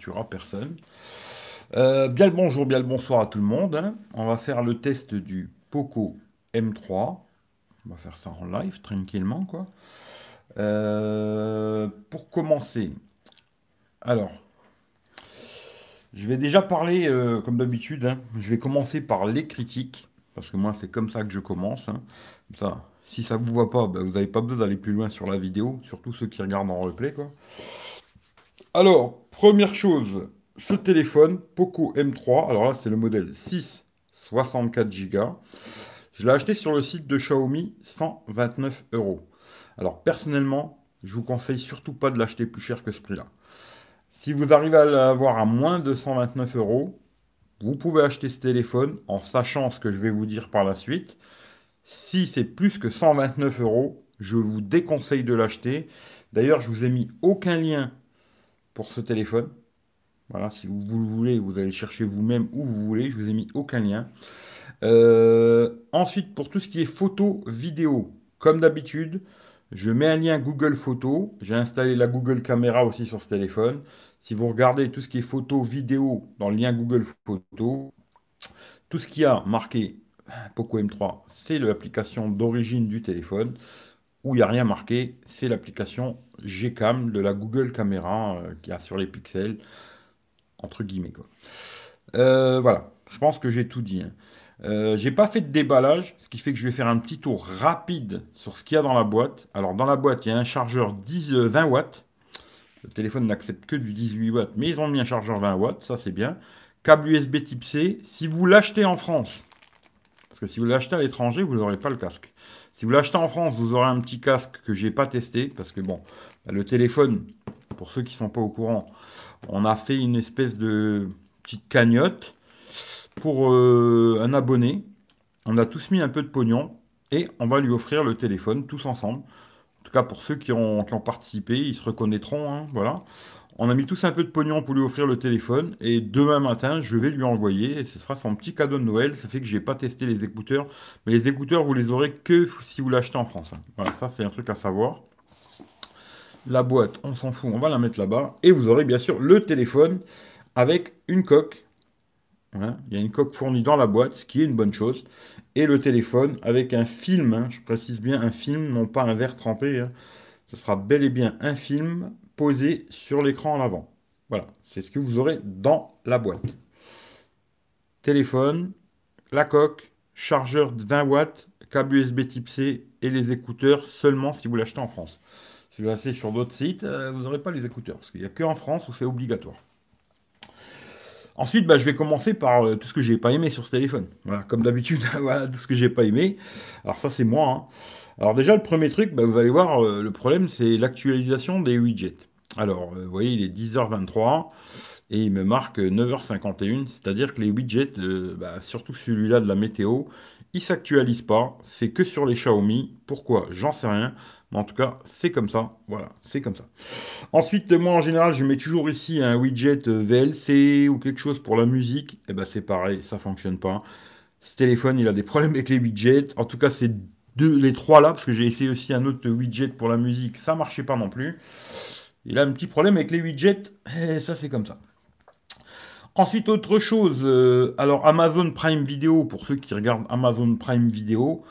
tuera personne. Euh, bien le bonjour, bien le bonsoir à tout le monde. Hein. On va faire le test du Poco M3. On va faire ça en live, tranquillement, quoi. Euh, pour commencer, alors, je vais déjà parler, euh, comme d'habitude, hein. je vais commencer par les critiques, parce que moi, c'est comme ça que je commence. Hein. ça, si ça ne vous voit pas, ben, vous n'avez pas besoin d'aller plus loin sur la vidéo, surtout ceux qui regardent en replay, quoi. Alors, première chose, ce téléphone, Poco M3, alors là c'est le modèle 6, 64 Go. Je l'ai acheté sur le site de Xiaomi, 129 euros. Alors personnellement, je vous conseille surtout pas de l'acheter plus cher que ce prix-là. Si vous arrivez à l'avoir à moins de 129 euros, vous pouvez acheter ce téléphone en sachant ce que je vais vous dire par la suite. Si c'est plus que 129 euros, je vous déconseille de l'acheter. D'ailleurs, je vous ai mis aucun lien ce téléphone. Voilà, si vous, voulez, vous allez chercher vous-même où vous voulez. Je vous ai mis aucun lien. Euh, ensuite, pour tout ce qui est photo, vidéo, comme d'habitude, je mets un lien Google Photo. J'ai installé la Google Caméra aussi sur ce téléphone. Si vous regardez tout ce qui est photo, vidéo dans le lien Google Photo, tout ce qui a marqué Poco M3, c'est l'application d'origine du téléphone où il n'y a rien marqué, c'est l'application Gcam de la Google Caméra euh, qui a sur les pixels, entre guillemets. Quoi. Euh, voilà, je pense que j'ai tout dit. Hein. Euh, je n'ai pas fait de déballage, ce qui fait que je vais faire un petit tour rapide sur ce qu'il y a dans la boîte. Alors dans la boîte, il y a un chargeur 10, 20 watts. Le téléphone n'accepte que du 18 watts, mais ils ont mis un chargeur 20 watts, ça c'est bien. Câble USB type C, si vous l'achetez en France, parce que si vous l'achetez à l'étranger, vous n'aurez pas le casque. Si vous l'achetez en France, vous aurez un petit casque que j'ai pas testé parce que bon, bah, le téléphone, pour ceux qui sont pas au courant, on a fait une espèce de petite cagnotte pour euh, un abonné. On a tous mis un peu de pognon et on va lui offrir le téléphone tous ensemble. En tout cas, pour ceux qui ont, participé, ils se reconnaîtront. Hein, voilà. On a mis tous un peu de pognon pour lui offrir le téléphone et demain matin, je vais lui envoyer ce sera son petit cadeau de Noël. Ça fait que je n'ai pas testé les écouteurs, mais les écouteurs, vous les aurez que si vous l'achetez en France. Hein. Voilà, ça c'est un truc à savoir. La boîte, on s'en fout, on va la mettre là-bas et vous aurez bien sûr le téléphone avec une coque. Hein. Il y a une coque fournie dans la boîte, ce qui est une bonne chose. Et le téléphone avec un film, hein. je précise bien un film, non pas un verre trempé. Ce sera bel et bien un film posé sur l'écran en avant. Voilà, c'est ce que vous aurez dans la boîte. Téléphone, la coque, chargeur de 20 watts, câble USB type C et les écouteurs seulement si vous l'achetez en France. Si vous l'achetez sur d'autres sites, euh, vous n'aurez pas les écouteurs, parce qu'il n'y a en France où c'est obligatoire. Ensuite, bah, je vais commencer par euh, tout ce que j'ai pas aimé sur ce téléphone. Voilà, comme d'habitude, voilà tout ce que j'ai pas aimé. Alors ça, c'est moi. Hein. Alors déjà, le premier truc, bah, vous allez voir, euh, le problème, c'est l'actualisation des widgets. Alors, euh, vous voyez, il est 10h23 et il me marque 9h51, c'est-à-dire que les widgets, euh, bah, surtout celui-là de la météo, il s'actualise pas, c'est que sur les Xiaomi. Pourquoi J'en sais rien. Mais en tout cas, c'est comme ça. Voilà, c'est comme ça. Ensuite, moi en général, je mets toujours ici un widget euh, VLC ou quelque chose pour la musique. Et eh ben c'est pareil, ça fonctionne pas. Ce téléphone, il a des problèmes avec les widgets. En tout cas, c'est les trois là, parce que j'ai essayé aussi un autre widget pour la musique, ça marchait pas non plus. Il a un petit problème avec les widgets, et eh, ça c'est comme ça. Ensuite, autre chose, euh, alors Amazon Prime Video, pour ceux qui regardent Amazon Prime Video,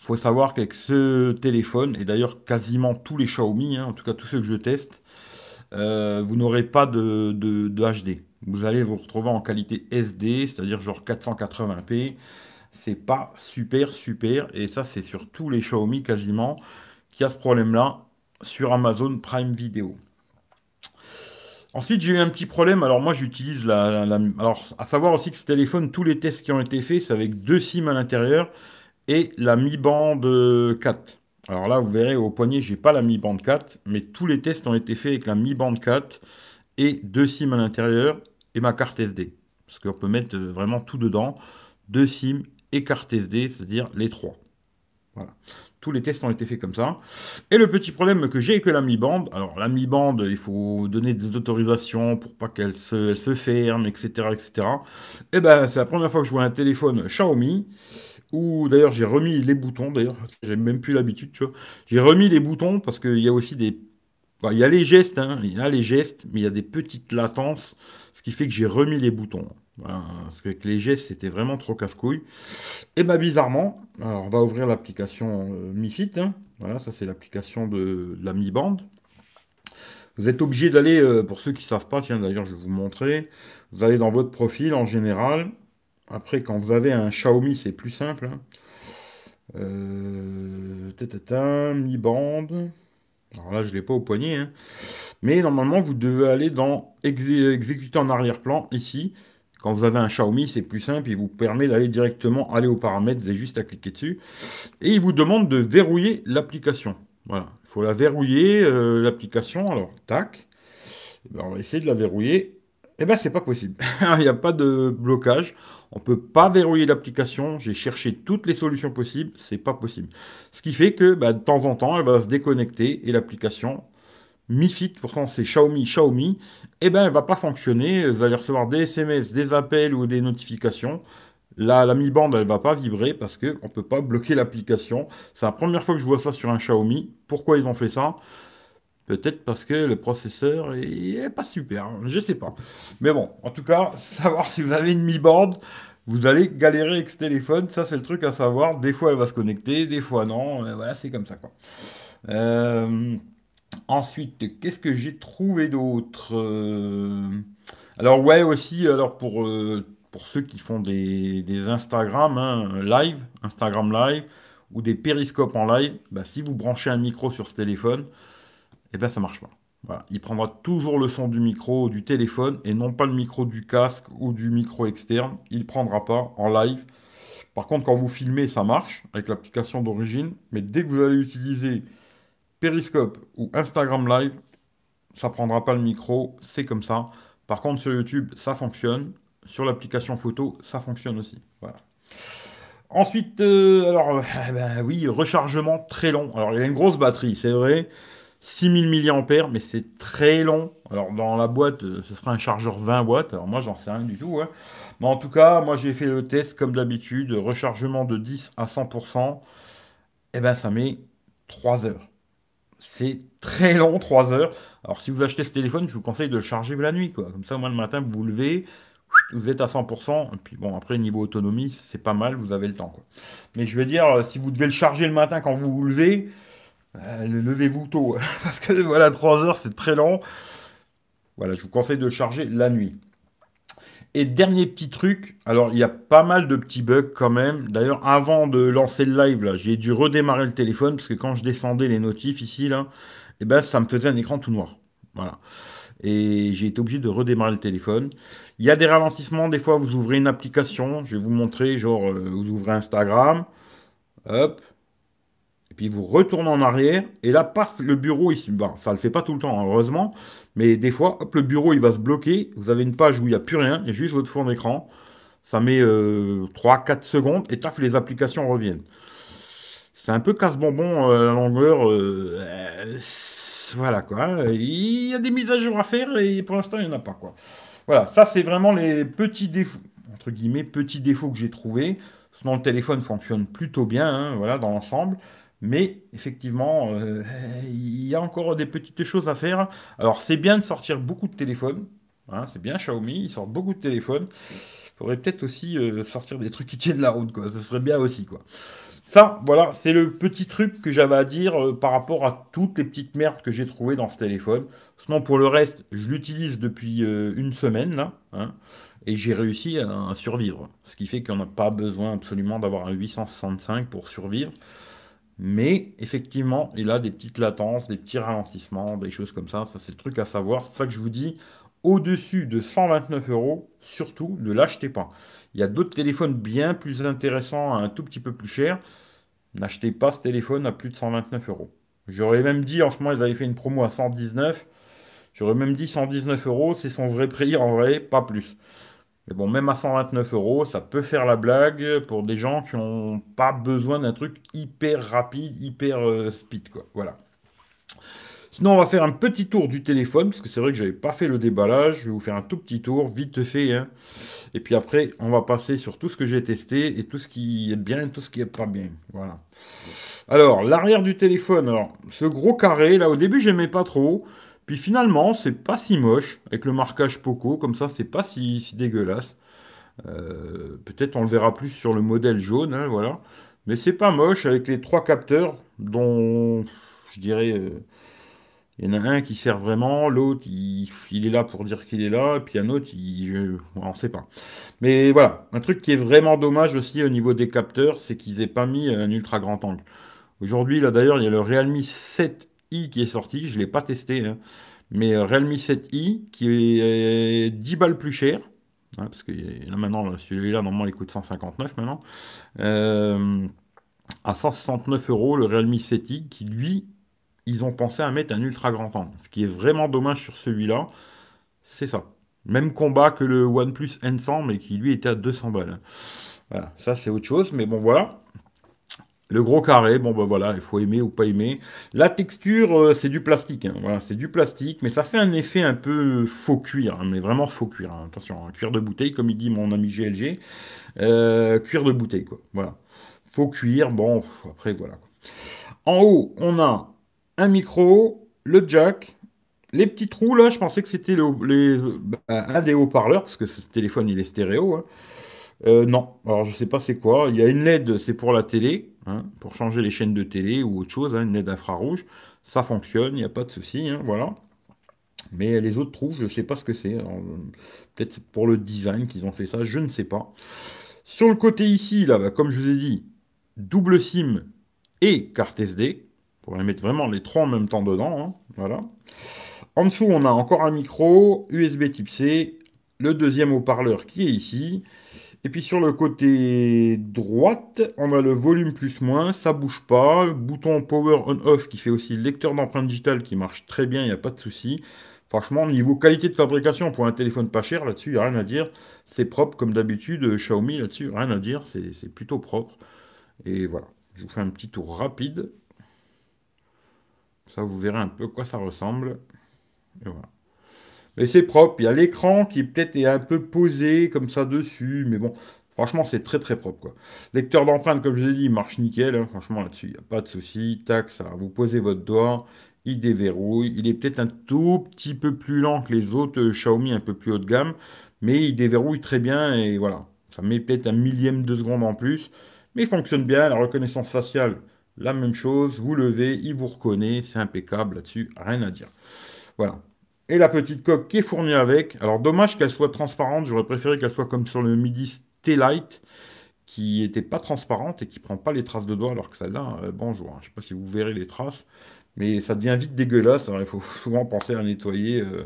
il faut savoir qu'avec ce téléphone, et d'ailleurs quasiment tous les Xiaomi, hein, en tout cas tous ceux que je teste, euh, vous n'aurez pas de, HD. Vous allez vous retrouver en qualité SD, c'est-à-dire genre 480p. C'est pas super, super, et ça c'est sur tous les Xiaomi quasiment qui a ce problème-là sur Amazon Prime Video. Ensuite, j'ai eu un petit problème. Alors, moi, j'utilise la, Alors, à savoir aussi que ce téléphone, tous les tests qui ont été faits, c'est avec deux SIM à l'intérieur et la mi-bande euh, 4. Alors là, vous verrez, au poignet, n'ai pas la mi-bande 4, mais tous les tests ont été faits avec la mi-bande 4 et deux SIM à l'intérieur et ma carte SD. Parce qu'on peut mettre euh, vraiment tout dedans. Deux SIM et carte SD, c'est-à-dire les trois. Voilà. Tous les tests ont été faits comme ça. Et le petit problème que j'ai avec la mi-bande, alors la mi-bande, il faut donner des autorisations pour pas qu'elle se, ferme, etc., etc. Et eh ben, c'est la première fois que je vois un téléphone Xiaomi où d'ailleurs j'ai remis les boutons. D'ailleurs, j'ai même plus l'habitude, tu vois. J'ai remis les boutons parce qu'il y a aussi des bah, il y a les gestes, hein. il y a les gestes, mais il y a des petites latences, ce qui fait que j'ai remis les boutons parce que les gestes, c'était vraiment trop casse-couille. Et bah bizarrement, on va ouvrir l'application euh, MiFit. Hein. Voilà, ça c'est l'application de, la Mi Band. Vous êtes obligé d'aller, euh, pour ceux qui ne savent pas, tiens d'ailleurs je vais vous montrer, vous allez dans votre profil en général. Après, quand vous avez un Xiaomi, c'est plus simple. Hein. Euh, Mi Band. Alors là, je ne l'ai pas au poignet. Hein. Mais normalement, vous devez aller dans exécuter en arrière-plan ici. Quand vous avez un Xiaomi, c'est plus simple, il vous permet d'aller directement aller aux paramètres, avez juste à cliquer dessus. Et il vous demande de verrouiller l'application. Voilà, il faut la verrouiller, euh, l'application. Alors, tac, eh ben, on va essayer de la verrouiller. et eh bien, c'est pas possible. il n'y a pas de blocage. On ne peut pas verrouiller l'application. J'ai cherché toutes les solutions possibles. C'est pas possible. Ce qui fait que bah, de temps en temps, elle va se déconnecter et l'application Mi Fit, pourtant c'est Xiaomi, Xiaomi, eh ben, elle ne va pas fonctionner. Vous allez recevoir des SMS, des appels ou des notifications. La, la Mi bande elle ne va pas vibrer parce qu'on ne peut pas bloquer l'application. C'est la première fois que je vois ça sur un Xiaomi. Pourquoi ils ont fait ça Peut-être parce que le processeur est pas super, Je je sais pas. Mais bon, en tout cas, savoir si vous avez une Mi bande vous allez galérer avec ce téléphone. Ça, c'est le truc à savoir. Des fois, elle va se connecter, des fois, non. Euh, voilà, c'est comme ça, quoi. Euh... Ensuite, qu'est-ce que j'ai trouvé d'autre euh, Alors ouais aussi, alors pour, euh, pour ceux qui font des, Instagram hein, live, Instagram live, ou des périscopes en live, bah, si vous branchez un micro sur ce téléphone, ça eh ben, ça marche pas. Il prendra toujours le son du micro du téléphone et non pas le micro du casque ou du micro externe. Il ne prendra pas en live. Par contre, quand vous filmez, ça marche avec l'application d'origine. Mais dès que vous allez utiliser Periscope ou Instagram Live, ça prendra pas le micro, c'est comme ça. Par contre, sur YouTube, ça fonctionne. Sur l'application photo, ça fonctionne aussi. Voilà. Ensuite, euh, alors, eh ben oui, rechargement très long. Alors, il a une grosse batterie, c'est vrai. 6000 mAh, mais c'est très long. Alors, dans la boîte, euh, ce sera un chargeur 20 watts. Alors, moi, j'en sais rien du tout. Hein. Mais en tout cas, moi, j'ai fait le test comme d'habitude. Rechargement de 10 à 100%. Et eh ben, ça met 3 heures. C'est très long, 3 heures. Alors si vous achetez ce téléphone, je vous conseille de le charger la nuit. Comme ça, au moins le matin, vous vous levez, vous êtes à 100%. Et puis bon, après, niveau autonomie, c'est pas mal, vous avez le temps. Mais je veux dire, euh, si vous devez le charger le matin quand vous vous levez, euh, levez-vous tôt. Parce que voilà, 3 heures, c'est très long. Voilà, je vous conseille de le charger la nuit. Et dernier petit truc, alors il y a pas mal de petits bugs quand même. D'ailleurs, avant de lancer le live, là, j'ai dû redémarrer le téléphone parce que quand je descendais les notifs ici, là, eh ben, ça me faisait un écran tout noir. Voilà. Et j'ai été obligé de redémarrer le téléphone. Il y a des ralentissements, des fois vous ouvrez une application, je vais vous montrer, genre euh, vous ouvrez Instagram, hop, et puis vous retournez en arrière, et là, paf, le bureau, ici. ça ne le fait pas tout le temps, hein, heureusement, mais des fois, hop, le bureau il va se bloquer. Vous avez une page où il n'y a plus rien, il y a juste votre fond d'écran. Ça met 3-4 euh, secondes et taf, les applications reviennent. C'est un peu casse-bonbon euh, la longueur. Euh, voilà quoi. Il y a des mises à jour à faire et pour l'instant, il n'y en a pas quoi. Voilà, ça c'est vraiment les petits défauts, entre guillemets, petits défauts que j'ai trouvés. Sinon, le téléphone fonctionne plutôt bien, hein, voilà, dans l'ensemble. Mais effectivement, euh, il y a encore des petites choses à faire. Alors c'est bien de sortir beaucoup de téléphones. Hein, c'est bien Xiaomi, ils sortent beaucoup de téléphones. Il faudrait peut-être aussi euh, sortir des trucs qui tiennent la route, quoi. Ce serait bien aussi, quoi. Ça, voilà, c'est le petit truc que j'avais à dire euh, par rapport à toutes les petites merdes que j'ai trouvées dans ce téléphone. Sinon, pour le reste, je l'utilise depuis une semaine, hein, et j'ai réussi à survivre. Ce qui fait qu'on n'a pas besoin absolument d'avoir un 865 pour survivre. Mais effectivement, il a des petites latences, des petits ralentissements, des choses comme ça. Ça, c'est le truc à savoir. C'est ça que je vous dis, au-dessus de 129 euros, surtout, ne l'achetez pas. Il y a d'autres téléphones bien plus intéressants, un tout petit peu plus cher. N'achetez pas ce téléphone à plus de 129 euros. J'aurais même dit, en ce moment, ils avaient fait une promo à 119. J'aurais même dit 119 euros, c'est son vrai prix en vrai, pas plus. Mais bon, même à 129 euros, ça peut faire la blague pour des gens qui n'ont pas besoin d'un truc hyper rapide, hyper euh, speed, quoi. Voilà. Sinon, on va faire un petit tour du téléphone, parce que c'est vrai que n'avais pas fait le déballage. Je vais vous faire un tout petit tour, vite fait. Hein. Et puis après, on va passer sur tout ce que j'ai testé et tout ce qui est bien, et tout ce qui est pas bien. Voilà. Alors, l'arrière du téléphone. Alors, ce gros carré, là, au début, n'aimais pas trop. Puis finalement, c'est pas si moche, avec le marquage Poco, comme ça, c'est pas si, dégueulasse. Euh, peut-être on le verra plus sur le modèle jaune, hein, voilà. Mais c'est pas moche, avec les trois capteurs, dont, je dirais, euh, il y en a un qui sert vraiment, l'autre, il, est là pour dire qu'il est là, et puis un autre, il, ne on sait pas. Mais voilà, un truc qui est vraiment dommage aussi au niveau des capteurs, c'est qu'ils n'aient pas mis un ultra grand angle. Aujourd'hui, là d'ailleurs, il y a le Realme 7 qui est sorti, je ne l'ai pas testé, hein. mais euh, Realme 7i qui est 10 balles plus cher, hein, parce que euh, là maintenant, celui-là, normalement, il coûte 159 maintenant, euh, à 169 euros, le Realme 7i qui, lui, ils ont pensé à mettre un ultra grand angle. Ce qui est vraiment dommage sur celui-là, c'est ça. Même combat que le OnePlus N100, mais qui lui était à 200 balles. Voilà, ça c'est autre chose, mais bon voilà. Le gros carré, bon ben voilà, il faut aimer ou pas aimer. La texture, euh, c'est du plastique, hein, voilà, c'est du plastique, mais ça fait un effet un peu faux cuir, hein, mais vraiment faux cuir. Hein, attention, cuir de bouteille, comme il dit mon ami GLG, euh, cuir de bouteille, quoi. Voilà, faux cuir. Bon, après voilà. En haut, on a un micro, le jack, les petits trous là. Je pensais que c'était les, bah, un des haut-parleurs parce que ce téléphone il est stéréo. Euh, non, alors je sais pas c'est quoi. Il y a une LED, c'est pour la télé, hein, pour changer les chaînes de télé ou autre chose, hein, une LED infrarouge. Ça fonctionne, il n'y a pas de souci, hein, voilà. Mais les autres trous, je ne sais pas ce que c'est. Peut-être pour le design qu'ils ont fait ça, je ne sais pas. Sur le côté ici, là, bah, comme je vous ai dit, double SIM et carte SD. Pour les mettre vraiment les trois en même temps dedans. voilà. En dessous, on a encore un micro, USB type C, le deuxième haut-parleur qui est ici. Et puis sur le côté droite, on a le volume plus moins, ça bouge pas. Bouton power on off qui fait aussi le lecteur d'empreintes digitales qui marche très bien, il n'y a pas de souci. Franchement, niveau qualité de fabrication pour un téléphone pas cher, là-dessus, il n'y a rien à dire. C'est propre comme d'habitude, Xiaomi là-dessus, rien à dire, c'est plutôt propre. Et voilà, je vous fais un petit tour rapide. Ça, vous verrez un peu quoi ça ressemble. Et voilà. Mais c'est propre. Il y a l'écran qui peut-être est un peu posé comme ça dessus, mais bon, franchement, c'est très très propre. Quoi. Lecteur d'empreintes, comme je vous ai dit, marche nickel. Hein, franchement, là-dessus, il n'y a pas de souci. Tac, ça, vous posez votre doigt, il déverrouille. Il est peut-être un tout petit peu plus lent que les autres euh, Xiaomi un peu plus haut de gamme, mais il déverrouille très bien et voilà. Ça met peut-être un millième de seconde en plus, mais il fonctionne bien. La reconnaissance faciale, la même chose. Vous levez, il vous reconnaît, c'est impeccable là-dessus, rien à dire. Voilà et la petite coque qui est fournie avec. Alors dommage qu'elle soit transparente, j'aurais préféré qu'elle soit comme sur le Midi T-Lite qui n'était pas transparente et qui prend pas les traces de doigts alors que celle-là, euh, bonjour, hein. je ne sais pas si vous verrez les traces, mais ça devient vite dégueulasse, alors il faut souvent penser à nettoyer ma euh,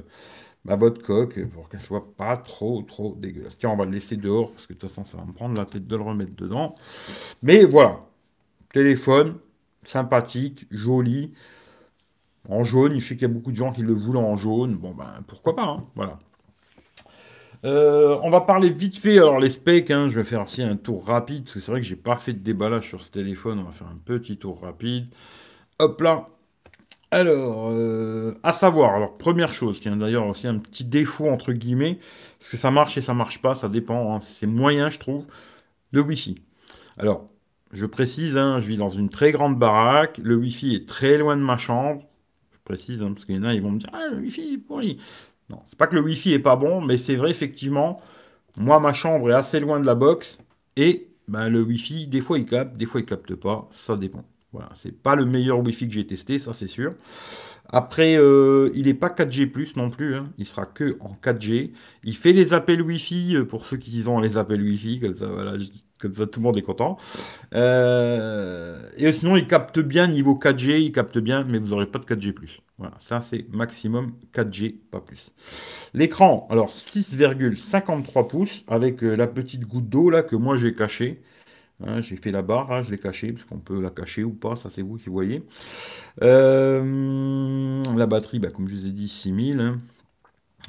bah, votre coque pour qu'elle soit pas trop trop dégueulasse. Tiens, on va le laisser dehors parce que de toute façon ça va me prendre la tête de le remettre dedans. Mais voilà, téléphone, sympathique, joli. En jaune, il sais qu'il y a beaucoup de gens qui le voulent en jaune. Bon, ben pourquoi pas, hein, voilà. Euh, on va parler vite fait, alors les specs, hein. je vais faire aussi un tour rapide, parce que c'est vrai que j'ai pas fait de déballage sur ce téléphone, on va faire un petit tour rapide. Hop là, alors, euh, à savoir, alors première chose, qui est d'ailleurs aussi un petit défaut entre guillemets, parce que ça marche et ça marche pas, ça dépend, hein. c'est moyen je trouve, le Wi-Fi. Alors, je précise, je vis dans une très grande baraque, le Wi-Fi est très loin de ma chambre, précise, hein, parce qu'il y en a, ils vont me dire ah, le pourri. Non, c'est pas que le wifi est pas bon, mais c'est vrai, effectivement, moi, ma chambre est assez loin de la box, et ben, le wifi des fois, il capte, des fois, il capte pas, ça dépend. Voilà, c'est pas le meilleur wifi que j'ai testé, ça, c'est sûr. Après, euh, il n'est pas 4G non plus, hein. il sera que en 4G. Il fait les appels wifi euh, pour ceux qui ont les appels wifi comme ça, voilà, je dis comme tout le monde est content. Euh, et sinon, il capte bien niveau 4G, il capte bien, mais vous n'aurez pas de 4G. Voilà, ça c'est maximum 4G, pas plus. L'écran, alors 6,53 pouces avec euh, la petite goutte d'eau là que moi j'ai cachée. Hein, j'ai fait la barre, hein, je l'ai cachée, parce qu'on peut la cacher ou pas, ça c'est vous qui voyez. Euh, la batterie, bah, comme je vous ai dit, 6000. Hein.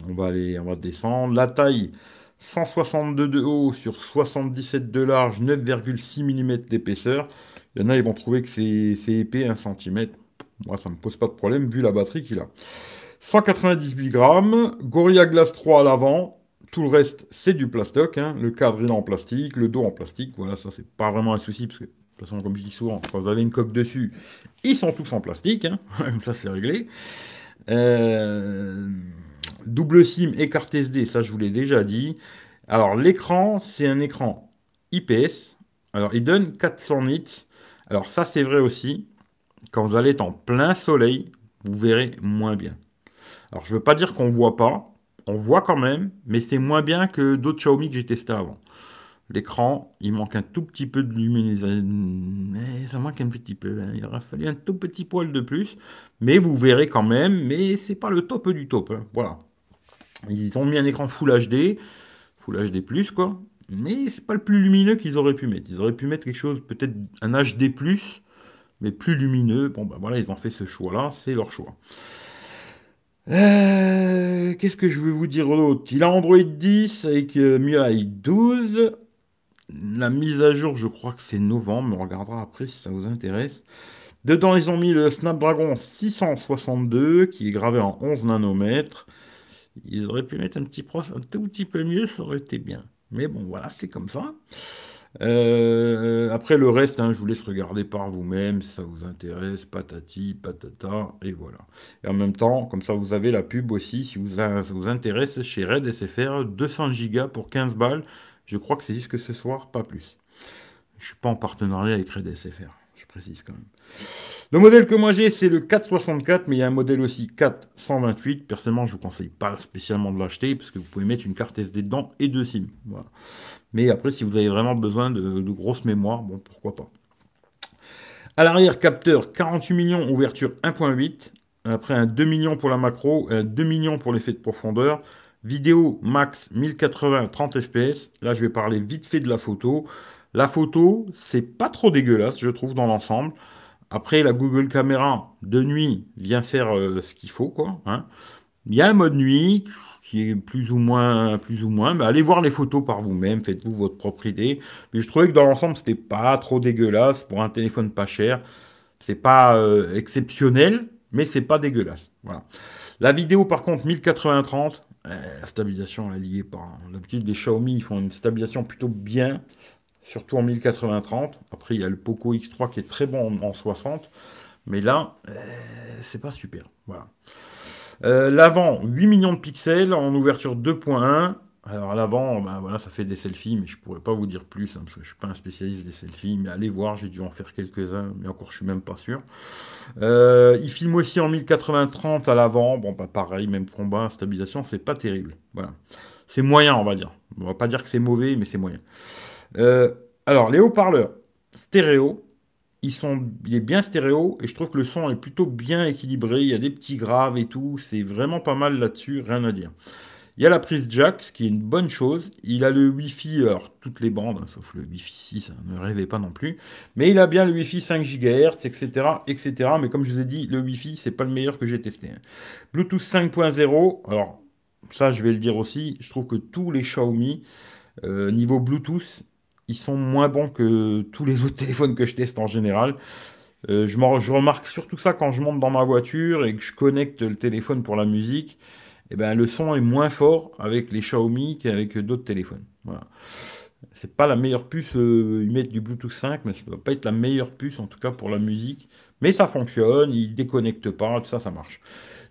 On va aller, on va descendre. La taille, 162 de haut sur 77 de large, 9,6 mm d'épaisseur. Il y en a, ils vont trouver que c'est épais, 1 cm. Moi, ça ne me pose pas de problème vu la batterie qu'il a. 198 grammes, Gorilla Glass 3 à l'avant. Tout le reste, c'est du plastoc. Hein. Le cadre, est en plastique, le dos en plastique. Voilà, ça, c'est pas vraiment un souci parce que de toute façon, comme je dis souvent, quand vous avez une coque dessus, ils sont tous en plastique. Hein. ça, c'est réglé. Euh... Double SIM et carte SD, ça je vous l'ai déjà dit. Alors l'écran, c'est un écran IPS. Alors il donne 400 nits. Alors ça c'est vrai aussi. Quand vous allez être en plein soleil, vous verrez moins bien. Alors je ne veux pas dire qu'on ne voit pas. On voit quand même, mais c'est moins bien que d'autres Xiaomi que j'ai testé avant. L'écran, il manque un tout petit peu de luminosité. Ça manque un petit peu. Hein. Il aurait fallu un tout petit poil de plus. Mais vous verrez quand même. Mais c'est pas le top du top. Hein. Voilà. Ils ont mis un écran Full HD, Full HD+, quoi, mais c'est pas le plus lumineux qu'ils auraient pu mettre. Ils auraient pu mettre quelque chose, peut-être un HD+, mais plus lumineux. Bon, ben voilà, ils ont fait ce choix-là, c'est leur choix. Euh, qu'est-ce que je veux vous dire d'autre Il a Android 10 avec euh, MIUI 12. La mise à jour, je crois que c'est novembre. On regardera après si ça vous intéresse. Dedans, ils ont mis le Snapdragon 662 qui est gravé en 11 nanomètres. Ils auraient pu mettre un petit prof un tout petit peu mieux, ça aurait été bien. Mais bon, voilà, c'est comme ça. Euh, après le reste, hein, je vous laisse regarder par vous-même si ça vous intéresse, patati, patata, et voilà. Et en même temps, comme ça vous avez la pub aussi, si vous, ça vous intéresse, chez Red SFR, 200 gigas pour 15 balles. Je crois que c'est juste que ce soir, pas plus. Je ne suis pas en partenariat avec Red SFR, je précise quand même. Le modèle que moi j'ai, c'est le 464, mais il y a un modèle aussi 428. Personnellement, je ne vous conseille pas spécialement de l'acheter, parce que vous pouvez mettre une carte SD dedans et deux SIM. Mais après, si vous avez vraiment besoin de, grosses mémoires, bon, pourquoi pas. À l'arrière, capteur 48 millions, ouverture 1.8. Après, un 2 millions pour la macro, un 2 millions pour l'effet de profondeur. Vidéo max 1080 30 fps. Là, je vais parler vite fait de la photo. La photo, c'est pas trop dégueulasse, je trouve, dans l'ensemble. Après, la Google Caméra de nuit vient faire euh, ce qu'il faut, quoi. Hein. Il y a un mode nuit qui est plus ou moins, plus ou moins. Mais allez voir les photos par vous-même, faites-vous votre propre idée. je trouvais que dans l'ensemble, c'était pas trop dégueulasse pour un téléphone pas cher. C'est pas euh, exceptionnel, mais c'est pas dégueulasse. Voilà. La vidéo, par contre, 1080-30, la euh, stabilisation, elle par. est pas. Hein. D'habitude, les Xiaomi, ils font une stabilisation plutôt bien surtout en 1080-30. Après, il y a le Poco X3 qui est très bon en, 60, mais là, ce euh, c'est pas super. Voilà. Euh, l'avant, 8 millions de pixels en ouverture 2.1. Alors l'avant, ben, voilà, ça fait des selfies, mais je ne pourrais pas vous dire plus, hein, parce que je ne suis pas un spécialiste des selfies, mais allez voir, j'ai dû en faire quelques-uns, mais encore je suis même pas sûr. Euh, il filme aussi en 1080-30 à l'avant, bon ben, pareil, même combat, stabilisation, c'est pas terrible. Voilà. C'est moyen, on va dire. On va pas dire que c'est mauvais, mais c'est moyen. Euh, alors, les haut-parleurs stéréo, ils sont, il est bien stéréo et je trouve que le son est plutôt bien équilibré. Il y a des petits graves et tout, c'est vraiment pas mal là-dessus, rien à dire. Il y a la prise jack, ce qui est une bonne chose. Il a le Wi-Fi, alors toutes les bandes, hein, sauf le Wi-Fi 6, hein, ne rêvez pas non plus. Mais il a bien le Wi-Fi 5 GHz, etc., etc. Mais comme je vous ai dit, le Wi-Fi, c'est pas le meilleur que j'ai testé. Hein. Bluetooth 5.0, alors ça, je vais le dire aussi, je trouve que tous les Xiaomi, euh, niveau Bluetooth, ils sont moins bons que tous les autres téléphones que je teste en général. Euh, je, remarque surtout ça quand je monte dans ma voiture et que je connecte le téléphone pour la musique. et eh ben, le son est moins fort avec les Xiaomi qu'avec d'autres téléphones. Voilà. C'est pas la meilleure puce, euh, ils mettent du Bluetooth 5, mais ça ne doit pas être la meilleure puce en tout cas pour la musique. Mais ça fonctionne, il déconnecte pas, tout ça, ça marche.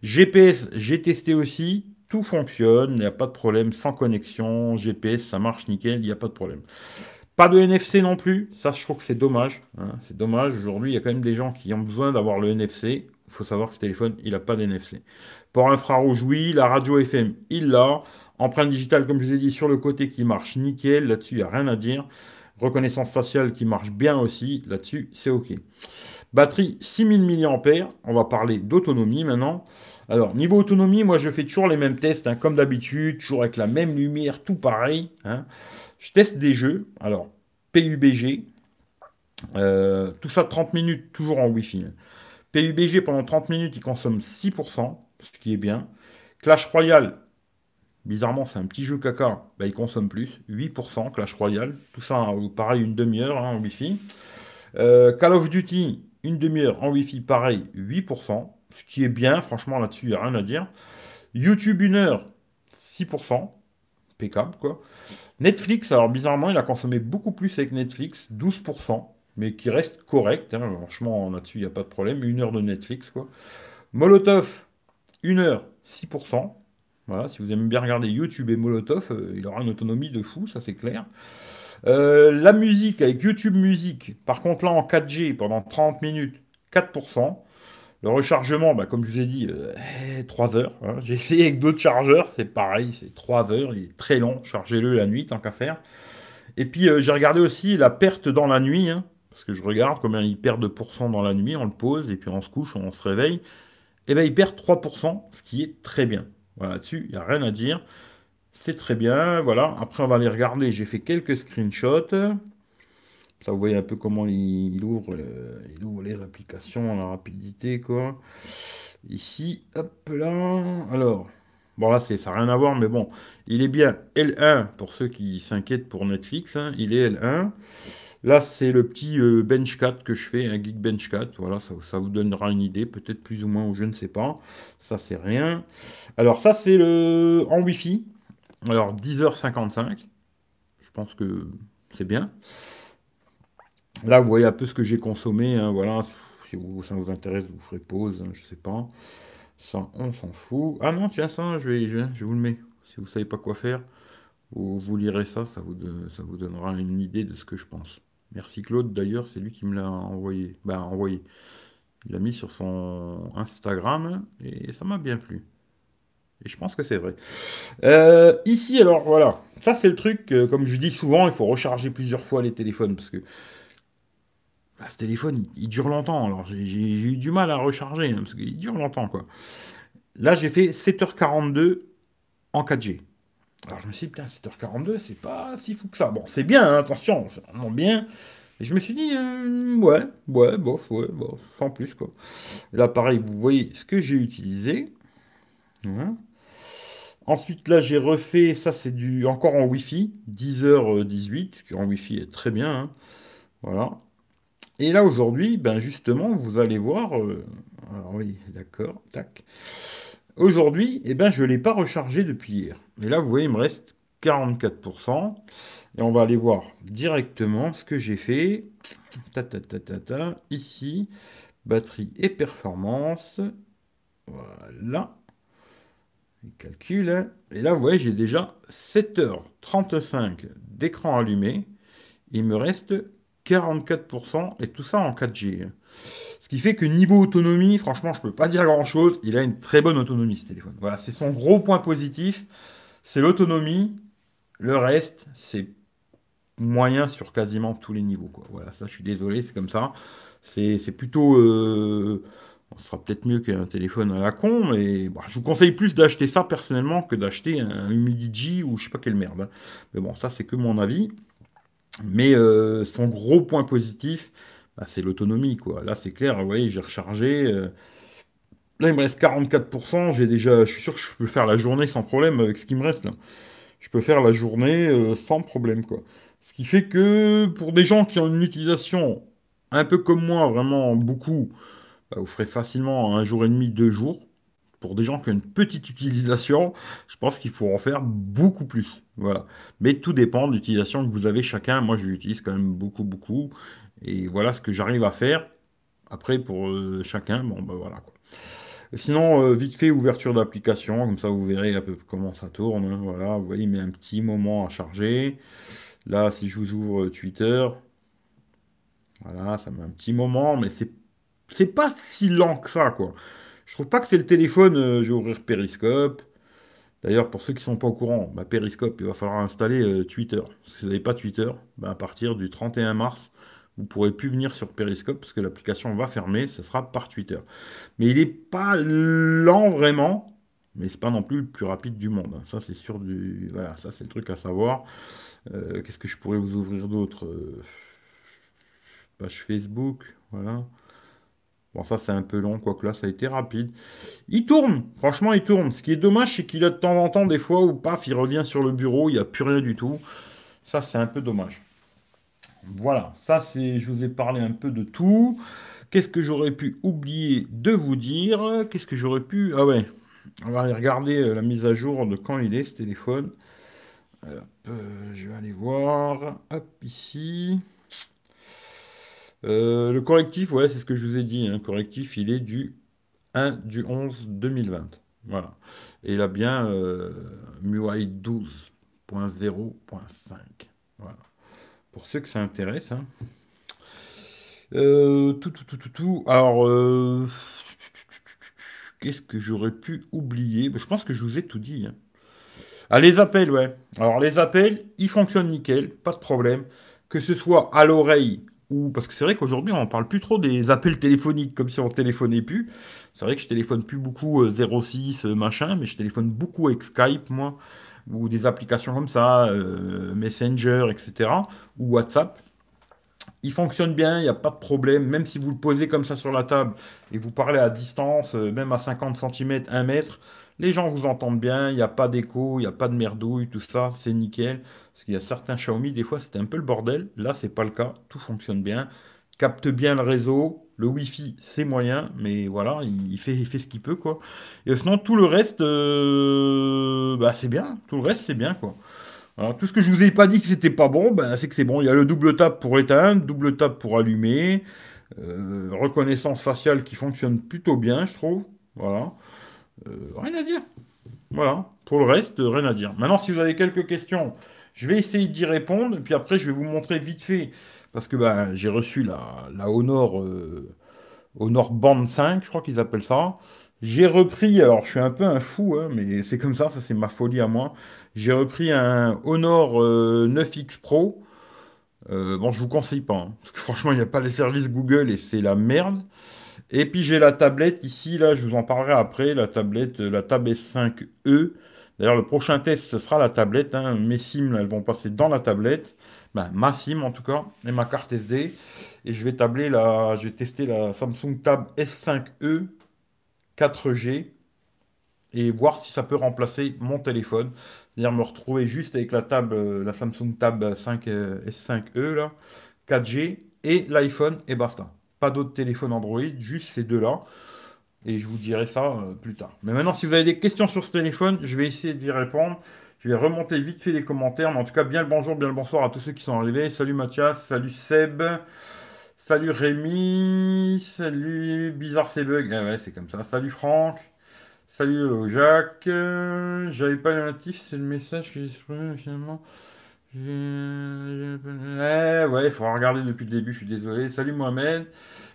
GPS, j'ai testé aussi, tout fonctionne, il n'y a pas de problème, sans connexion, GPS, ça marche nickel, il n'y a pas de problème. Pas de NFC non plus. Ça, je trouve que c'est dommage. Hein. C'est dommage. Aujourd'hui, il y a quand même des gens qui ont besoin d'avoir le NFC. Il faut savoir que ce téléphone, il n'a pas d'NFC. Port infrarouge, oui. La radio FM, il l'a. Empreinte digitale, comme je vous ai dit, sur le côté qui marche nickel. Là-dessus, il n'y a rien à dire. Reconnaissance faciale qui marche bien aussi. Là-dessus, c'est OK. Batterie 6000 mAh. On va parler d'autonomie maintenant. Alors, niveau autonomie, moi, je fais toujours les mêmes tests, hein, comme d'habitude, toujours avec la même lumière, tout pareil. Hein. Je teste des jeux, alors PUBG, euh, tout ça 30 minutes, toujours en Wi-Fi. PUBG pendant 30 minutes, il consomme 6%, ce qui est bien. Clash Royale, bizarrement, c'est un petit jeu caca, bah, il consomme plus, 8%, Clash Royale, tout ça, hein, pareil, une demi-heure hein, en Wi-Fi. Euh, Call of Duty, une demi-heure en Wi-Fi, pareil, 8%, ce qui est bien, franchement, là-dessus, il n'y a rien à dire. YouTube, une heure, 6%, impeccable, quoi. Netflix, alors bizarrement, il a consommé beaucoup plus avec Netflix, 12%, mais qui reste correct. Hein. franchement, là-dessus, il n'y a pas de problème. Une heure de Netflix, quoi. Molotov, une heure, 6%. Voilà, si vous aimez bien regarder YouTube et Molotov, euh, il aura une autonomie de fou, ça c'est clair. Euh, la musique avec YouTube musique par contre là en 4G pendant 30 minutes, 4%. Le rechargement, bah, comme je vous ai dit, 3 euh, eh, heures. Hein. J'ai essayé avec d'autres chargeurs, c'est pareil, c'est 3 heures, il est très long, chargez-le la nuit tant qu'à faire. Et puis euh, j'ai regardé aussi la perte dans la nuit, hein, parce que je regarde combien il perd de pourcent dans la nuit, on le pose, et puis on se couche, on se réveille. Et eh bien il perd 3%, ce qui est très bien. Voilà, là-dessus, il n'y a rien à dire. C'est très bien, voilà. Après on va aller regarder, j'ai fait quelques screenshots. Ça, vous voyez un peu comment il, ouvre, les applications, la rapidité, quoi. Ici, hop là. Alors, bon, là, ça n'a rien à voir, mais bon, il est bien L1 pour ceux qui s'inquiètent pour Netflix. Hein, il est L1. Là, c'est le petit euh, Benchcat que je fais, un geek Benchcat Voilà, ça, vous donnera une idée, peut-être plus ou moins, ou je ne sais pas. Ça, c'est rien. Alors, ça, c'est le en Wi-Fi. Alors, 10h55. Je pense que c'est bien. Là, vous voyez un peu ce que j'ai consommé. Hein, voilà, si ça vous intéresse, vous ferez pause, Je hein, je sais pas. Ça, on s'en fout. Ah non, tiens, ça, je, vais, je, vous le mets. Si vous savez pas quoi faire, vous, vous lirez ça, ça vous, ça vous donnera une idée de ce que je pense. Merci Claude, d'ailleurs, c'est lui qui me l'a envoyé. Bah, envoyé. Il l'a mis sur son Instagram et ça m'a bien plu. Et je pense que c'est vrai. Euh, ici, alors voilà, ça c'est le truc, euh, comme je dis souvent, il faut recharger plusieurs fois les téléphones parce que ah, ce téléphone, il dure longtemps. Alors, j'ai eu du mal à recharger, hein, parce qu'il dure longtemps, quoi. Là, j'ai fait 7h42 en 4G. Alors, je me suis dit, putain, 7h42, c'est pas si fou que ça. Bon, c'est bien, hein, attention, c'est vraiment bien. Et je me suis dit, euh, ouais, ouais, bof, ouais, bof, sans plus, quoi. là, pareil, vous voyez ce que j'ai utilisé. Hein. Ensuite, là, j'ai refait, ça, c'est du encore en Wi-Fi, 10h18, qui en Wi-Fi est très bien. Hein. Voilà. Et là aujourd'hui, ben justement, vous allez voir. Euh, alors oui, d'accord, tac. Aujourd'hui, eh ben, je ne l'ai pas rechargé depuis hier. Et là, vous voyez, il me reste 44%. Et on va aller voir directement ce que j'ai fait. Ta, ta, ta, ta, ta. Ici, batterie et performance. Voilà. Calcul. Et là, vous voyez, j'ai déjà 7h35 d'écran allumé. Il me reste 44%, et tout ça en 4G. Ce qui fait que niveau autonomie, franchement, je ne peux pas dire grand-chose. Il a une très bonne autonomie, ce téléphone. Voilà, c'est son gros point positif. C'est l'autonomie. Le reste, c'est moyen sur quasiment tous les niveaux. Voilà, ça, je suis désolé, c'est comme ça. C'est plutôt... Euh, on sera peut-être mieux qu'un téléphone à la con, mais bah, je vous conseille plus d'acheter ça personnellement que d'acheter un Humidigi ou je sais pas quelle merde. Hein. Mais bon, ça, c'est que mon avis. Mais euh, son gros point positif, bah, c'est l'autonomie. Quoi. Là, c'est clair, vous voyez, j'ai rechargé. Euh, là, il me reste 44%. J'ai déjà, je suis sûr que je peux faire la journée sans problème avec ce qui me reste. Je peux faire la journée euh, sans problème. Quoi. Ce qui fait que pour des gens qui ont une utilisation un peu comme moi, vraiment beaucoup, bah, vous ferez facilement un jour et demi, deux jours pour des gens qui ont une petite utilisation, je pense qu'il faut en faire beaucoup plus. Voilà. Mais tout dépend de l'utilisation que vous avez chacun. Moi, je l'utilise quand même beaucoup, beaucoup. Et voilà ce que j'arrive à faire. Après, pour euh, chacun, bon, ben voilà. Sinon, euh, vite fait, ouverture d'application. Comme ça, vous verrez un peu comment ça tourne. Hein. Voilà, vous voyez, il met un petit moment à charger. Là, si je vous ouvre euh, Twitter, voilà, ça met un petit moment, mais c'est pas si lent que ça, quoi. Je trouve pas que c'est le téléphone. Euh, je vais ouvrir Periscope. D'ailleurs, pour ceux qui ne sont pas au courant, bah, Periscope, il va falloir installer euh, Twitter. Si vous n'avez pas Twitter, bah, à partir du 31 mars, vous ne pourrez plus venir sur Periscope parce que l'application va fermer. Ce sera par Twitter. Mais il n'est pas lent vraiment. Mais ce n'est pas non plus le plus rapide du monde. Hein. Ça, c'est sûr du. Voilà, ça, c'est le truc à savoir. Euh, qu'est-ce que je pourrais vous ouvrir d'autre Page Facebook, voilà. Bon, ça, c'est un peu long, quoique là, ça a été rapide. Il tourne, franchement, il tourne. Ce qui est dommage, c'est qu'il a de temps en temps des fois où, paf, il revient sur le bureau, il n'y a plus rien du tout. Ça, c'est un peu dommage. Voilà, ça, c'est, je vous ai parlé un peu de tout. Qu'est-ce que j'aurais pu oublier de vous dire Qu'est-ce que j'aurais pu... Ah ouais, on va aller regarder euh, la mise à jour de quand il est, ce téléphone. Euh, je vais aller voir. Hop, ici le correctif, ouais, c'est ce que je vous ai dit. correctif, il est du 1 du 11 2020. Voilà. Et il a bien euh, 12.0.5. Voilà. Pour ceux que ça intéresse. tout, tout, tout, tout, tout. Alors, qu'est-ce que j'aurais pu oublier Je pense que je vous ai tout dit. Ah, les appels, ouais. Alors, les appels, ils fonctionnent nickel, pas de problème. Que ce soit à l'oreille parce que c'est vrai qu'aujourd'hui on parle plus trop des appels téléphoniques comme si on téléphonait plus. C'est vrai que je téléphone plus beaucoup 06 euh, euh, machin, mais je téléphone beaucoup avec Skype moi ou des applications comme ça, euh, Messenger etc. ou WhatsApp. Il fonctionne bien, il n'y a pas de problème, même si vous le posez comme ça sur la table et vous parlez à distance, même à 50 cm, 1 mètre, les gens vous entendent bien, il n'y a pas d'écho, il n'y a pas de merdouille, tout ça, c'est nickel. Parce qu'il y a certains Xiaomi, des fois, c'était un peu le bordel. Là, c'est pas le cas, tout fonctionne bien. Capte bien le réseau, le Wi-Fi, c'est moyen, mais voilà, il fait, fait ce qu'il peut, quoi. Et sinon, tout le reste, euh, bah, c'est bien. Tout le reste, c'est bien, quoi. tout ce que je ne vous ai pas dit que c'était pas bon, ben, c'est que c'est bon. Il y a le double tap pour éteindre, double tap pour allumer, euh, reconnaissance faciale qui fonctionne plutôt bien, je trouve. Voilà. Euh, rien à dire. Voilà. Pour le reste, euh, rien à dire. Maintenant, si vous avez quelques questions, je vais essayer d'y répondre. Et puis après, je vais vous montrer vite fait. Parce que ben, j'ai reçu la, Honor, euh, Honor Band 5, je crois qu'ils appellent ça. J'ai repris, alors je suis un peu un fou, hein, mais c'est comme ça, ça c'est ma folie à moi. J'ai repris un Honor 9X Pro. bon, je vous conseille pas. Hein, parce que franchement, il n'y a pas les services Google et c'est la merde. Et puis j'ai la tablette ici, là je vous en parlerai après, la tablette, la Tab S5e. D'ailleurs le prochain test ce sera la tablette, hein. mes SIM elles vont passer dans la tablette, ben, ma SIM en tout cas, et ma carte SD. Et je vais tabler la, je vais tester la Samsung Tab S5e 4G et voir si ça peut remplacer mon téléphone. C'est-à-dire me retrouver juste avec la table, euh, la Samsung Tab euh, S5e là, 4G et l'iPhone et basta pas d'autres téléphones Android, juste ces deux-là. Et je vous dirai ça euh, plus tard. Mais maintenant, si vous avez des questions sur ce téléphone, je vais essayer d'y répondre. Je vais remonter vite fait les commentaires. Mais en tout cas, bien le bonjour, bien le bonsoir à tous ceux qui sont arrivés. Salut Mathias, salut Seb, salut Rémi, salut Bizarre Bug, Ah eh ouais, c'est comme ça. Salut Franck. Salut euh, Jacques, euh, j'avais pas le natif, c'est le message que j'ai supprimé finalement. Eh ouais, il faudra regarder depuis le début, je suis désolé. Salut Mohamed.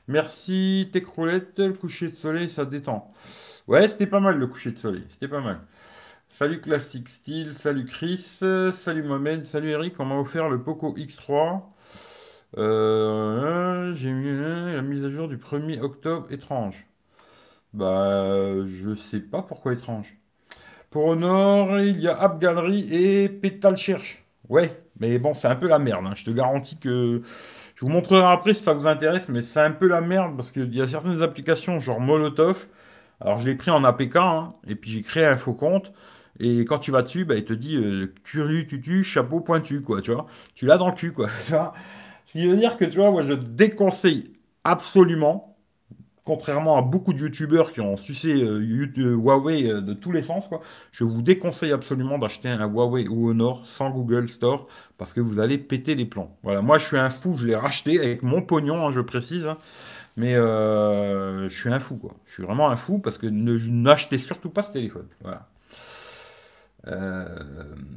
Merci, tes le coucher de soleil, ça détend. Ouais, c'était pas mal le coucher de soleil, c'était pas mal. Salut Classic Style, salut Chris, salut Mohamed, salut Eric, on m'a offert le Poco X3. Euh, j'ai mis euh, la mise à jour du 1er octobre, étrange. Bah, je sais pas pourquoi étrange. Pour Honor, il y a App Galerie et Pétale Cherche. Ouais, mais bon, c'est un peu la merde. Hein. Je te garantis que. Je vous montrerai après si ça vous intéresse, mais c'est un peu la merde parce qu'il y a certaines applications, genre Molotov. Alors, je l'ai pris en APK, hein, et puis j'ai créé un faux compte. Et quand tu vas dessus, bah, il te dit euh, curieux tutu, chapeau pointu, quoi, tu vois. Tu l'as dans le cul, quoi. Tu vois Ce qui veut dire que, tu vois, moi, je déconseille absolument contrairement à beaucoup de youtubeurs qui ont sucé euh, euh, Huawei euh, de tous les sens, quoi, je vous déconseille absolument d'acheter un Huawei ou Honor sans Google Store parce que vous allez péter les plans. Voilà, moi je suis un fou, je l'ai racheté avec mon pognon, hein, je précise. Hein, mais je suis un fou, quoi. Je suis vraiment un fou parce que n'achetez surtout pas ce téléphone. Voilà.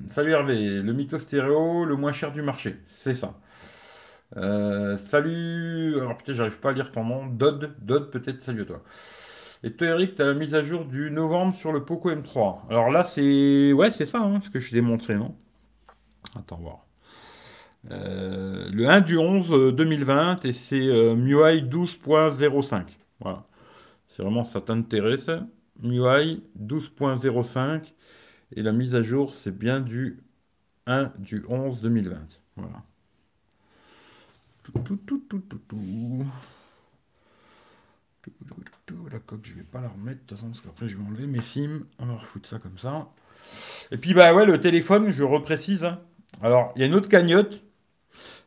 salut Hervé, le mytho Stéréo, le moins cher du marché, c'est ça. Euh, salut. Alors putain, j'arrive pas à lire ton nom. Dodd, Dodd, peut-être salut toi. Et toi, Eric, tu as la mise à jour du novembre sur le Poco M3. Alors là, c'est. Ouais, c'est ça, hein, ce que je t'ai montré, non Attends, voir. Euh, le 1 du 11 2020, euh, et c'est MIUI 12.05. Voilà. C'est vraiment ça t'intéresse. MIUI 12.05. Et la mise à jour, c'est bien du 1 du 11 2020. Voilà. La coque, je vais pas la remettre, de toute façon, parce qu'après, je vais enlever mes sims. On va refoutre ça comme ça. Et puis, bah ouais, le téléphone, je reprécise. Hein. Alors, il y a une autre cagnotte.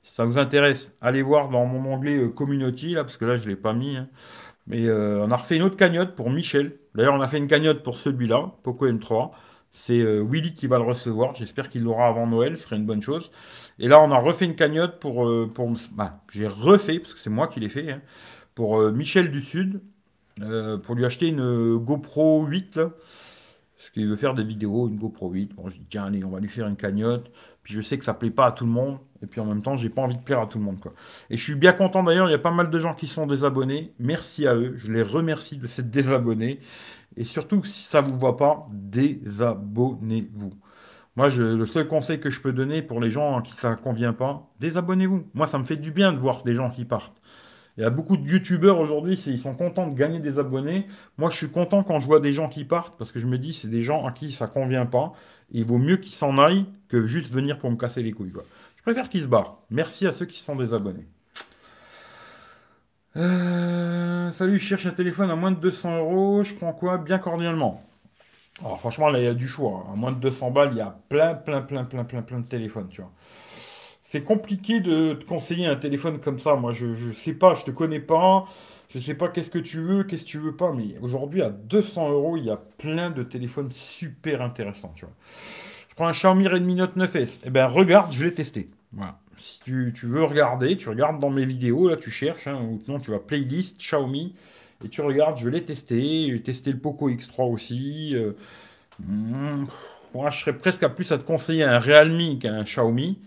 Si ça vous intéresse, allez voir dans mon onglet euh, Community, là, parce que là, je ne l'ai pas mis. Hein. Mais euh, on a refait une autre cagnotte pour Michel. D'ailleurs, on a fait une cagnotte pour celui-là, Poco M3. C'est euh, Willy qui va le recevoir. J'espère qu'il l'aura avant Noël, ce serait une bonne chose. Et là, on a refait une cagnotte pour. Euh, pour bah, J'ai refait, parce que c'est moi qui l'ai fait, hein, pour euh, Michel du Sud, euh, pour lui acheter une GoPro 8. parce qu'il veut faire des vidéos, une GoPro 8. Bon, je dis, tiens, allez, on va lui faire une cagnotte. Puis je sais que ça ne plaît pas à tout le monde. Et puis en même temps, j'ai pas envie de plaire à tout le monde. Quoi. Et je suis bien content d'ailleurs, il y a pas mal de gens qui sont désabonnés. Merci à eux. Je les remercie de s'être désabonnés. Et surtout, si ça ne vous voit pas, désabonnez-vous. Moi, le seul conseil que je peux donner pour les gens à qui ça ne convient pas, désabonnez-vous. Moi, ça me fait du bien de voir des gens qui partent. Il y a beaucoup de youtubeurs aujourd'hui, ils sont contents de gagner des abonnés. Moi, je suis content quand je vois des gens qui partent parce que je me dis, c'est des gens à qui ça ne convient pas. il vaut mieux qu'ils s'en aillent que juste venir pour me casser les couilles. Je préfère qu'ils se barrent. Merci à ceux qui sont désabonnés. Euh, salut, je cherche un téléphone à moins de 200 euros. Je prends quoi Bien cordialement. Alors franchement, là, il y a du choix. Hein. À moins de 200 balles, il y a plein, plein, plein, plein, plein, plein de téléphones, tu vois. C'est compliqué de te conseiller un téléphone comme ça. Moi, je, ne sais pas, je te connais pas. Je sais pas qu'est-ce que tu veux, qu'est-ce que tu veux pas. Mais aujourd'hui, à 200 euros, il y a plein de téléphones super intéressants, tu vois. Je prends un Xiaomi Redmi Note 9S. Eh bien, regarde, je l'ai testé. Voilà. Si tu, veux regarder, tu regardes dans mes vidéos, là, tu cherches. Hein, ou sinon, tu vas playlist Xiaomi et tu regardes, je l'ai testé, j'ai testé le Poco X3 aussi. Euh, hmm, moi, je serais presque à plus à te conseiller un Realme qu'un Xiaomi.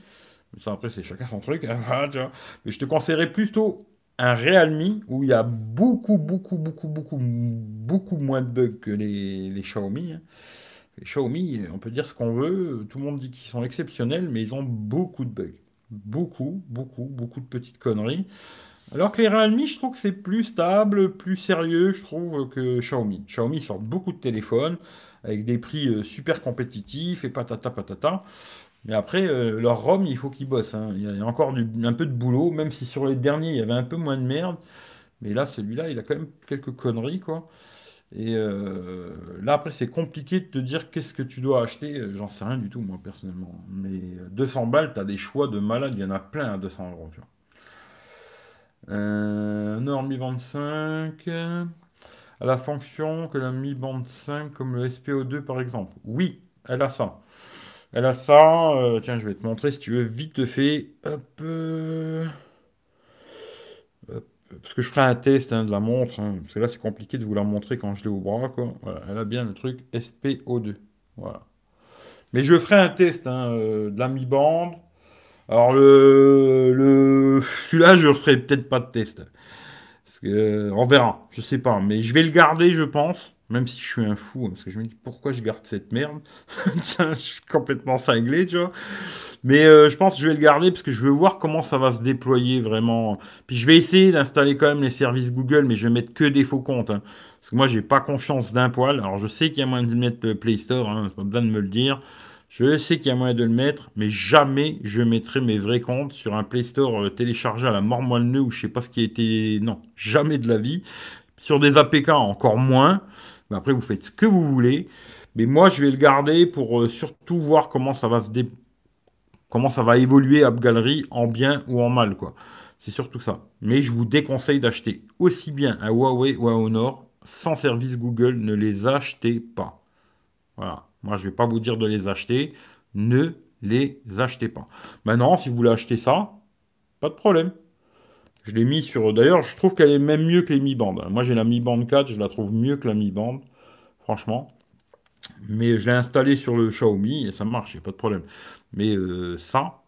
Ça, après, c'est chacun son truc. Hein, mais je te conseillerais plutôt un Realme où il y a beaucoup, beaucoup, beaucoup, beaucoup, beaucoup moins de bugs que les, les Xiaomi. Hein. Les Xiaomi, on peut dire ce qu'on veut, tout le monde dit qu'ils sont exceptionnels, mais ils ont beaucoup de bugs. Beaucoup, beaucoup, beaucoup de petites conneries. Alors que les Realme, je trouve que c'est plus stable, plus sérieux, je trouve, que Xiaomi. Xiaomi sort beaucoup de téléphones avec des prix euh, super compétitifs et patata patata. Mais après, euh, leur ROM, il faut qu'ils bossent. Hein. Il y a encore un peu de boulot, même si sur les derniers, il y avait un peu moins de merde. Mais là, celui-là, il a quand même quelques conneries, quoi. Et euh, là, après, c'est compliqué de te dire qu'est-ce que tu dois acheter. J'en sais rien du tout, moi, personnellement. Mais 200 balles, tu as des choix de malade. Il y en a plein à 200 euros, tu vois. Euh, Nord mi-bande 5. À la fonction que la mi-bande 5 comme le SPO2 par exemple. Oui, elle a ça. Elle a ça. Euh, tiens, je vais te montrer si tu veux vite fait. Euh, hop. Parce que je ferai un test hein, de la montre. Hein, parce que là, c'est compliqué de vous la montrer quand je l'ai au bras. Quoi. elle a bien le truc SPO2. Voilà. Mais je ferai un test hein, euh, de la mi-bande alors le, le celui-là, je ne ferai peut-être pas de test. Parce que, on verra, je sais pas. Mais je vais le garder, je pense. Même si je suis un fou, parce que je me dis pourquoi je garde cette merde. je suis complètement cinglé, tu vois. Mais euh, je pense que je vais le garder parce que je veux voir comment ça va se déployer vraiment. Puis je vais essayer d'installer quand même les services Google, mais je vais mettre que des faux comptes. Hein. Parce que moi, j'ai pas confiance d'un poil. Alors je sais qu'il y a moyen de mettre euh, Play Store, hein, c'est pas besoin de me le dire. Je sais qu'il y a moyen de le mettre, mais jamais je mettrai mes vrais comptes sur un Play Store euh, téléchargé à la mort le nœud ou je sais pas ce qui a été. Non, jamais de la vie. Sur des APK, encore moins. Mais après, vous faites ce que vous voulez. Mais moi, je vais le garder pour euh, surtout voir comment ça va se dé... comment ça va évoluer AppGallery galerie en bien ou en mal, quoi. C'est surtout ça. Mais je vous déconseille d'acheter aussi bien un Huawei ou un Honor sans service Google. Ne les achetez pas. Voilà. Moi, je ne vais pas vous dire de les acheter. Ne les achetez pas. Maintenant, si vous voulez acheter ça, pas de problème. Je l'ai mis sur... D'ailleurs, je trouve qu'elle est même mieux que les mi-bandes. Moi, j'ai la mi band 4, je la trouve mieux que la mi-bande, franchement. Mais je l'ai installé sur le Xiaomi et ça marche, il pas de problème. Mais euh, ça,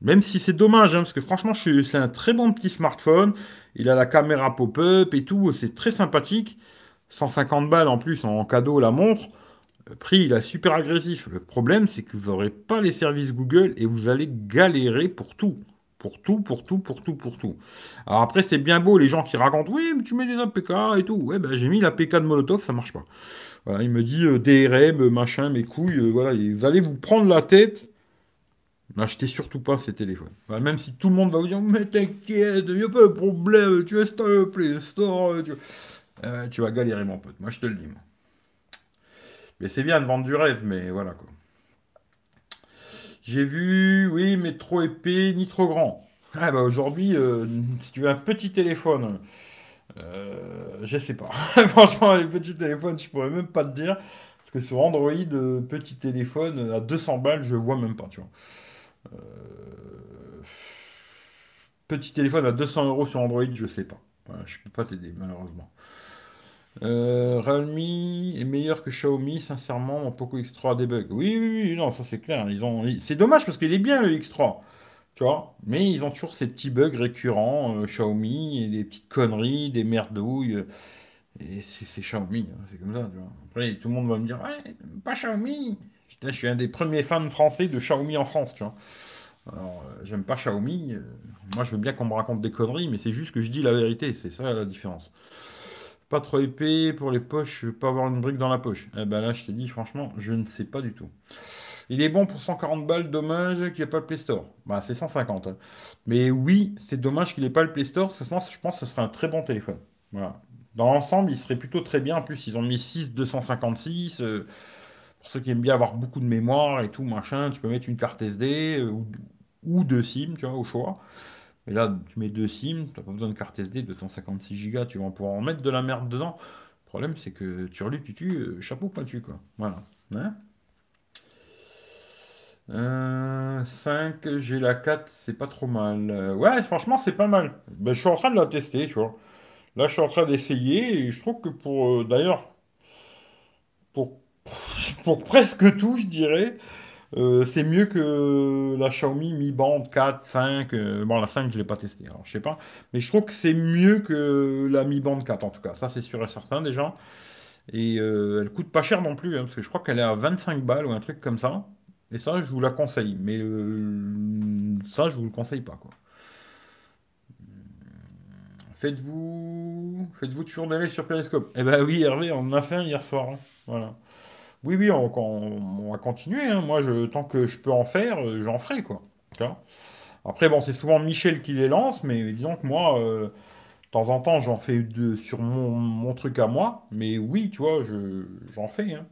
même si c'est dommage, hein, parce que franchement, c'est un très bon petit smartphone. Il a la caméra pop-up et tout, c'est très sympathique. 150 balles en plus en cadeau la montre prix il est super agressif. Le problème, c'est que vous n'aurez pas les services Google et vous allez galérer pour tout. Pour tout, pour tout, pour tout, pour tout. Alors après, c'est bien beau les gens qui racontent Oui, mais tu mets des APK et tout. Ouais, ben j'ai mis l'APK de Molotov, ça marche pas. il me dit euh, Des rêves, machin, mes couilles. Euh, voilà, vous allez vous prendre la tête. N'achetez surtout pas ces téléphones. même si tout le monde va vous dire Mais t'inquiète, il n'y a pas de problème, tu installes le Play Store. Tu... Euh, tu vas galérer, mon pote. Moi, je te le dis. Moi. Mais c'est bien de vendre du rêve, mais voilà quoi. J'ai vu, oui, mais trop épais, ni trop grand. Ah bah aujourd'hui, euh, si tu veux un petit téléphone, euh, je sais pas. Franchement, les petits téléphones, je pourrais même pas te dire. Parce que sur Android, euh, petit téléphone à 200 balles, je vois même pas, Petit téléphone à 200 euros sur Android, je sais pas. Je je peux pas t'aider, malheureusement. Euh, Realme est meilleur que Xiaomi, sincèrement, mon Poco X3 a bugs. » Oui, oui, oui, non, ça c'est clair. Ils ont... C'est dommage parce qu'il est bien le X3. Tu vois Mais ils ont toujours ces petits bugs récurrents, euh, Xiaomi, et des petites conneries, des merdouilles. et c'est Xiaomi, hein, c'est comme ça, tu vois. Après, tout le monde va me dire, ouais, pas Xiaomi. Putain, je suis un des premiers fans français de Xiaomi en France, tu vois. Alors, euh, j'aime pas Xiaomi. moi, je veux bien qu'on me raconte des conneries, mais c'est juste que je dis la vérité. C'est ça la différence. Pas trop épais pour les poches, je veux pas avoir une brique dans la poche. Eh ben là, je t'ai dit, franchement, je ne sais pas du tout. Il est bon pour 140 balles, dommage qu'il n'y ait pas le Play Store. Bah, c'est 150. Hein. Mais oui, c'est dommage qu'il n'ait pas le Play Store, parce je pense que ce serait un très bon téléphone. Voilà. Dans l'ensemble, il serait plutôt très bien. En plus, ils ont mis 6 256. Euh, pour ceux qui aiment bien avoir beaucoup de mémoire et tout, machin, tu peux mettre une carte SD euh, ou, ou deux SIM, tu vois, au choix. Et là, tu mets deux SIM, tu n'as pas besoin de carte SD, 256 Go, tu vas pouvoir en mettre de la merde dedans. Le problème, c'est que tu relis, tu tues, euh, chapeau pointu, quoi. Voilà. 5, hein euh, j'ai la 4, c'est pas trop mal. Euh, ouais, franchement, c'est pas mal. Ben, je suis en train de la tester, tu vois. Là, je suis en train d'essayer et je trouve que pour, d'ailleurs, pour, pour presque tout, je dirais, euh, c'est mieux que la Xiaomi Mi Band 4, 5. Euh, bon, la 5, je ne l'ai pas testée, alors je sais pas. Mais je trouve que c'est mieux que la Mi Band 4, en tout cas. Ça, c'est sûr et certain, déjà. Et euh, elle coûte pas cher non plus, hein, parce que je crois qu'elle est à 25 balles ou un truc comme ça. Et ça, je vous la conseille. Mais ça, je vous le conseille pas, quoi. Faites-vous faites-vous toujours d'aller sur Periscope Eh ben oui, Hervé, on en a fait un hier soir. Hein. Voilà oui, oui, on, va continuer. Hein. Moi, je, tant que je peux en faire, euh, j'en ferai, quoi. Après, bon, c'est souvent Michel qui les lance, mais disons que moi, euh, de temps en temps, j'en fais deux sur mon, truc à moi. Mais oui, tu vois, j'en fais. Hein.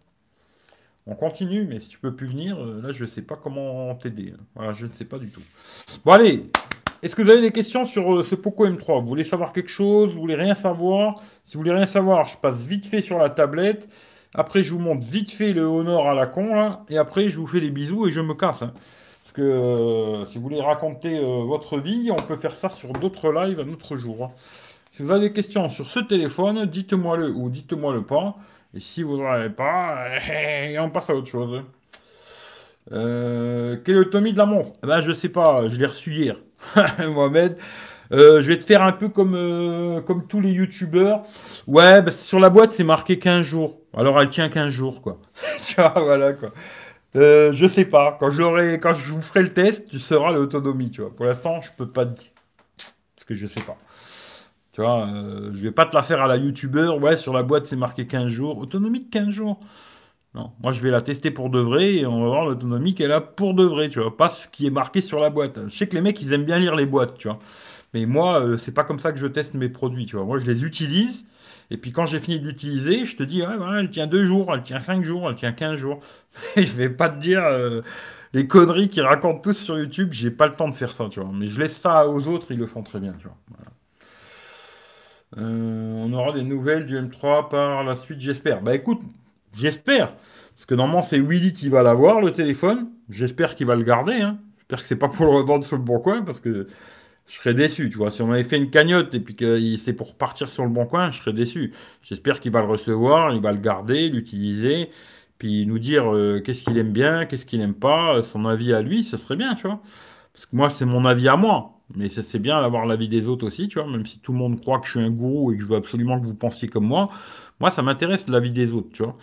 On continue, mais si tu peux plus venir, euh, là, je ne sais pas comment t'aider. Hein. Voilà, je ne sais pas du tout. Bon, allez, est-ce que vous avez des questions sur ce Poco M3 Vous voulez savoir quelque chose Vous voulez rien savoir Si vous voulez rien savoir, je passe vite fait sur la tablette. Après, je vous montre vite fait le honneur à la con, hein, et après, je vous fais des bisous et je me casse. Hein. Parce que euh, si vous voulez raconter euh, votre vie, on peut faire ça sur d'autres lives un autre jour. Hein. Si vous avez des questions sur ce téléphone, dites-moi le ou dites-moi le pas. Et si vous n'en avez pas, on passe à autre chose. Euh, quel est le Tommy de l'amour Je eh ne ben, Je sais pas, je l'ai reçu hier. Mohamed. je vais te faire un peu comme, comme tous les youtubeurs. Ouais, ben, sur la boîte, c'est marqué 15 jours. Alors elle tient 15 jours, quoi. tu voilà, quoi. Euh, je sais pas. Quand, quand je vous ferai le test, tu sauras l'autonomie, tu vois. Pour l'instant, je peux pas te dire. Parce que je sais pas. Tu vois, euh, je vais pas te la faire à la youtubeur. Ouais, sur la boîte, c'est marqué 15 jours. Autonomie de 15 jours. Non, moi je vais la tester pour de vrai et on va voir l'autonomie qu'elle a pour de vrai, tu vois, pas ce qui est marqué sur la boîte. Je sais que les mecs ils aiment bien lire les boîtes, tu vois, mais moi euh, c'est pas comme ça que je teste mes produits, tu vois. Moi je les utilise, et puis quand j'ai fini de l'utiliser, je te dis, elle tient deux jours, elle tient cinq jours, elle tient 15 jours. Et je vais pas te dire euh, les conneries qu'ils racontent tous sur YouTube, j'ai pas le temps de faire ça, tu vois. Mais je laisse ça aux autres, ils le font très bien, tu vois. Euh, on aura des nouvelles du M3 par la suite, j'espère. Bah écoute, j'espère. Parce que normalement, c'est Willy qui va l'avoir, le téléphone. J'espère qu'il va le garder. Hein. J'espère que c'est pas pour le revendre sur le bon coin, parce que je serais déçu, tu vois. Si on avait fait une cagnotte et puis que c'est pour partir sur le bon coin, je serais déçu. J'espère qu'il va le recevoir, il va le garder, l'utiliser, puis nous dire euh, qu'est-ce qu'il aime bien, qu'est-ce qu'il n'aime pas, euh, son avis à lui, ça serait bien, tu vois. Parce que moi, c'est mon avis à moi. Mais c'est bien d'avoir l'avis des autres aussi, tu vois. Même si tout le monde croit que je suis un gourou et que je veux absolument que vous pensiez comme moi, moi, ça m'intéresse l'avis des autres, tu vois.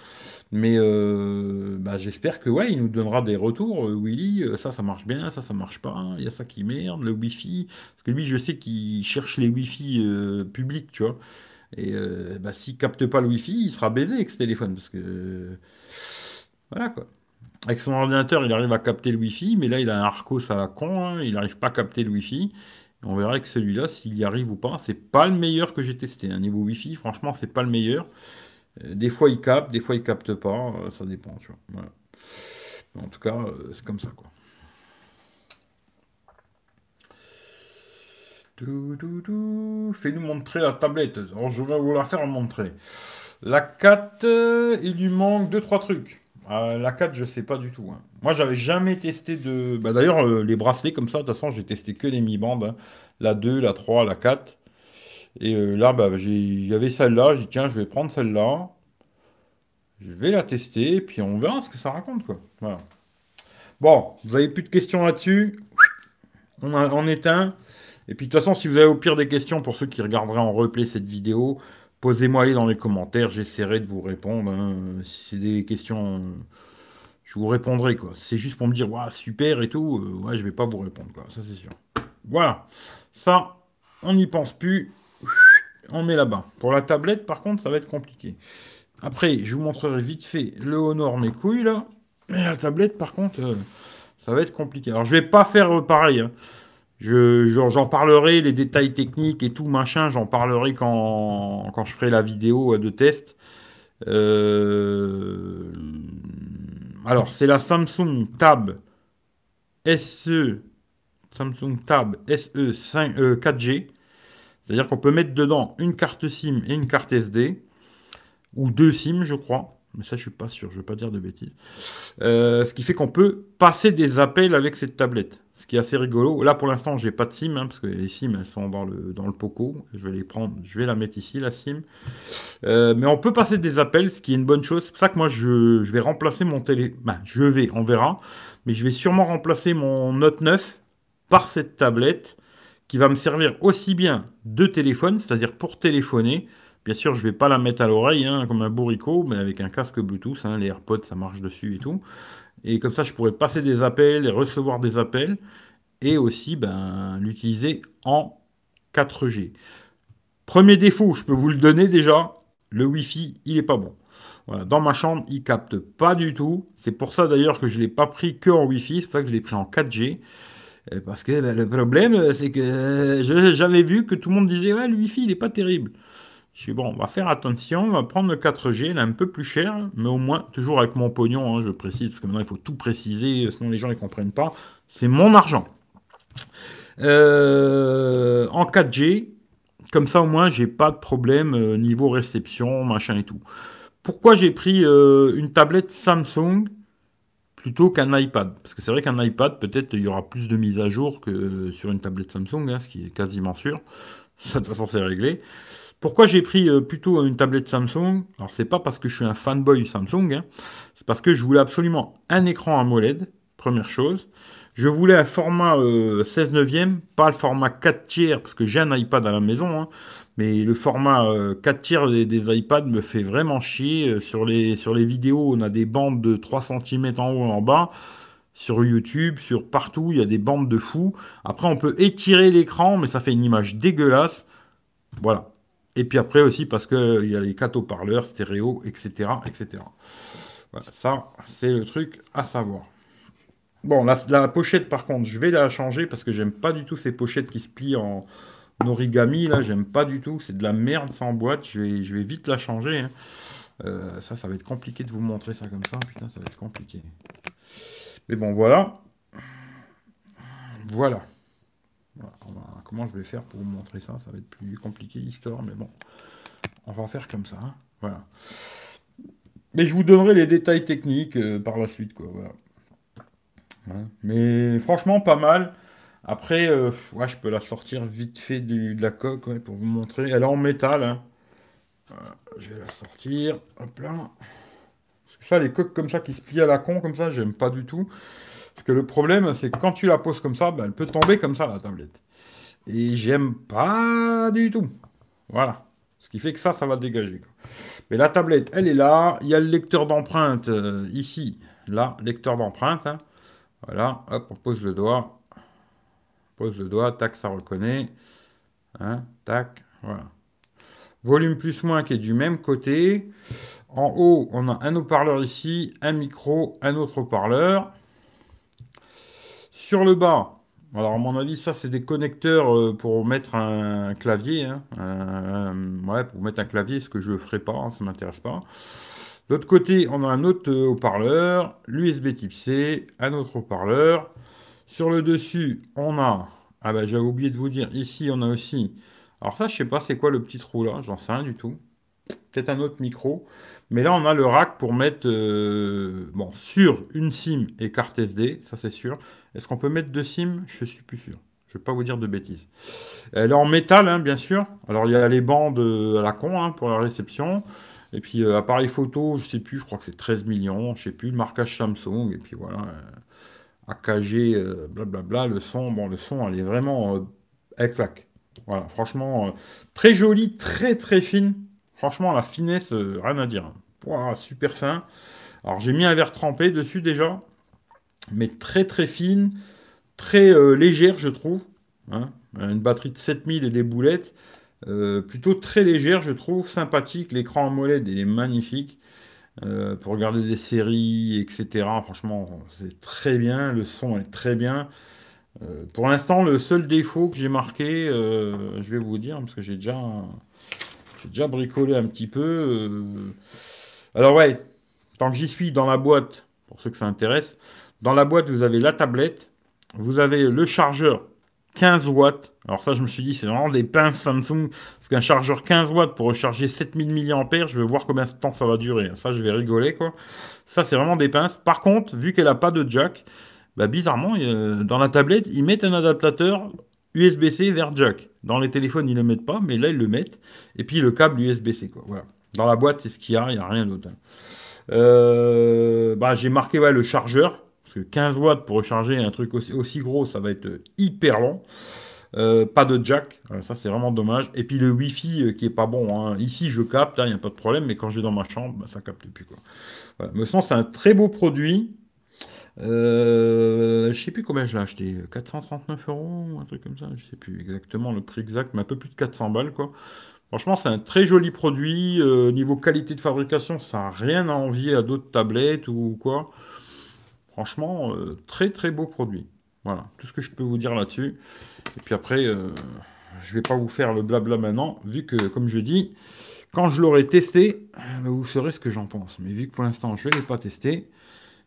Mais euh, bah, j'espère que ouais, il nous donnera des retours. Willy, euh, euh, ça, ça marche bien, ça, ça marche pas. Il y a ça qui merde, le Wi-Fi. Parce que lui, je sais qu'il cherche les Wi-Fi publics, tu vois. Et bah, s'il capte pas le Wi-Fi, il sera baisé avec ce téléphone. Parce que. voilà, quoi. Avec son ordinateur, il arrive à capter le Wi-Fi, mais là, il a un Arcos à la con, hein, il n'arrive pas à capter le Wi-Fi. On verra que celui-là, s'il y arrive ou pas, c'est pas le meilleur que j'ai testé. Un hein. Niveau Wi-Fi, franchement, c'est pas le meilleur. Euh, des fois, il capte, des fois, il capte pas. Euh, ça dépend, En tout cas, euh, c'est comme ça, quoi. Fais-nous montrer la tablette. je vais vous la faire montrer. La 4, il lui manque 2-3 trucs. Ah, la 4, je ne sais pas du tout. Hein. Moi, j'avais jamais testé de. Bah, d'ailleurs, les bracelets comme ça, de toute façon, j'ai testé que les mi-bandes. Hein. La 2, la 3, la 4. Et euh, là, bah, il y avait celle-là, j'ai dit tiens, je vais prendre celle-là, je vais la tester, et puis on verra ce que ça raconte. Quoi. Voilà. Bon, vous n'avez plus de questions là-dessus, on, en on éteint. Et puis de toute façon, si vous avez au pire des questions pour ceux qui regarderaient en replay cette vidéo, posez-moi les dans les commentaires, j'essaierai de vous répondre. Hein. Si c'est des questions, je vous répondrai quoi. C'est juste pour me dire super et tout, euh, ouais je vais pas vous répondre quoi, ça c'est sûr. Voilà, ça on n'y pense plus on met là-bas. Pour la tablette, par contre, ça va être compliqué. Après, je vous montrerai vite fait le Honor mes couilles, là. Mais la tablette, par contre, euh, ça va être compliqué. Alors, je vais pas faire pareil. Hein. Je, j'en parlerai, les détails techniques et tout, machin, j'en parlerai quand, je ferai la vidéo euh, de test. Euh, alors, c'est la Samsung Tab SE Samsung Tab SE 5, 4G. C'est-à-dire qu'on peut mettre dedans une carte SIM et une carte SD, ou deux SIM, je crois. Mais ça, je suis pas sûr, je ne veux pas dire de bêtises. Euh, ce qui fait qu'on peut passer des appels avec cette tablette, ce qui est assez rigolo. Là, pour l'instant, je n'ai pas de SIM, hein, parce que les SIM, elles sont dans le, dans le POCO. Je vais les prendre, je vais la mettre ici, la SIM. Euh, mais on peut passer des appels, ce qui est une bonne chose. C'est pour ça que moi, je, vais remplacer mon télé... Ben, je vais, on verra. Mais je vais sûrement remplacer mon Note 9 par cette tablette qui va me servir aussi bien de téléphone, c'est-à-dire pour téléphoner. Bien sûr, je ne vais pas la mettre à l'oreille hein, comme un bourricot, mais avec un casque Bluetooth, hein, les AirPods, ça marche dessus et tout. Et comme ça, je pourrais passer des appels et recevoir des appels, et aussi ben, l'utiliser en 4G. Premier défaut, je peux vous le donner déjà, le Wi-Fi, il n'est pas bon. dans ma chambre, il capte pas du tout. C'est pour ça d'ailleurs que je ne l'ai pas pris que en Wi-Fi, c'est pour ça que je l'ai pris en 4G. Euh, parce que le problème, euh, c'est que euh, j'avais vu que tout le monde disait Ouais, le Wi-Fi, il n'est pas terrible. Je suis bon, on va faire attention, on va prendre le 4G, il est un peu plus cher, mais au moins, toujours avec mon pognon, hein, je précise, parce que maintenant il faut tout préciser, sinon les gens ne comprennent pas. C'est mon argent. en 4G, comme ça au moins, j'ai pas de problème niveau réception, machin et tout. Pourquoi j'ai pris une tablette Samsung plutôt qu'un iPad. Parce que c'est vrai qu'un iPad, peut-être, il y aura plus de mises à jour que euh, sur une tablette Samsung, hein, ce qui est quasiment sûr. Ça, de toute façon, c'est réglé. Pourquoi j'ai pris euh, plutôt une tablette Samsung Alors, c'est pas parce que je suis un fanboy Samsung, hein. c'est parce que je voulais absolument un écran AMOLED, première chose. Je voulais un format 16 euh, neuvième, pas le format 4 tiers, parce que j'ai un iPad à la maison. Hein. Mais le format 4 euh, tiers des, iPad iPads me fait vraiment chier. Euh, sur les, sur les vidéos, on a des bandes de 3 cm en haut et en bas. Sur YouTube, sur partout, il y a des bandes de fous. Après, on peut étirer l'écran, mais ça fait une image dégueulasse. Voilà. Et puis après aussi parce qu'il euh, y a les 4 haut-parleurs, stéréo, etc. etc. Voilà, ça, c'est le truc à savoir. Bon, la, la, pochette, par contre, je vais la changer parce que j'aime pas du tout ces pochettes qui se plient en, origami, là, j'aime pas du tout. C'est de la merde sans boîte. Je vais, je vais vite la changer. Hein. Euh, ça, ça va être compliqué de vous montrer ça comme ça. Putain, ça va être compliqué. Mais bon, voilà. Voilà. comment je vais faire pour vous montrer ça Ça va être plus compliqué, histoire. Mais bon, on va faire comme ça. Hein. Voilà. Mais je vous donnerai les détails techniques euh, par la suite, quoi. Voilà. Hein. mais franchement, pas mal. Après, euh, je peux la sortir vite fait de la coque pour vous montrer. Elle est en métal. Hein. Euh, je vais la sortir. Hop là. Parce que ça, les coques comme ça qui se plient à la con, comme ça, j'aime pas du tout. Parce que le problème, c'est que quand tu la poses comme ça, ben, elle peut tomber comme ça, la tablette. Et j'aime pas du tout. Voilà. Ce qui fait que ça, ça va dégager. Mais la tablette, elle est là. Il y a le lecteur d'empreintes, euh, ici. Là, lecteur d'empreinte. Hein. Voilà. Hop, on pose le doigt pose le doigt, tac, ça reconnaît. Hein, tac, voilà. Volume plus moins qui est du même côté. En haut, on a un haut-parleur ici, un micro, un autre haut-parleur. Sur le bas, alors à mon avis, ça c'est des connecteurs euh, pour mettre un clavier. Hein, ouais, pour mettre un clavier, ce que je ne ferai pas, hein, ça ne m'intéresse pas. L'autre côté, on a un autre euh, haut-parleur, l'USB type C, un autre haut-parleur. Sur le dessus, on a... Ah ben, j'avais oublié de vous dire, ici on a aussi... Alors ça, je sais pas c'est quoi le petit trou là, j'en sais rien du tout. Peut-être un autre micro. Mais là, on a le rack pour mettre euh, bon, sur une SIM et carte SD, ça c'est sûr. Est-ce qu'on peut mettre deux SIM Je suis plus sûr. Je ne vais pas vous dire de bêtises. Elle est en métal, hein, bien sûr. Alors, il y a les bandes euh, à la con hein, pour la réception. Et puis, euh, appareil photo, je sais plus, je crois que c'est 13 millions. Je sais plus, le marquage Samsung. Et puis voilà. AKG, euh, blablabla, le son, bon, le son, elle est vraiment exact. Euh, voilà, franchement, euh, très jolie, très très fine. Franchement, la finesse, rien à dire. Waouh, super fin. Alors, j'ai mis un verre trempé dessus déjà, mais très très fine, très légère, je trouve. Hein. une batterie de 7000 et des boulettes. plutôt très légère, je trouve, sympathique. L'écran AMOLED, il est magnifique. Euh, pour regarder des séries, etc. Franchement, c'est très bien, le son est très bien. Euh, pour l'instant, le seul défaut que j'ai marqué, euh, je vais vous dire, parce que j'ai déjà, j'ai déjà bricolé un petit peu. Alors ouais, tant que j'y suis, dans la boîte, pour ceux que ça intéresse, dans la boîte, vous avez la tablette, vous avez le chargeur 15 watts. Alors ça, je me suis dit, c'est vraiment des pinces Samsung. Parce qu'un chargeur 15 watts pour recharger 7000 mAh, je vais voir combien de temps ça va durer. Ça, je vais rigoler, quoi. Ça, c'est vraiment des pinces. Par contre, vu qu'elle n'a pas de jack, bah, bizarrement, euh, dans la tablette, ils mettent un adaptateur USB-C vers jack. Dans les téléphones, ils ne le mettent pas, mais là, ils le mettent. Et puis, le câble USB-C, quoi. Voilà. Dans la boîte, c'est ce qu'il y a, il n'y a rien d'autre. Hein. Euh, bah, j'ai marqué le chargeur que 15 watts pour recharger un truc aussi, gros, ça va être euh, hyper long. Euh, pas de jack, euh, ça c'est vraiment dommage. Et puis le wifi qui est pas bon. Hein. Ici je capte, il hein, n'y a pas de problème, mais quand j'ai dans ma chambre, ça bah, ça capte plus. Quoi. Voilà. Me c'est un très beau produit. je je sais plus combien je l'ai acheté, 439 euros, un truc comme ça, je sais plus exactement le prix exact, mais un peu plus de 400 balles quoi. Franchement, c'est un très joli produit. niveau qualité de fabrication, ça n'a rien à envier à d'autres tablettes ou quoi. Franchement, euh, très très beau produit. Voilà, tout ce que je peux vous dire là-dessus. Et puis après, euh, je ne vais pas vous faire le blabla maintenant, vu que, comme je dis, quand je l'aurai testé, euh, vous saurez ce que j'en pense. Mais vu que pour l'instant, je ne l'ai pas testé,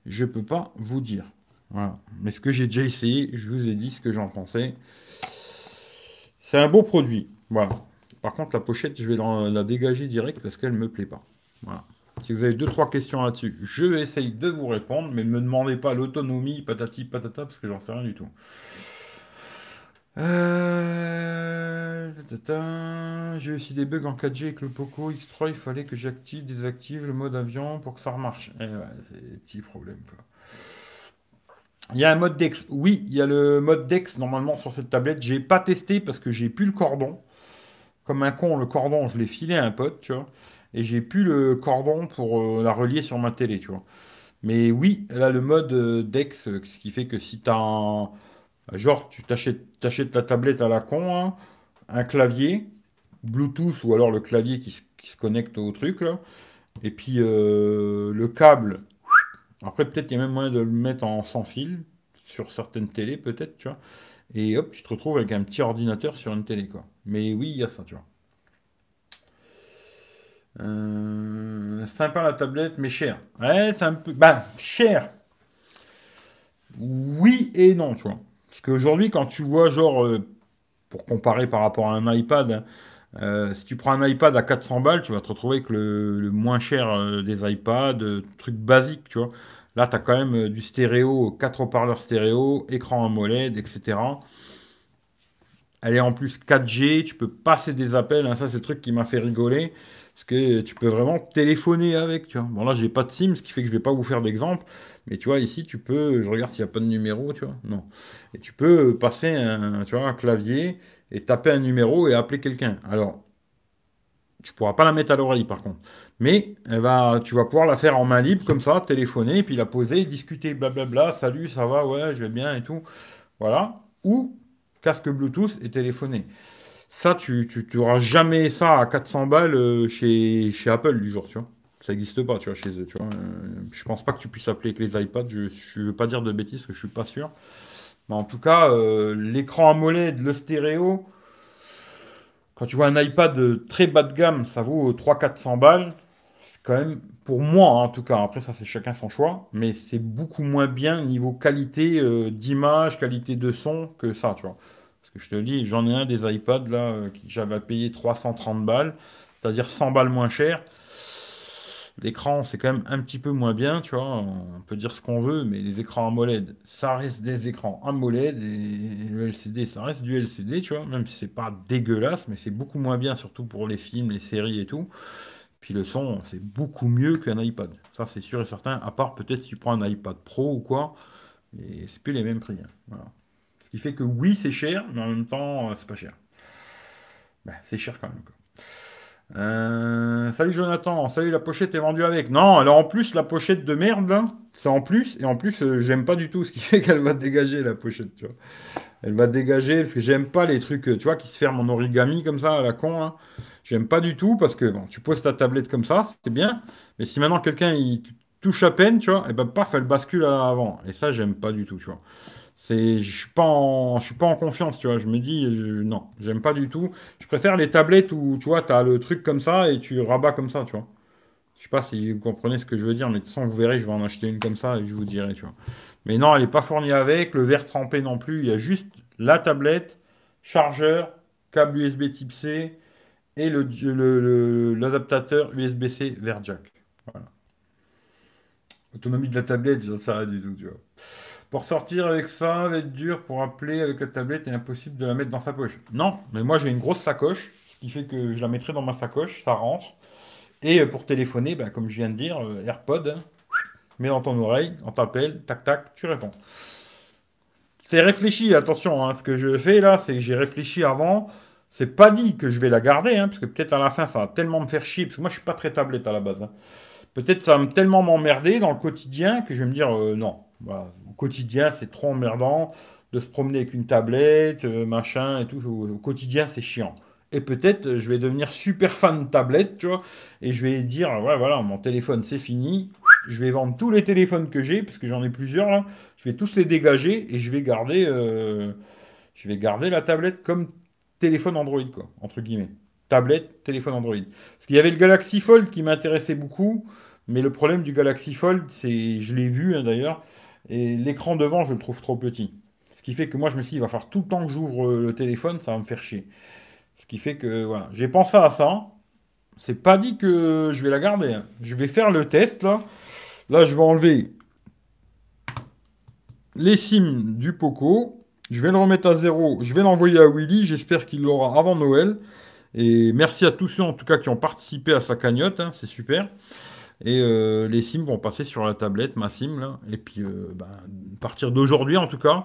je ne peux pas vous dire. Voilà. Mais ce que j'ai déjà essayé, je vous ai dit ce que j'en pensais. C'est un beau produit. Voilà. Par contre, la pochette, je vais la dégager direct parce qu'elle ne me plaît pas. Voilà. Si vous avez deux, trois questions là-dessus, je essaye de vous répondre, mais ne me demandez pas l'autonomie, patati patata, parce que j'en sais rien du tout. Euh, j'ai aussi des bugs en 4G avec le Poco X3. Il fallait que j'active, désactive le mode avion pour que ça remarche. Eh ouais, c'est des petits problèmes. Quoi. Il y a un mode Dex. Oui, il y a le mode Dex normalement sur cette tablette. J'ai pas testé parce que j'ai plus le cordon. Comme un con, le cordon, je l'ai filé à un pote, tu vois et j'ai plus le cordon pour euh, la relier sur ma télé, tu vois. Mais oui, elle a le mode euh, DEX, ce qui fait que si tu as Genre, tu t'achètes, la tablette à la con, hein, un clavier, Bluetooth ou alors le clavier qui, se connecte au truc, là, et puis euh, le câble. Après, peut-être il y a même moyen de le mettre en sans fil, sur certaines télés, peut-être, tu vois. Et hop, tu te retrouves avec un petit ordinateur sur une télé, quoi. Mais oui, il y a ça, tu vois. Euh, sympa la tablette, mais cher. Ouais, c'est un peu. Bah, cher. Oui et non, tu vois. Parce qu'aujourd'hui, quand tu vois, genre, euh, pour comparer par rapport à un iPad, hein, euh, si tu prends un iPad à 400 balles, tu vas te retrouver avec le, moins cher des iPads, truc basique, tu vois. Là, tu as quand même du stéréo, 4 haut-parleurs stéréo, écran AMOLED, etc. Elle est en plus 4G, tu peux passer des appels, hein, ça c'est le truc qui m'a fait rigoler. Parce que tu peux vraiment téléphoner avec, tu vois. Bon, là, j'ai pas de SIM, ce qui fait que je vais pas vous faire d'exemple. Mais tu vois, ici, tu peux, je regarde s'il n'y a pas de numéro, tu vois. Non. Et tu peux passer un, tu un clavier et taper un numéro et appeler quelqu'un. Alors, tu pourras pas la mettre à l'oreille, par contre. Mais elle va, tu vas pouvoir la faire en main libre, comme ça, téléphoner, puis la poser, discuter, blablabla, salut, ça va, ouais, je vais bien et tout. Voilà. Ou casque Bluetooth et téléphoner. Ça, tu, n'auras jamais ça à 400 balles euh, chez, chez Apple, du jour. tu vois. Ça n'existe pas, tu vois, chez eux, tu vois. Euh, je pense pas que tu puisses appeler avec les iPads. Je ne veux pas dire de bêtises, parce que je suis pas sûr. Mais en tout cas, euh, l'écran AMOLED, le stéréo, quand tu vois un iPad euh, très bas de gamme, ça vaut 300-400 balles. C'est quand même, pour moi hein, en tout cas, après ça c'est chacun son choix, mais c'est beaucoup moins bien niveau qualité d'image, qualité de son que ça, tu vois je te dis, j'en ai un des iPads là, euh, j'avais payé 330 balles, c'est-à-dire 100 balles moins cher. L'écran, c'est quand même un petit peu moins bien, tu vois. On peut dire ce qu'on veut, mais les écrans AMOLED, ça reste des écrans AMOLED et le LCD, ça reste du LCD, tu vois. Même si c'est pas dégueulasse, mais c'est beaucoup moins bien, surtout pour les films, les séries et tout. Puis le son, c'est beaucoup mieux qu'un iPad. Ça, c'est sûr et certain. À part peut-être si tu prends un iPad Pro ou quoi, mais c'est plus les mêmes prix. Hein, voilà. Ce qui fait que oui, c'est cher, mais en même temps, euh, c'est pas cher. Ben, c'est cher quand même. Euh, salut Jonathan, salut la pochette est vendue avec. Non, alors en plus la pochette de merde c'est en plus et en plus euh, j'aime pas du tout ce qui fait qu'elle va dégager la pochette, tu vois. Elle va dégager parce que j'aime pas les trucs, tu vois, qui se ferment en origami comme ça à la con. Hein. J'aime pas du tout parce que bon, tu poses ta tablette comme ça, c'est bien, mais si maintenant quelqu'un il touche à peine, tu vois, et eh ben paf, elle bascule avant. Et ça j'aime pas du tout, tu vois c'est je suis pas en je suis pas en confiance tu vois je me dis non j'aime pas du tout je préfère les tablettes où tu vois tu as le truc comme ça et tu rabats comme ça tu vois je sais pas si vous comprenez ce que je veux dire mais de toute façon vous verrez je vais en acheter une comme ça et je vous dirai tu vois mais non elle est pas fournie avec le verre trempé non plus il y a juste la tablette chargeur câble USB type C et le l'adaptateur USB-C vers jack voilà autonomie de la tablette ça, rien du tout tu vois pour sortir avec ça, va être dur. Pour appeler avec la tablette, il est impossible de la mettre dans sa poche. Non, mais moi j'ai une grosse sacoche, ce qui fait que je la mettrai dans ma sacoche, ça rentre. Et euh, pour téléphoner, bah, comme je viens de dire, euh, AirPod, hein, mets dans ton oreille, on t'appelle, tac tac, tu réponds. C'est réfléchi, attention, hein, ce que je fais là, c'est que j'ai réfléchi avant. C'est pas dit que je vais la garder, hein, parce que peut-être à la fin ça va tellement me faire chier, parce que moi je suis pas très tablette à la base peut-être ça va tellement m'emmerder dans le quotidien que je vais me dire euh, non, bah, au quotidien c'est trop emmerdant de se promener avec une tablette, euh, machin et tout, au, quotidien c'est chiant. Et peut-être euh, je vais devenir super fan de tablette, tu vois, et je vais dire ouais voilà, mon téléphone c'est fini, je vais vendre tous les téléphones que j'ai, parce que j'en ai plusieurs je vais tous les dégager et je vais garder, je vais garder la tablette comme téléphone Android, quoi, entre guillemets. Tablette, téléphone Android. Parce qu'il y avait le Galaxy Fold qui m'intéressait beaucoup. Mais le problème du Galaxy Fold, c'est, je l'ai vu hein, d'ailleurs, et l'écran devant, je le trouve trop petit. Ce qui fait que moi, je me suis dit, il va falloir tout le temps que j'ouvre euh, le téléphone, ça va me faire chier. Ce qui fait que, voilà, j'ai pensé à ça. C'est pas dit que je vais la garder. Hein. Je vais faire le test, là. Là, je vais enlever les SIM du Poco. Je vais le remettre à zéro. Je vais l'envoyer à Willy. J'espère qu'il l'aura avant Noël. Et merci à tous ceux, en tout cas, qui ont participé à sa cagnotte. Hein. C'est super. Et euh, les sims vont passer sur la tablette, ma sim, là. Et puis, euh, bah, à partir d'aujourd'hui, en tout cas,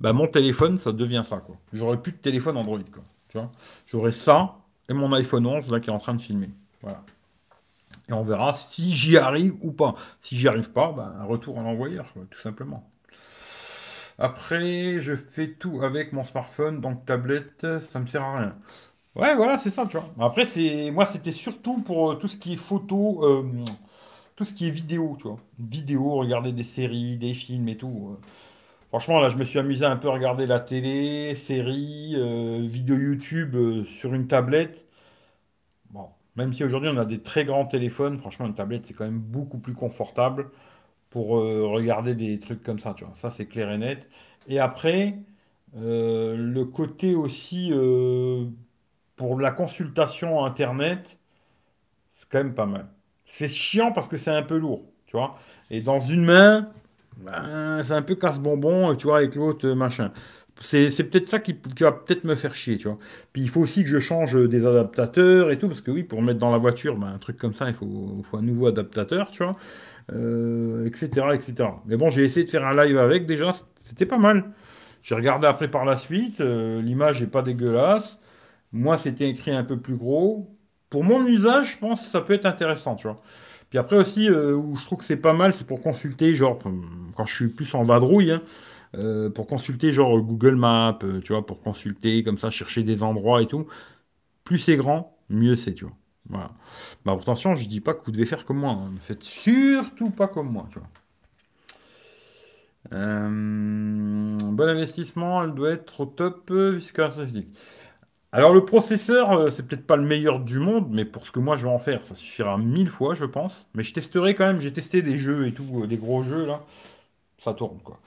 bah, mon téléphone, ça devient ça, quoi. J'aurai plus de téléphone Android, quoi. Tu vois J'aurai ça et mon iPhone 11, là, qui est en train de filmer. Voilà. Et on verra si j'y arrive ou pas. Si j'y arrive pas, bah, un retour à l'envoyeur, tout simplement. Après, je fais tout avec mon smartphone, donc tablette, ça me sert à rien. Ouais, voilà, c'est ça, tu vois. Après, c'est moi, c'était surtout pour euh, tout ce qui est photo, euh, tout ce qui est vidéo, tu vois. Vidéo, regarder des séries, des films et tout. Euh. Franchement, là, je me suis amusé un peu à regarder la télé, séries, vidéos YouTube sur une tablette. Bon, même si aujourd'hui on a des très grands téléphones, franchement, une tablette, c'est quand même beaucoup plus confortable pour regarder des trucs comme ça, tu vois. Ça, c'est clair et net. Et après, le côté aussi pour la consultation Internet, c'est quand même pas mal. C'est chiant parce que c'est un peu lourd, tu vois. Et dans une main, ben, c'est un peu casse-bonbon, tu vois, avec l'autre euh, machin. C'est, peut-être ça qui, va peut-être me faire chier, tu vois. Puis il faut aussi que je change des adaptateurs et tout, parce que oui, pour mettre dans la voiture, ben, un truc comme ça, il faut, un nouveau adaptateur, tu vois. etc., euh, etc. Mais bon, j'ai essayé de faire un live avec déjà, c'était pas mal. J'ai regardé après par la suite, euh, l'image est pas dégueulasse. Moi, c'était écrit un peu plus gros. Pour mon usage, je pense que ça peut être intéressant, tu vois. Puis après aussi, euh, où je trouve que c'est pas mal, c'est pour consulter, genre, quand je suis plus en vadrouille, hein, euh, pour consulter, genre, Google Maps, euh, tu vois, pour consulter, comme ça, chercher des endroits et tout. Plus c'est grand, mieux c'est, tu vois. Voilà. attention, je dis pas que vous devez faire comme moi. Ne hein. faites surtout pas comme moi, tu vois. bon investissement, elle doit être au top, puisque ça se dit. Alors le processeur, euh, c'est peut-être pas le meilleur du monde, mais pour ce que moi je vais en faire, ça suffira mille fois, je pense. Mais je testerai quand même, j'ai testé des jeux et tout, euh, des gros jeux là, ça tourne quoi.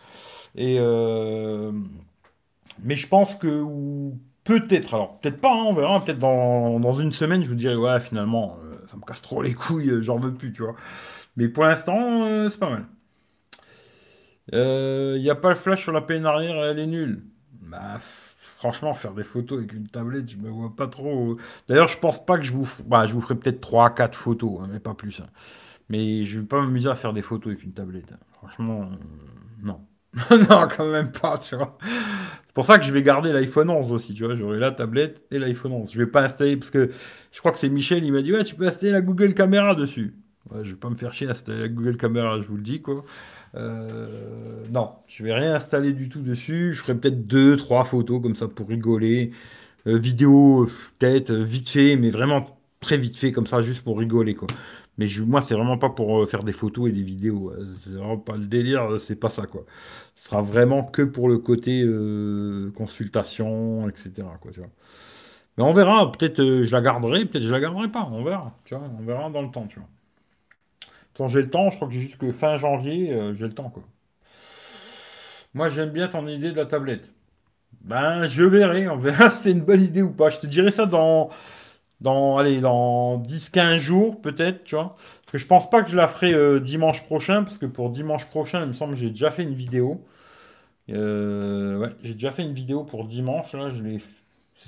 Et euh, mais je pense que peut-être, alors peut-être pas, hein, on verra, peut-être dans, une semaine, je vous dirai ouais finalement, ça me casse trop les couilles, j'en veux plus, tu vois. Mais pour l'instant, c'est pas mal. Il n'y a pas le flash sur la peine arrière, elle est nulle. Bah. Franchement, faire des photos avec une tablette, je me vois pas trop. Euh. D'ailleurs, je pense pas que je vous, bah, je vous ferai peut-être 3 4 photos, hein, mais pas plus. Hein. Mais je vais pas m'amuser à faire des photos avec une tablette. Hein. Franchement, euh, non. non, quand même pas, tu vois. C'est pour ça que je vais garder l'iPhone 11 aussi, tu vois. J'aurai la tablette et l'iPhone 11. Je vais pas installer, parce que je crois que c'est Michel, il m'a dit, ouais, tu peux installer la Google Caméra dessus. Je je vais pas me faire chier à installer la Google Caméra, je vous le dis, quoi. Euh, non, je vais rien installer du tout dessus. Je ferai peut-être deux, trois photos comme ça pour rigoler. Euh, vidéo, peut-être euh, vite fait, mais vraiment très vite fait comme ça, juste pour rigoler quoi. Mais moi, c'est vraiment pas pour faire des photos et des vidéos. Hein. pas le délire, c'est pas ça, quoi. Ce sera vraiment que pour le côté consultation, etc., Mais on verra, peut-être je la garderai, peut-être je la garderai pas, on verra, on verra dans le temps, tu vois. Quand j'ai le temps, je crois que j'ai jusque fin janvier, euh, j'ai le temps. Quoi. Moi, j'aime bien ton idée de la tablette. Ben, je verrai. On verra si c'est une bonne idée ou pas. Je te dirai ça dans, dans, dans 10-15 jours, peut-être, tu vois. Parce que je pense pas que je la ferai euh, dimanche prochain, parce que pour dimanche prochain, il me semble que j'ai déjà fait une vidéo. Euh, ouais, j'ai déjà fait une vidéo pour dimanche. Ce ne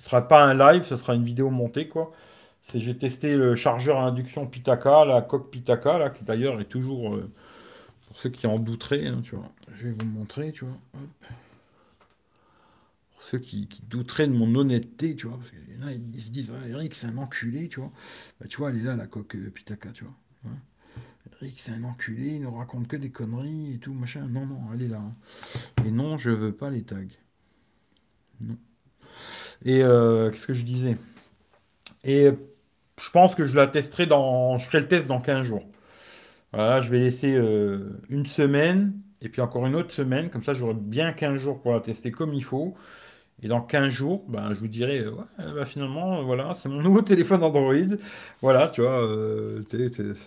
sera pas un live, ce sera une vidéo montée, quoi j'ai testé le chargeur à induction Pitaka, la coque Pitaka, là, qui d'ailleurs est toujours, euh, pour ceux qui en douteraient, hein, tu vois, je vais vous montrer, tu vois. Pour ceux qui, qui, douteraient de mon honnêteté, tu vois, parce qu'il y en a, ils se disent, Eric, c'est un enculé, tu vois. Bah, tu vois, elle est là, la coque euh, Pitaka, tu vois. Eric, c'est un enculé, il ne raconte que des conneries et tout, machin. Non, non, elle est là. Hein. Et non, je veux pas les tags. Non. Et euh, qu'est-ce que je disais Et je pense que je la testerai dans. Je ferai le test dans 15 jours. Voilà, je vais laisser euh, une semaine et puis encore une autre semaine. Comme ça, j'aurai bien 15 jours pour la tester comme il faut. Et dans 15 jours, ben, je vous dirai, euh, eh ben, finalement, euh, voilà, c'est mon nouveau téléphone Android. Voilà, tu vois.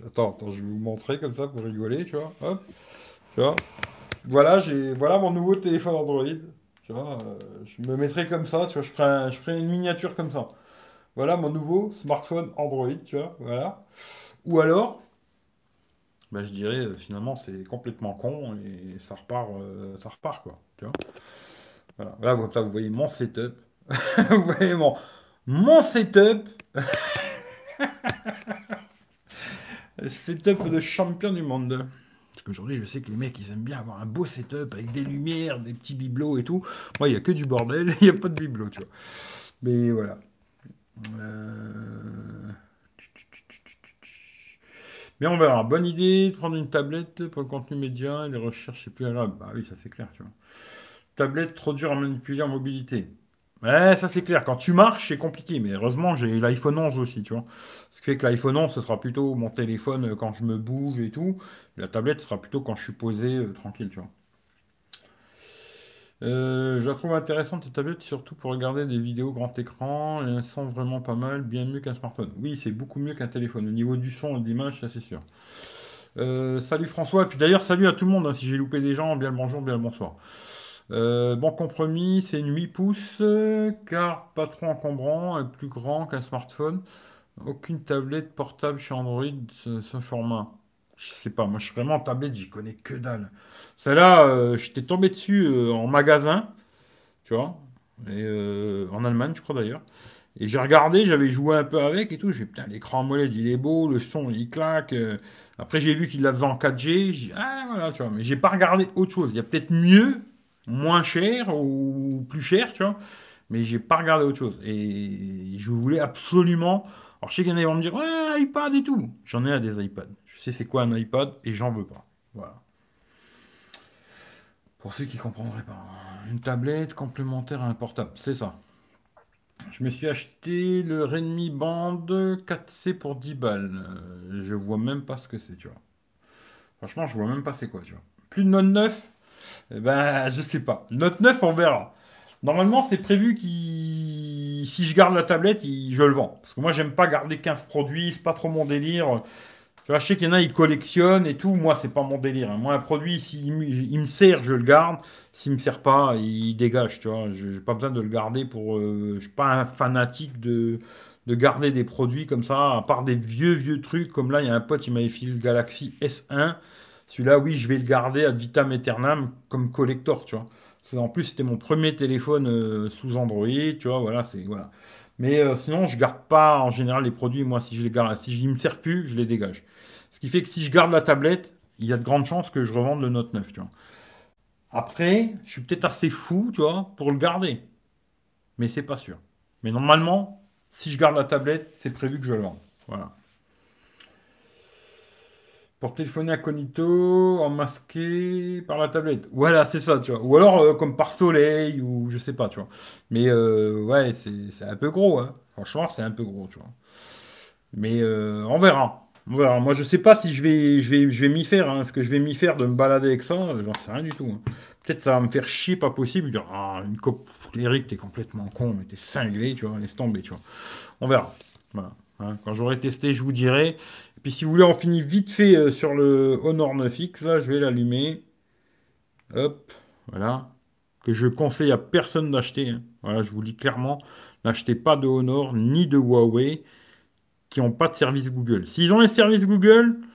Attends, attends, je vais vous montrer comme ça pour rigoler, tu vois. Hop, tu vois. Voilà, j'ai, voilà mon nouveau téléphone Android. Tu vois, je me mettrai comme ça, tu vois, je je ferai une miniature comme ça. Voilà mon nouveau smartphone Android, tu vois, voilà. Ou alors, bah, je dirais euh, finalement c'est complètement con et ça repart, euh, ça repart quoi. Tu vois voilà. vous voyez mon setup. vous voyez mon, mon setup. setup de champion du monde. Parce qu'aujourd'hui, je sais que les mecs, ils aiment bien avoir un beau setup avec des lumières, des petits bibelots et tout. Moi, il n'y a que du bordel, il n'y a pas de bibelots, tu vois. Mais voilà. Euh, Mais on verra. Bonne idée de prendre une tablette pour le contenu média et les recherches, c'est plus agréable. Bah oui, ça c'est clair, tu vois. Tablette trop dure à manipuler en mobilité. Ouais, ça c'est clair. Quand tu marches, c'est compliqué. Mais heureusement, j'ai l'iPhone 11 aussi, tu vois. Ce qui fait que l'iPhone 11, ce sera plutôt mon téléphone quand je me bouge et tout. La tablette sera plutôt quand je suis posé euh, tranquille, tu vois. Euh, je trouve intéressante cette tablette, surtout pour regarder des vidéos grand écran, et un son vraiment pas mal, bien mieux qu'un smartphone. Oui, c'est beaucoup mieux qu'un téléphone. Au niveau du son et de l'image, ça c'est sûr. Euh, salut François, et puis d'ailleurs salut à tout le monde, hein, si j'ai loupé des gens, bien le bonjour, bien le bonsoir. Euh, bon compromis, c'est une 8 pouces, car pas trop encombrant, plus grand qu'un smartphone. Aucune tablette portable chez Android ce, format. Je sais pas, moi je suis vraiment en tablette, j'y connais que dalle. Celle-là, euh, j'étais tombé dessus euh, en magasin, tu vois, et, euh, en Allemagne, je crois d'ailleurs. Et j'ai regardé, j'avais joué un peu avec et tout. J'ai putain, l'écran AMOLED, il est beau, le son, il claque. Après, j'ai vu qu'il l'avait en 4G. J'ai ah, voilà, tu vois, mais j'ai pas regardé autre chose. Il y a peut-être mieux, moins cher ou plus cher, tu vois, mais j'ai pas regardé autre chose. Et je voulais absolument. Alors, je sais qu'il y en a qui vont me dire, ouais, iPad et tout. J'en ai un des iPads. Je sais c'est quoi un iPad et j'en veux pas. Voilà. Pour ceux qui ne comprendraient pas, hein. une tablette complémentaire à un portable, c'est ça. Je me suis acheté le Redmi Band 4C pour 10 balles. Euh, je vois même pas ce que c'est, tu vois. Franchement, je vois même pas c'est quoi, tu vois. Plus de Note 9 eh ben, je sais pas. Note 9, on verra. Normalement, c'est prévu que Si je garde la tablette, je le vends. Parce que moi, j'aime pas garder 15 produits, c'est pas trop mon délire. Tu vois, je sais qu'il y en a, ils collectionnent et tout. Moi, c'est pas mon délire. Hein. Moi, un produit, s'il il me sert, je le garde. S'il me sert pas, il dégage. Tu vois, j'ai pas besoin de le garder pour. Euh, je suis pas un fanatique de, de garder des produits comme ça, à part des vieux, vieux trucs. Comme là, il y a un pote, il m'avait filé le Galaxy S1. Celui-là, oui, je vais le garder à vitam aeternam comme collector, tu vois. En plus, c'était mon premier téléphone euh, sous Android, tu vois, voilà, c'est... Voilà. Mais euh, sinon, je garde pas en général les produits. Moi, si je les garde, si je ne me sers plus, je les dégage. Ce qui fait que si je garde la tablette, il y a de grandes chances que je revende le Note 9. Tu vois. Après, je suis peut-être assez fou, tu vois, pour le garder. Mais c'est pas sûr. Mais normalement, si je garde la tablette, c'est prévu que je le vende. Voilà. Pour téléphoner incognito, en masqué par la tablette. Voilà, c'est ça, tu vois. Ou alors euh, comme par soleil, ou je sais pas, tu vois. Mais euh, ouais, c'est un peu gros, hein. Franchement, c'est un peu gros, tu vois. Mais euh, on verra. moi je sais pas si je vais, je vais, je m'y faire, hein, ce que je vais m'y faire de me balader avec ça, j'en sais rien du tout. Hein. Peut-être ça va me faire chier, pas possible, dire ah une cop... Eric t'es complètement con, mais t'es cinglé, tu vois, laisse tomber, tu vois. On verra. Voilà. Hein. Quand j'aurai testé, je vous dirai. Puis si vous voulez, on finit vite fait euh, sur le Honor 9X. Là, je vais l'allumer. Hop, voilà. Que je conseille à personne d'acheter. Hein. Voilà, je vous dis clairement, n'achetez pas de Honor ni de Huawei qui n'ont pas de service Google. S'ils ont les services Google, vous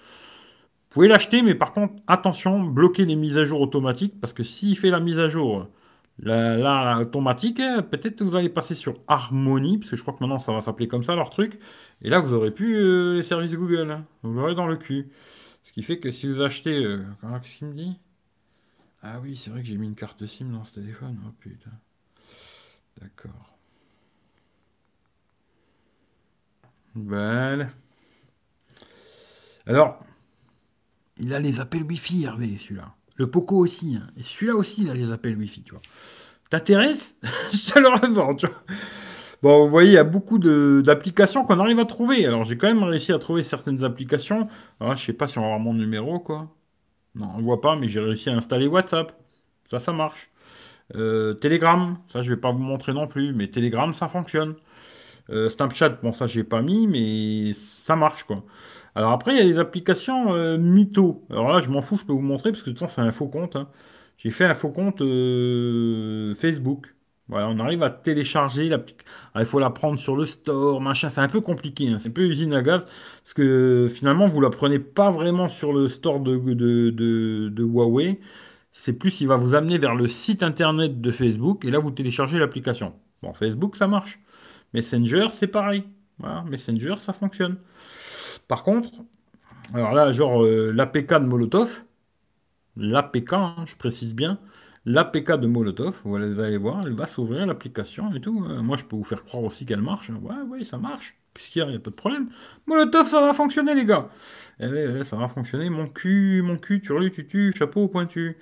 pouvez l'acheter, mais par contre, attention, bloquez les mises à jour automatiques parce que s'il fait la mise à jour Là, automatique, peut-être que vous allez passer sur Harmony, parce que je crois que maintenant ça va s'appeler comme ça leur truc. Et là, vous aurez plus euh, les services Google. Hein. Vous l'aurez dans le cul. Ce qui fait que si vous achetez. Euh, qu'est-ce qu'il me dit Ah oui, c'est vrai que j'ai mis une carte SIM dans ce téléphone. Oh putain. D'accord. Belle. Alors, il a les appels Wi-Fi, Hervé, celui-là. Le Poco aussi. Hein. Et celui-là aussi, a les appels Wi-Fi, tu vois. T'intéresses Je te le revends, tu vois. Bon, vous voyez, il y a beaucoup d'applications qu'on arrive à trouver. Alors, j'ai quand même réussi à trouver certaines applications. Je je sais pas si on va avoir mon numéro, quoi. Non, on ne voit pas, mais j'ai réussi à installer WhatsApp. Ça, ça marche. Euh, Telegram, ça, je vais pas vous montrer non plus, mais Telegram, ça fonctionne. Euh, Snapchat, bon, ça, j'ai pas mis, mais ça marche, quoi. Alors après, il y a des applications euh, mytho. Alors là, je m'en fous, je peux vous montrer parce que de toute façon, c'est un faux compte. Hein. J'ai fait un faux compte euh, Facebook. Voilà, on arrive à télécharger l'application. Ah, il faut la prendre sur le store, machin. C'est un peu compliqué. Hein. C'est un peu usine à gaz. Parce que finalement, vous la prenez pas vraiment sur le store de, de, de, Huawei. C'est plus, il va vous amener vers le site internet de Facebook. Et là, vous téléchargez l'application. Bon, Facebook, ça marche. Messenger, c'est pareil. Voilà, Messenger, ça fonctionne. Par contre, alors là, genre euh, l'APK de Molotov, l'APK, hein, je précise bien, l'APK de Molotov, vous allez voir, elle va s'ouvrir l'application et tout. Euh, moi, je peux vous faire croire aussi qu'elle marche. Ouais, oui, ça marche. puisqu'il y a n'y a pas de problème. Molotov, ça va fonctionner, les gars. Eh eh ça va fonctionner. Mon cul, mon cul, turlu, tutu, chapeau pointu.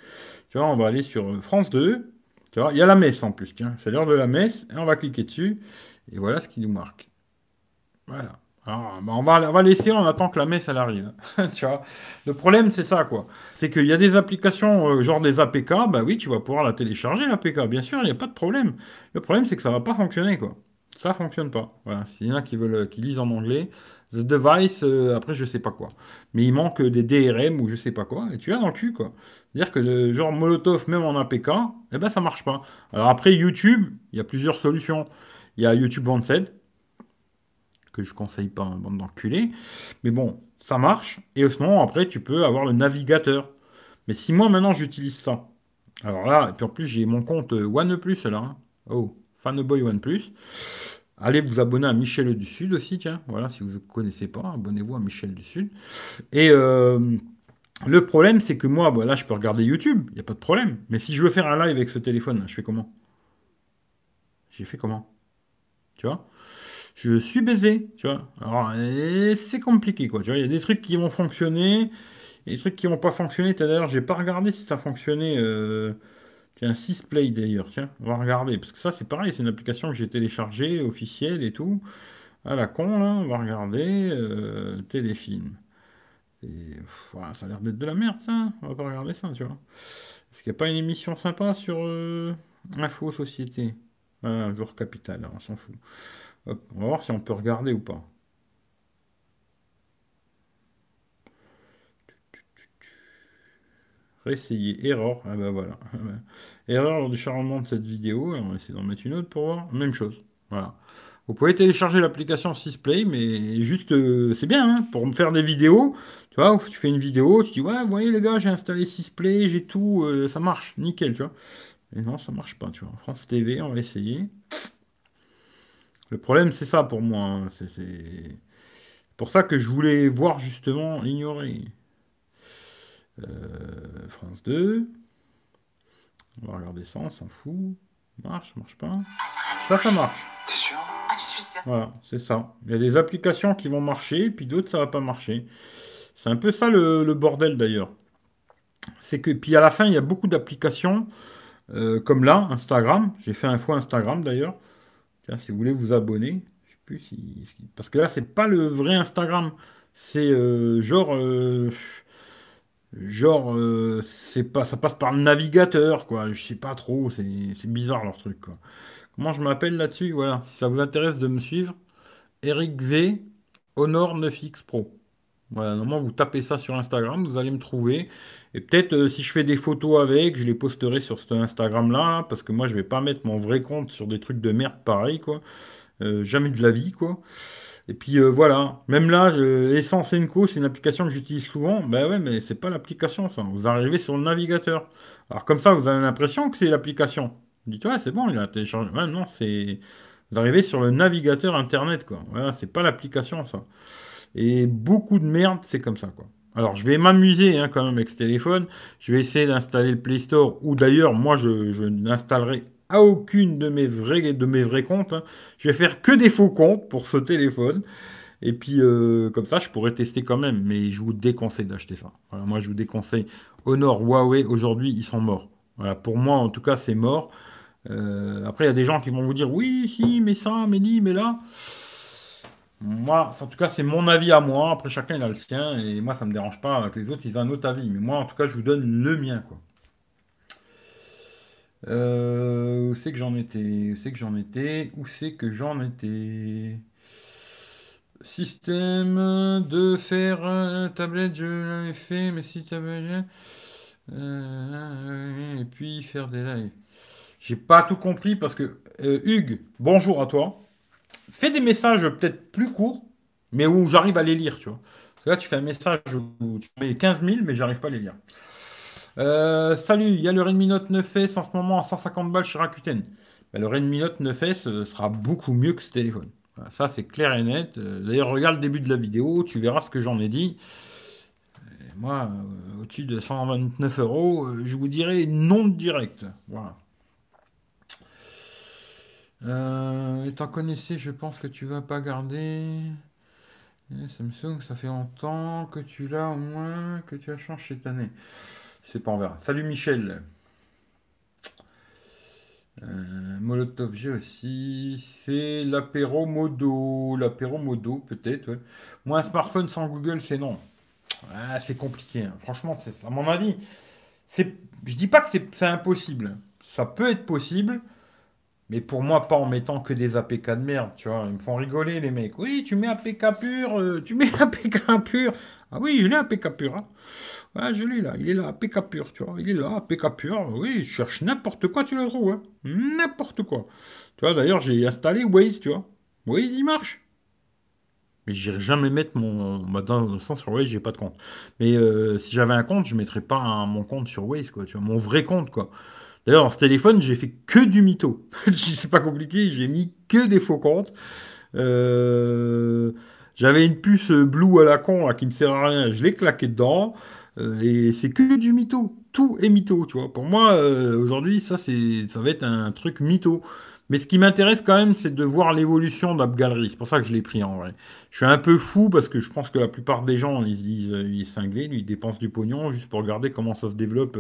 Tu vois, on va aller sur euh, France 2. Tu vois, il y a la messe en plus, tiens. C'est l'heure de la messe. Et on va cliquer dessus. Et voilà ce qui nous marque. Voilà. Ah, bah, on, va, on laisser, on attend que la messe elle arrive. tu vois Le problème, c'est ça, quoi. C'est qu'il y a des applications, euh, genre des APK, bah oui, tu vas pouvoir la télécharger, l'APK, bien sûr, il n'y a pas de problème. Le problème, c'est que ça va pas fonctionner, quoi. Ça fonctionne pas. Voilà. S'il y en a qui veulent, euh, qui lisent en anglais, The Device, euh, après, je sais pas quoi. Mais il manque des DRM ou je sais pas quoi, et tu as dans le cul, quoi. C'est-à-dire que, genre, Molotov, même en APK, eh ben, ça marche pas. Alors après, YouTube, il y a plusieurs solutions. Il y a YouTube Bandset que je conseille pas un hein, bande d'enculés. Mais bon, ça marche. Et au moment, après, tu peux avoir le navigateur. Mais si moi, maintenant, j'utilise ça, alors là, et puis en plus, j'ai mon compte euh, OnePlus, là. Hein. Oh, fanboy OnePlus. Allez vous abonner à Michel du Sud aussi, tiens. Voilà, si vous ne connaissez pas, abonnez-vous à Michel du Sud. Et euh, le problème, c'est que moi, bah, là, je peux regarder YouTube, il n'y a pas de problème. Mais si je veux faire un live avec ce téléphone, je fais comment J'ai fait comment Tu vois je suis baisé, tu vois. Alors, c'est compliqué, quoi. Tu vois, il y a des trucs qui vont fonctionner, et des trucs qui vont pas fonctionner. D'ailleurs, j'ai pas regardé si ça fonctionnait. Euh... un 6 Play d'ailleurs, tiens, on va regarder. Parce que ça, c'est pareil, c'est une application que j'ai téléchargée, officielle et tout. À la con, là, on va regarder euh, téléfilm. ça a l'air d'être de la merde, ça. On va pas regarder ça, tu vois. Est-ce qu'il n'y a pas une émission sympa sur euh, Info Société ah, Jour Capital, hein, on s'en fout on va voir si on peut regarder ou pas. Réessayer. Erreur. Ah bah voilà. Erreur lors du chargement de cette vidéo. on va essayer d'en mettre une autre pour voir. Même chose. Voilà. Vous pouvez télécharger l'application play mais juste, euh, c'est bien hein, pour me faire des vidéos. Tu vois, tu fais une vidéo, tu dis, ouais, voyez les gars, j'ai installé play j'ai tout, euh, ça marche, nickel, tu vois. Mais non, ça marche pas, tu vois. France TV, on va essayer. Le problème, c'est ça pour moi. Hein. C'est pour ça que je voulais voir justement ignorer. Euh, France 2. On va regarder ça, on s'en fout. Marche, marche pas. Ça, ça marche. Ah, voilà, c'est ça. Il y a des applications qui vont marcher, puis d'autres, ça va pas marcher. C'est un peu ça le, bordel d'ailleurs. C'est que, puis à la fin, il y a beaucoup d'applications, euh, comme là, Instagram. J'ai fait un fois Instagram d'ailleurs. Hein, si vous voulez vous abonner, je Parce que là, c'est pas le vrai Instagram. C'est euh, genre. Euh, genre, euh, c'est pas, ça passe par le navigateur, quoi. Je sais pas trop. C'est bizarre leur truc, quoi. Comment je m'appelle là-dessus Voilà. Si ça vous intéresse de me suivre, Eric V. Honor 9X Pro. Voilà, normalement vous tapez ça sur Instagram, vous allez me trouver. Et peut-être euh, si je fais des photos avec, je les posterai sur cet Instagram-là, hein, parce que moi, je vais pas mettre mon vrai compte sur des trucs de merde pareil, quoi. Euh, jamais de la vie, quoi. Et puis euh, voilà, même là, Essence Co, c'est une application que j'utilise souvent. Ben ouais, mais c'est pas l'application, ça. Vous arrivez sur le navigateur. Alors comme ça, vous avez l'impression que c'est l'application. Vous dites, ouais, c'est bon, il a téléchargé. Maintenant, non, c'est. Vous arrivez sur le navigateur internet, quoi. Voilà, c'est pas l'application, ça. Et beaucoup de merde, c'est comme ça, quoi. Alors, je vais m'amuser hein, quand même avec ce téléphone. Je vais essayer d'installer le Play Store, ou d'ailleurs, moi, je, n'installerai à aucune de mes vrais, de mes vrais comptes. Hein. Je vais faire que des faux comptes pour ce téléphone. Et puis, euh, comme ça, je pourrais tester quand même. Mais je vous déconseille d'acheter ça. moi, je vous déconseille. Honor, Huawei, aujourd'hui, ils sont morts. Voilà, pour moi, en tout cas, c'est mort. Euh, après, il y a des gens qui vont vous dire oui, si, mais ça, mais ni, mais là. Moi, en tout cas, c'est mon avis à moi. Après, chacun il a le sien. Et moi, ça ne me dérange pas avec les autres ils ont un autre avis. Mais moi, en tout cas, je vous donne le mien. Quoi. Euh, où c'est que j'en étais Où c'est que j'en étais Où c'est que j'en étais Système de faire tablette, je l'avais fait, mais si tu Euh, et puis faire des lives. J'ai pas tout compris parce que. Euh, Hugues, bonjour à toi fais des messages peut-être plus courts, mais où j'arrive à les lire, tu vois. là, tu fais un message où tu mets 15 000, mais j'arrive pas à les lire. Euh, salut, il y a le Redmi Note 9S en ce moment à 150 balles chez Rakuten. Ben, le Redmi Note 9S euh, sera beaucoup mieux que ce téléphone. ça, c'est clair et net. Euh, d'ailleurs, regarde le début de la vidéo, tu verras ce que j'en ai dit. moi, au-dessus de 129 euros, je vous dirai non direct. Voilà. Euh, étant connaissé, je pense que tu vas pas garder. Eh, Samsung, ça fait longtemps que tu l'as, au moins que tu as changé cette année. C'est pas envers. Salut Michel. Euh, Molotov, j'ai aussi. C'est l'apéro modo. L'apéro modo, peut-être. Moins Moi, un smartphone sans Google, c'est non. Ah, c'est compliqué. Hein. Franchement, c'est à mon avis. Je dis pas que c'est impossible. Ça peut être possible. Mais pour moi, pas en mettant que des APK de merde, tu vois. Ils me font rigoler, les mecs. Oui, tu mets APK pur, euh, tu mets APK pur. Ah oui, je l'ai APK pur. Hein. je l'ai là, il est là, APK pur, tu vois. Il est là, APK pur. Oui, je cherche n'importe quoi, tu le trouves. Hein. N'importe quoi. Tu vois, d'ailleurs, j'ai installé Waze, tu vois. Waze, il marche. Mais j'irai jamais mettre mon. dans le sens sur Waze, j'ai pas de compte. Mais euh, si j'avais un compte, je mettrais pas mon compte sur Waze, quoi. Tu vois, mon vrai compte, quoi. D'ailleurs, dans ce téléphone, j'ai fait que du mytho. c'est pas compliqué, j'ai mis que des faux comptes. Euh, j'avais une puce Blue à la con là, qui ne sert à rien, je l'ai claqué dedans. Euh, et c'est que du mytho. Tout est mytho, tu vois. Pour moi, euh, aujourd'hui, ça, ça va être un truc mytho. Mais ce qui m'intéresse quand même, c'est de voir l'évolution d'AppGallery. C'est pour ça que je l'ai pris en vrai. Je suis un peu fou parce que je pense que la plupart des gens, ils se disent, il est cinglé, lui, il dépense du pognon juste pour regarder comment ça se développe.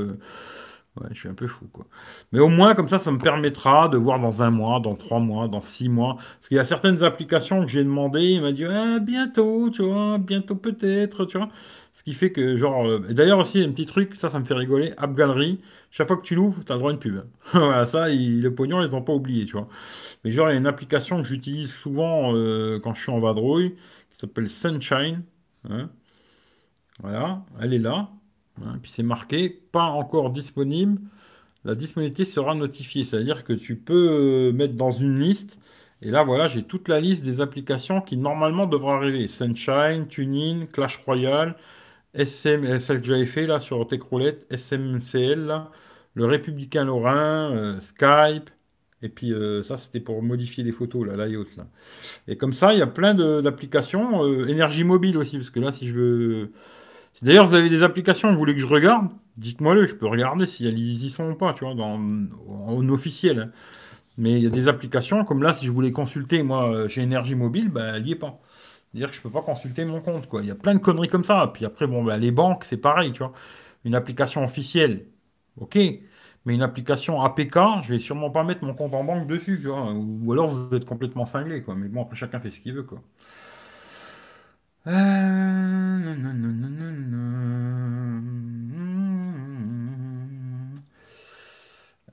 Ouais, je suis un peu fou, quoi. Mais au moins, comme ça, ça me permettra de voir dans un mois, dans trois mois, dans six mois. Parce qu'il y a certaines applications que j'ai demandées, il m'a dit ah, bientôt, tu vois, bientôt peut-être, tu vois. Ce qui fait que, genre. Euh, et d'ailleurs, aussi, il y a un petit truc, ça, ça me fait rigoler. App Gallery, chaque fois que tu l'ouvres, tu as le droit à une pub. voilà, ça, le pognon, ils n'ont pas oublié, tu vois. Mais genre, il y a une application que j'utilise souvent euh, quand je suis en vadrouille, qui s'appelle Sunshine. Hein. voilà, elle est là. Hein, puis c'est marqué pas encore disponible. La disponibilité sera notifiée. C'est-à-dire que tu peux euh, mettre dans une liste. Et là, voilà, j'ai toute la liste des applications qui normalement devraient arriver. Sunshine, TuneIn, Clash Royale, SM, euh, celle que j'avais fait là sur Techroulette, SMCL, le Républicain Lorrain, euh, Skype, et puis ça c'était pour modifier les photos, là, layout. Là. Et comme ça, il y a plein d'applications, énergie mobile aussi, parce que là, si je veux d'ailleurs vous avez des applications vous voulez que je regarde, dites-moi-le, je peux regarder si elles y sont ou pas, tu vois, dans, en officiel. Mais il y a des applications, comme là, si je voulais consulter, moi, j'ai euh, Énergie Mobile, ben, elle n'y est pas. C'est-à-dire que je ne peux pas consulter mon compte, quoi. Il y a plein de conneries comme ça. Puis après, bon, bah, les banques, c'est pareil, tu vois. Une application officielle, ok. Mais une application APK, je vais sûrement pas mettre mon compte en banque dessus, tu vois. Ou alors vous êtes complètement cinglé, quoi. Mais bon, après, chacun fait ce qu'il veut, quoi. Euh,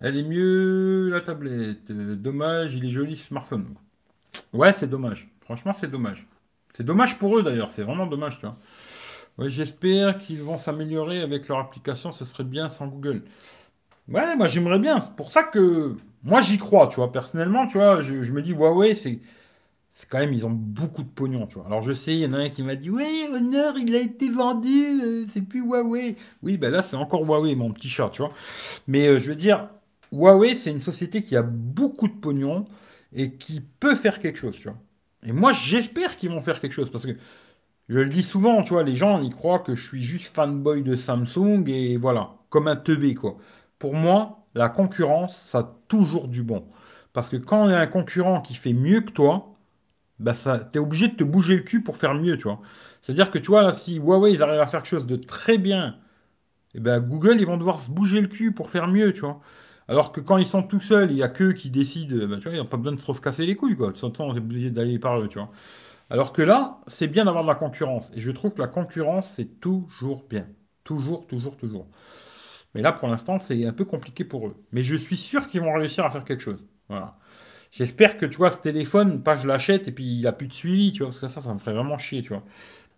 elle est mieux la tablette. Dommage, il est joli smartphone. Ouais, c'est dommage. Franchement, c'est dommage. C'est dommage pour eux d'ailleurs. C'est vraiment dommage, tu vois. j'espère qu'ils vont s'améliorer avec leur application. Ce serait bien sans Google. Ouais, moi j'aimerais bien. C'est pour ça que moi j'y crois, tu vois. Personnellement, tu vois, je, je me dis ouais, ouais, c'est c'est quand même, ils ont beaucoup de pognon, tu vois. Alors je sais, il y en a un qui m'a dit, Oui, Honor, il a été vendu, euh, c'est plus Huawei. Oui, ben là, c'est encore Huawei, mon petit chat, tu vois. Mais euh, je veux dire, Huawei, c'est une société qui a beaucoup de pognon et qui peut faire quelque chose, tu vois. Et moi, j'espère qu'ils vont faire quelque chose, parce que je le dis souvent, tu vois, les gens, ils croient que je suis juste fanboy de Samsung, et voilà, comme un teubé, quoi. Pour moi, la concurrence, ça a toujours du bon. Parce que quand il y a un concurrent qui fait mieux que toi, bah ça, t'es obligé de te bouger le cul pour faire mieux, tu vois. C'est-à-dire que tu vois, là, si Huawei ils arrivent à faire quelque chose de très bien, et eh ben Google ils vont devoir se bouger le cul pour faire mieux, tu vois. Alors que quand ils sont tout seuls, il n'y a qu'eux qui décident, bah, tu vois, ils n'ont pas besoin de trop se casser les couilles, quoi. De façon, on est obligé d'aller par eux, tu vois. Alors que là, c'est bien d'avoir de la concurrence. Et je trouve que la concurrence, c'est toujours bien. Toujours, toujours, toujours. Mais là, pour l'instant, c'est un peu compliqué pour eux. Mais je suis sûr qu'ils vont réussir à faire quelque chose. Voilà. J'espère que, tu vois, ce téléphone, pas je l'achète et puis il a plus de suivi, tu vois, parce que ça, ça me ferait vraiment chier, tu vois.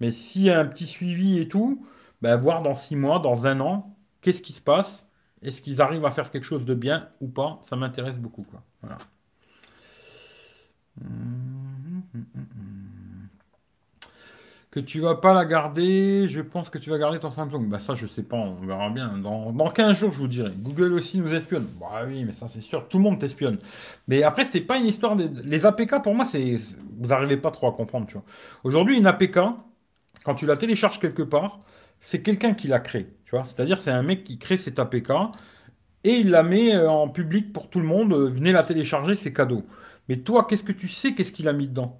Mais s'il y a un petit suivi et tout, ben, voir dans six mois, dans un an, qu'est-ce qui se passe Est-ce qu'ils arrivent à faire quelque chose de bien ou pas Ça m'intéresse beaucoup, quoi. Voilà. Mmh, mmh, mmh, que tu vas pas la garder, je pense que tu vas garder ton Samsung. Bah ça, je sais pas, on verra bien. Dans, dans 15 jours, je vous dirai. Google aussi nous espionne. Bah oui, mais ça c'est sûr, tout le monde t'espionne. Mais après, c'est pas une histoire Les APK, pour moi, c'est vous n'arrivez pas trop à comprendre, tu vois. Aujourd'hui, une APK, quand tu la télécharges quelque part, c'est quelqu'un qui la crée, tu vois. C'est-à-dire, c'est un mec qui crée cette APK et il la met euh, en public pour tout le monde. Venez la télécharger, c'est cadeau. Mais toi, qu'est-ce que tu sais, qu'est-ce qu'il a mis dedans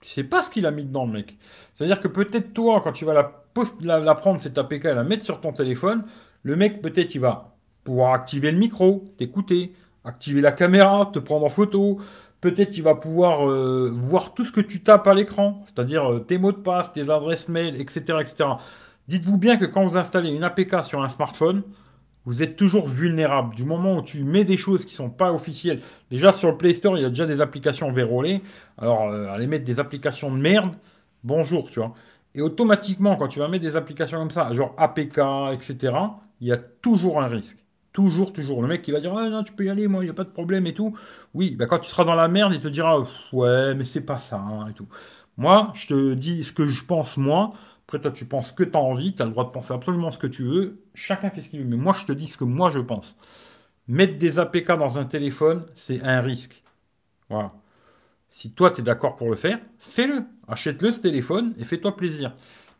tu sais pas ce qu'il a mis dedans, le mec. C'est-à-dire que peut-être toi, quand tu vas la, prendre, cette APK, et la mettre sur ton téléphone, le mec, peut-être, il va pouvoir activer le micro, t'écouter, activer la caméra, te prendre en photo. Peut-être il va pouvoir euh, voir tout ce que tu tapes à l'écran, c'est-à-dire euh, tes mots de passe, tes adresses mail, etc. etc. Dites-vous bien que quand vous installez une APK sur un smartphone, vous êtes toujours vulnérable. Du moment où tu mets des choses qui ne sont pas officielles, déjà sur le Play Store, il y a déjà des applications vérolées. Alors, euh, allez mettre des applications de merde, bonjour, tu vois. Et automatiquement, quand tu vas mettre des applications comme ça, genre APK, etc., il y a toujours un risque. Toujours, toujours. Le mec qui va dire non, tu peux y aller, moi, il n'y a pas de problème et tout. Oui, bah, quand tu seras dans la merde, il te dira Ouais, mais c'est pas ça hein, et tout. Moi, je te dis ce que je pense moi. Après, toi, tu penses que tu as envie, tu as le droit de penser absolument ce que tu veux. Chacun fait ce qu'il veut. Mais moi, je te dis ce que moi, je pense. Mettre des APK dans un téléphone, c'est un risque. Voilà. Si toi, tu es d'accord pour le faire, fais-le. Achète-le, ce téléphone, et fais-toi plaisir.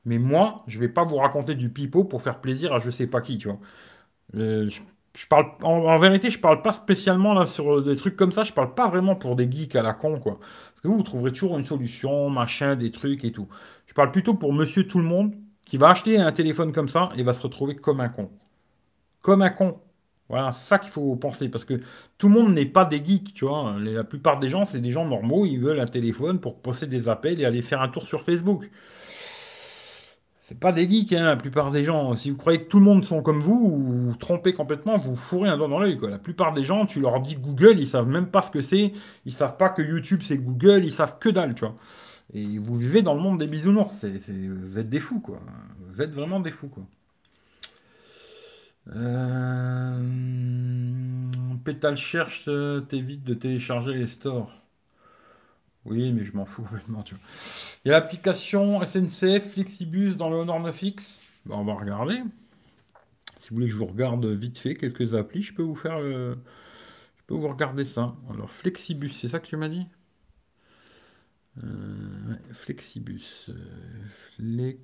Mais moi, je ne vais pas vous raconter du pipeau pour faire plaisir à je sais pas qui, tu vois. Euh, je, parle, en, vérité, je parle pas spécialement là, sur euh, des trucs comme ça. Je parle pas vraiment pour des geeks à la con, quoi. Parce que vous, vous trouverez toujours une solution, machin, des trucs et tout. Je parle plutôt pour monsieur tout le monde, qui va acheter un téléphone comme ça et va se retrouver comme un con. Comme un con. Voilà, c'est ça qu'il faut penser, parce que tout le monde n'est pas des geeks, tu vois. La plupart des gens, c'est des gens normaux, ils veulent un téléphone pour passer des appels et aller faire un tour sur Facebook. C'est pas des geeks, hein, la plupart des gens. Si vous croyez que tout le monde sont comme vous, vous vous trompez complètement, vous fourrez un doigt dans l'œil. La plupart des gens, tu leur dis Google, ils savent même pas ce que c'est, ils savent pas que YouTube c'est Google, ils savent que dalle, tu vois. Et vous vivez dans le monde des bisounours. C'est, vous êtes des fous, quoi. Vous êtes vraiment des fous, quoi. Euh, Pétale cherche, euh, vite de télécharger les stores. Oui, mais je m'en fous complètement, tu vois. Il y a l'application SNCF Flexibus dans le Honor 9X. Bah, on va regarder. Si vous voulez que je vous regarde vite fait quelques applis, je peux vous faire euh, Je peux vous regarder ça. Alors, Flexibus, c'est ça que tu m'as dit euh, flexibus. Euh, flex.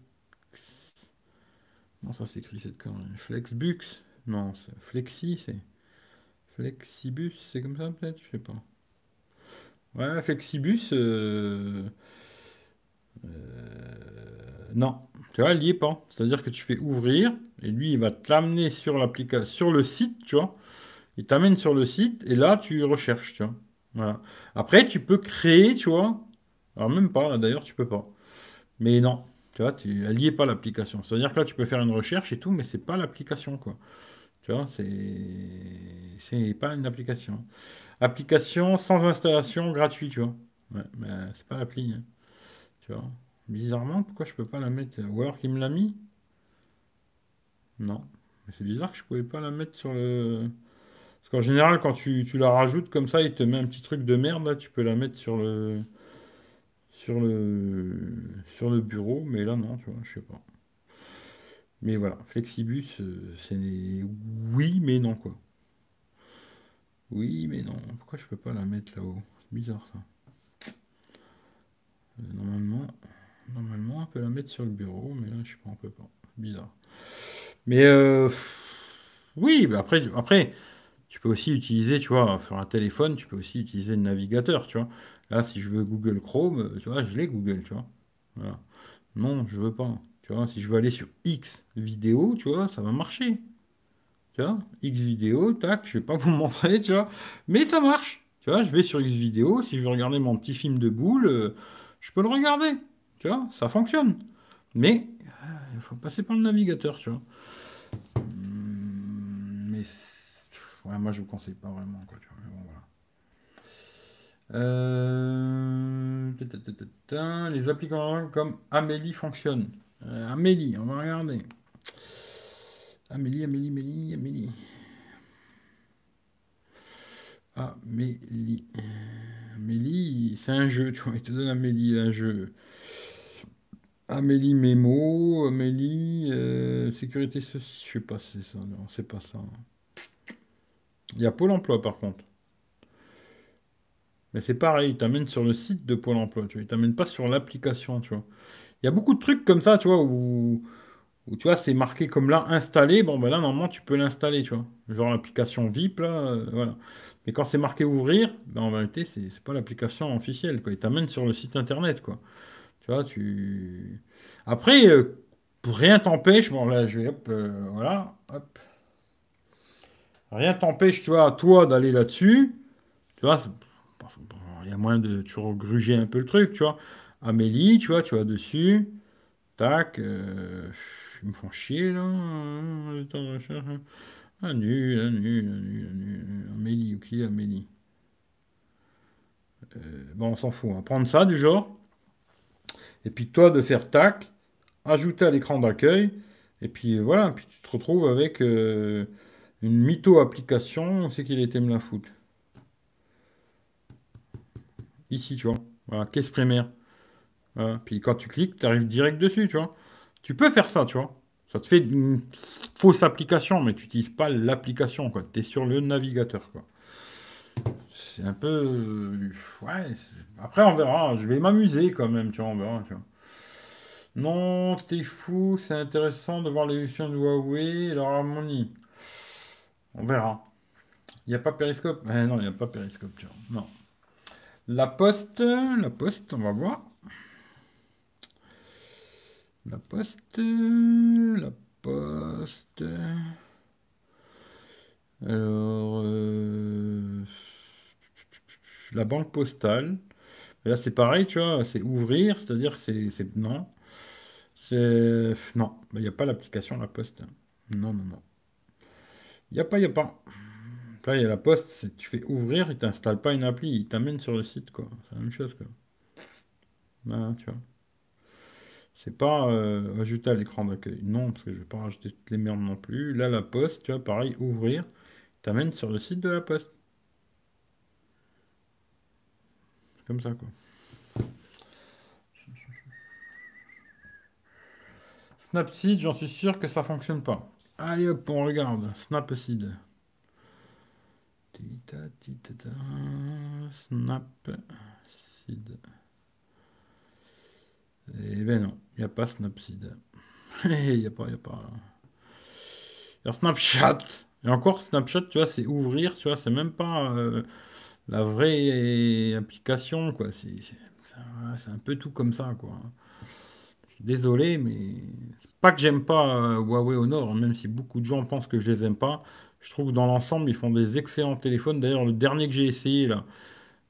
Non, ça s'écrit cette carte. Flexbux. Non, flexi, c'est. Flexibus, c'est comme ça peut-être Je sais pas. Ouais, flexibus. Euh, non, tu vois, il n'y est pas. C'est-à-dire que tu fais ouvrir et lui, il va t'amener sur l'application, sur le site, tu vois. Il t'amène sur le site et là, tu recherches, tu vois. Après, tu peux créer, tu vois, alors même pas, d'ailleurs, tu peux pas. Mais non, tu vois, tu, elle n'y est pas l'application. C'est-à-dire que là, tu peux faire une recherche et tout, mais c'est pas l'application, quoi. Tu vois, c'est pas une application. Application sans installation, gratuite, tu vois. Ouais, mais c'est pas l'appli. Hein. Tu vois. Bizarrement, pourquoi je peux pas la mettre Ou alors qu'il me l'a mis Non. Mais c'est bizarre que je pouvais pas la mettre sur le. Parce qu'en général, quand tu, tu, la rajoutes comme ça, il te met un petit truc de merde, là, tu peux la mettre sur le sur le, sur le bureau, mais là non, tu vois, je sais pas. Mais voilà, Flexibus, euh, c'est oui, mais non, quoi. Oui, mais non. Pourquoi je peux pas la mettre là-haut bizarre, ça. Euh, normalement, normalement, on peut la mettre sur le bureau, mais là, je sais pas, on peut pas. Bizarre. Mais euh, oui, bah après, après, tu peux aussi utiliser, tu vois, sur un téléphone, tu peux aussi utiliser le navigateur, tu vois. Là, si je veux Google Chrome, euh, tu vois, je l'ai Google, tu vois. Non, je veux pas. Tu vois, si je veux aller sur X vidéo, tu vois, ça va marcher. Tu vois, X vidéo, tac, je vais pas vous montrer, tu vois. Mais ça marche. Tu vois, je vais sur X vidéo, si je veux regarder mon petit film de boule, euh, je peux le regarder. Tu vois, ça fonctionne. Mais euh, il faut passer par le navigateur, tu vois. Hmm, mais moi je vous conseille pas vraiment quoi, voilà. Euh, Les applications comme Amélie fonctionnent. Euh, Amélie, on va regarder. Amélie, Amélie, Amélie, Amélie. Amélie. Amélie, c'est un jeu, tu vois, il te donne Amélie, un jeu. Amélie Mémo, Amélie, euh, sécurité sociale, je sais pas, c'est ça, non, c'est pas ça. Il y a Pôle emploi par contre. Mais c'est pareil, il t'amène sur le site de Pôle emploi, tu vois. Ils pas sur l'application, tu vois. Il y a beaucoup de trucs comme ça, tu vois, où, tu vois, c'est marqué comme là, installé. Bon, ben là, normalement, tu peux l'installer, tu vois. Genre l'application VIP, là, euh, voilà. Mais quand c'est marqué ouvrir, ben, en vérité, c'est, c'est pas l'application officielle, quoi. il t'amène sur le site internet, quoi. Tu vois, tu. Après, euh, rien t'empêche, bon, là, je vais, hop, euh, voilà, hop. Rien t'empêche, tu vois, toi, d'aller là-dessus. Tu vois, il y a moyen de toujours gruger un peu le truc, tu vois. Amélie, tu vois, tu vois, dessus. Tac. Euh, ils me font chier, là. Attends, Annule, annule, annule, Amélie, ok, Amélie. Euh, bon, on s'en fout. Hein. Prendre ça, du genre. Et puis toi, de faire tac. Ajouter à l'écran d'accueil. Et puis euh, voilà, puis tu te retrouves avec une mytho-application. On sait qu'il était me la foutre ici, tu vois. Voilà, caisse primaire. Puis quand tu cliques, tu arrives direct dessus, tu vois. Tu peux faire ça, tu vois. Ça te fait une fausse application, mais tu n'utilises pas l'application, quoi. Tu es sur le navigateur, quoi. C'est un peu... Euh, ouais, après, on verra. Hein. Je vais m'amuser quand même, tu vois, on verra, tu vois. Non, t'es fou, c'est intéressant de voir les l'évolution de Huawei et leur harmonie. On verra. Il n'y a pas périscope eh Non, il n'y a pas périscope tu vois. Non. La Poste, la Poste, on va voir. La Poste, la Poste. Alors, euh, la banque postale. Là, c'est pareil, tu vois, c'est ouvrir, c'est-à-dire c'est, c'est non, c'est non, il n'y a pas l'application La Poste. Non, non, non. Il n'y a pas, il n'y a pas là, il y a la poste, tu fais ouvrir, il t'installe pas une appli, il t'amène sur le site, quoi. C'est la même chose, quoi. Hein, tu vois. C'est pas euh, ajouter à l'écran d'accueil. Non, parce que je vais pas rajouter toutes les merdes non plus. Là, la poste, tu vois, pareil, ouvrir, t'amène sur le site de la poste. Comme ça, quoi. Snapseed, j'en suis sûr que ça fonctionne pas. Allez hop, on regarde. Snapseed et euh, snap, eh ben non, il n'y a pas Snapseed. Eh, il n'y a pas, pas. Snapchat. Et encore, Snapchat, tu vois, c'est ouvrir, tu vois, c'est même pas euh, la vraie application, quoi. C'est, un peu tout comme ça, quoi. désolé, mais c'est pas que j'aime pas euh, Huawei Honor, hein, même si beaucoup de gens pensent que je les aime pas. Je trouve que dans l'ensemble, ils font des excellents téléphones. D'ailleurs, le dernier que j'ai essayé, là,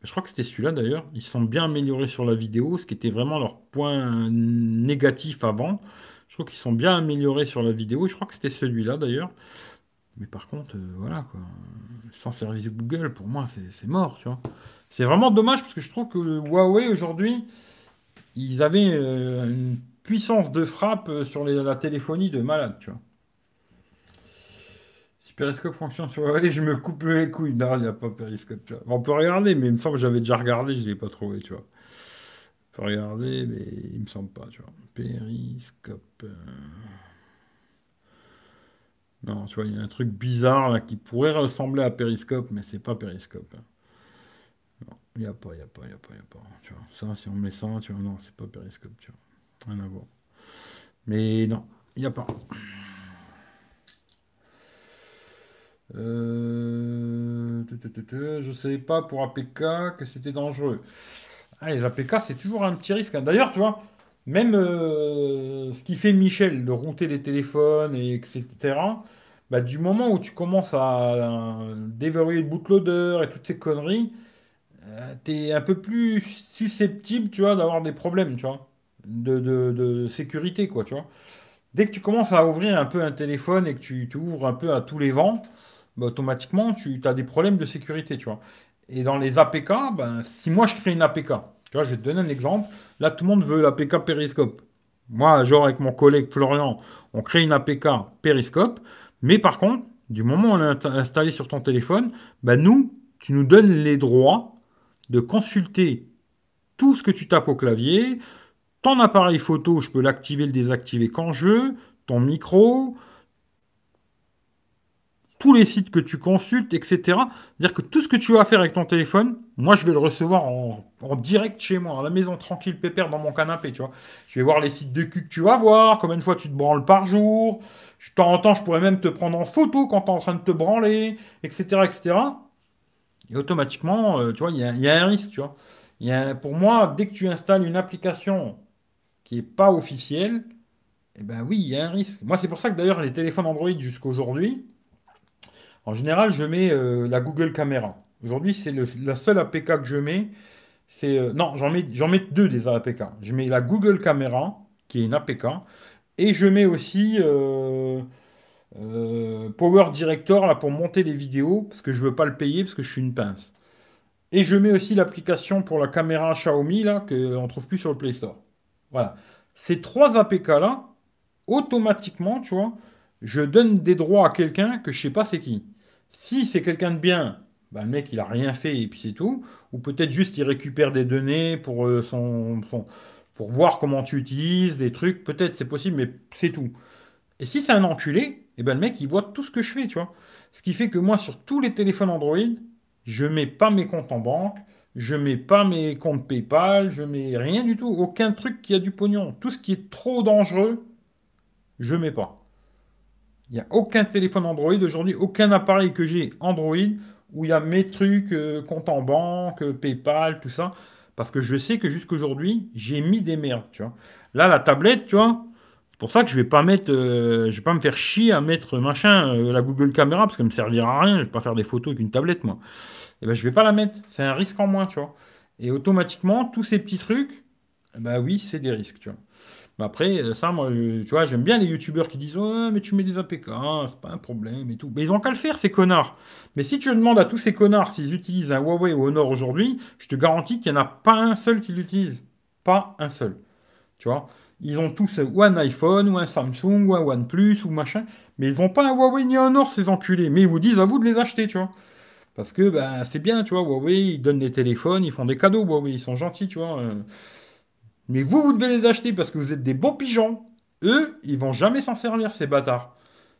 je crois que c'était celui-là d'ailleurs, ils sont bien améliorés sur la vidéo, ce qui était vraiment leur point négatif avant. Je trouve qu'ils sont bien améliorés sur la vidéo. Je crois que c'était celui-là d'ailleurs. Mais par contre, euh, voilà, quoi. Sans service Google, pour moi, c'est mort, tu vois. C'est vraiment dommage parce que je trouve que Huawei aujourd'hui, ils avaient euh, une puissance de frappe sur la téléphonie de malade, tu vois. Periscope fonctionne sur je me coupe les couilles. Non, il n'y a pas Periscope. On peut regarder, mais il me semble que j'avais déjà regardé, je ne l'ai pas trouvé, tu vois. On peut regarder, mais il me semble pas, tu vois. Periscope. Euh. Non, tu vois, il y a un truc bizarre là qui pourrait ressembler à Periscope, mais c'est pas Periscope. Hein. Non, il n'y a pas, il n'y a pas, il n'y a pas, il n'y a pas. Tu vois, ça, si on met ça, tu vois, non, c'est pas Periscope, tu vois. Rien à voir. Mais non, il n'y a pas. Euh, Je ne savais pas pour APK que c'était dangereux. Ah, les APK, c'est toujours un petit risque. Hein. D'ailleurs, tu vois, même euh, ce qui fait Michel, de router des téléphones, et etc., bah, du moment où tu commences à, déverrouiller le bootloader et toutes ces conneries, euh, tu es un peu plus susceptible, tu vois, d'avoir des problèmes, tu vois, de, de, sécurité, quoi, tu vois. Dès que tu commences à ouvrir un peu un téléphone et que tu ouvres un peu à tous les vents, bah, automatiquement, tu as des problèmes de sécurité, tu vois. Et dans les APK, ben, si moi je crée une APK, tu vois, je vais te donner un exemple. Là, tout le monde veut l'APK Periscope. Moi, genre avec mon collègue Florian, on crée une APK Periscope. Mais par contre, du moment où on l'a installé sur ton téléphone, ben nous, tu nous donnes les droits de consulter tout ce que tu tapes au clavier. Ton appareil photo, je peux l'activer, le désactiver quand je veux. Ton micro, tous les sites que tu consultes, etc. cest dire que tout ce que tu vas faire avec ton téléphone, moi, je vais le recevoir en, direct chez moi, à la maison, tranquille, pépère, dans mon canapé, tu vois. Je vais voir les sites de cul que tu vas voir, combien de fois tu te branles par jour. De temps en temps, je pourrais même te prendre en photo quand tu es en train de te branler, etc., etc. Et automatiquement, euh, tu vois, il y, a un risque, tu vois. pour moi, dès que tu installes une application qui n'est pas officielle, eh ben oui, il y a un risque. Moi, c'est pour ça que d'ailleurs, les téléphones Android jusqu'aujourd'hui, en général, je mets euh, la Google Caméra. Aujourd'hui, c'est la seule APK que je mets. C'est euh, non, j'en mets, deux des APK. Je mets la Google Caméra, qui est une APK, et je mets aussi euh, Power Director là, pour monter les vidéos, parce que je ne veux pas le payer, parce que je suis une pince. Et je mets aussi l'application pour la caméra Xiaomi, là, qu'on ne trouve plus sur le Play Store. Voilà. Ces trois APK-là, automatiquement, tu vois, je donne des droits à quelqu'un que je ne sais pas c'est qui. Si c'est quelqu'un de bien, bah, le mec, il a rien fait et puis c'est tout. Ou peut-être juste il récupère des données pour, euh, son, pour voir comment tu utilises des trucs. Peut-être c'est possible, mais c'est tout. Et si c'est un enculé, et eh ben, le mec, il voit tout ce que je fais, tu vois. Ce qui fait que moi, sur tous les téléphones Android, je mets pas mes comptes en banque, je mets pas mes comptes PayPal, je mets rien du tout. Aucun truc qui a du pognon. Tout ce qui est trop dangereux, je mets pas. Il n'y a aucun téléphone Android aujourd'hui, aucun appareil que j'ai Android où il y a mes trucs, euh, compte en banque, euh, PayPal, tout ça. Parce que je sais que jusqu'aujourd'hui, j'ai mis des merdes, tu vois. Là, la tablette, tu vois, c'est pour ça que je vais pas mettre, euh, je vais pas me faire chier à mettre machin, la Google Caméra, parce qu'elle me servira à rien, je vais pas faire des photos avec une tablette, moi. Et eh ben, je vais pas la mettre. C'est un risque en moins, tu vois. Et automatiquement, tous ces petits trucs, eh ben oui, c'est des risques, tu vois après, euh, ça, moi, tu vois, j'aime bien les youtubeurs qui disent Ouais, mais tu mets des APK, c'est pas un problème et tout. Mais ils ont qu'à le faire, ces connards. Mais si tu demandes à tous ces connards s'ils utilisent un Huawei ou Honor aujourd'hui, je te garantis qu'il n'y en a pas un seul qui l'utilise. Pas un seul. Tu vois Ils ont tous ou un iPhone, ou un Samsung, ou un OnePlus, ou machin. Mais ils n'ont pas un Huawei ni un Honor, ces enculés. Mais ils vous disent à vous de les acheter, tu vois. Parce que ben, c'est bien, tu vois, Huawei, ils donnent des téléphones, ils font des cadeaux, Huawei, ils sont gentils, tu vois. Euh. Mais vous, vous devez les acheter parce que vous êtes des beaux pigeons. Eux, ils vont jamais s'en servir, ces bâtards.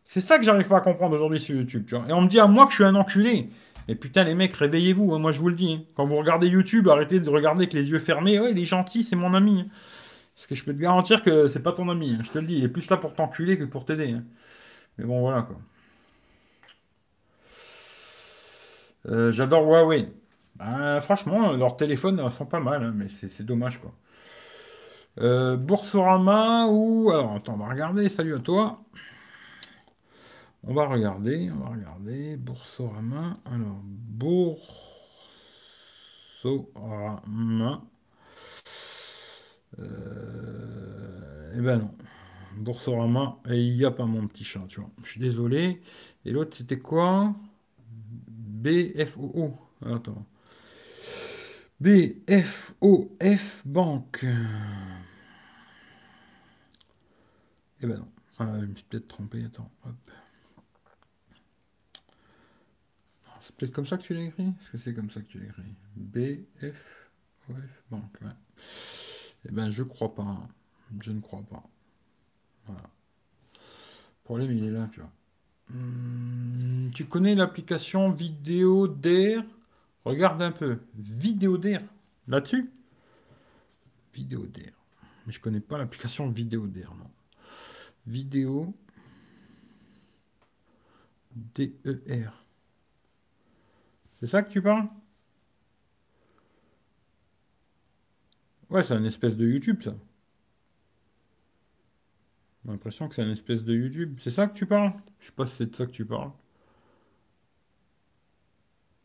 C'est ça que j'arrive pas à comprendre aujourd'hui sur YouTube. Tu vois. Et on me dit à ah, moi que je suis un enculé. Et putain, les mecs, réveillez-vous. Hein, moi, je vous le dis. Hein. Quand vous regardez YouTube, arrêtez de regarder avec les yeux fermés. Ouais, il est gentil, c'est mon ami. Hein. Parce que je peux te garantir que c'est pas ton ami. Je te le dis, il est plus là pour t'enculer que pour t'aider. Mais bon, voilà quoi. Euh, j'adore Huawei. Bah, franchement, leurs téléphones sont pas mal, mais c'est dommage quoi. Euh, Boursorama ou... Alors, attends, on va regarder. Salut à toi. On va regarder, on va regarder. Boursorama. Alors, Boursorama. Euh... Eh ben non. Boursorama. Et il n'y a pas mon petit chat, tu vois. Je suis désolé. Et l'autre, c'était quoi BFOO. Attends. BFOF Banque. Eh ben non. Ah, je suis peut-être trompé. Attends, C'est peut-être comme ça que tu l'as écrit Est-ce que c'est comme ça que tu l'as écrit B, F, banque, Eh ben, je crois pas. Je ne crois pas. Voilà. Le problème, il est là, tu vois. Hmm, tu connais l'application vidéo d'air Regarde un peu. Vidéo d'air Là-dessus Vidéo d'air. Mais je connais pas l'application vidéo d'air, non vidéo DER. C'est ça que tu parles Ouais, c'est un espèce de YouTube, ça. J'ai l'impression que c'est un espèce de YouTube. C'est ça que tu parles Je sais pas si c'est de ça que tu parles.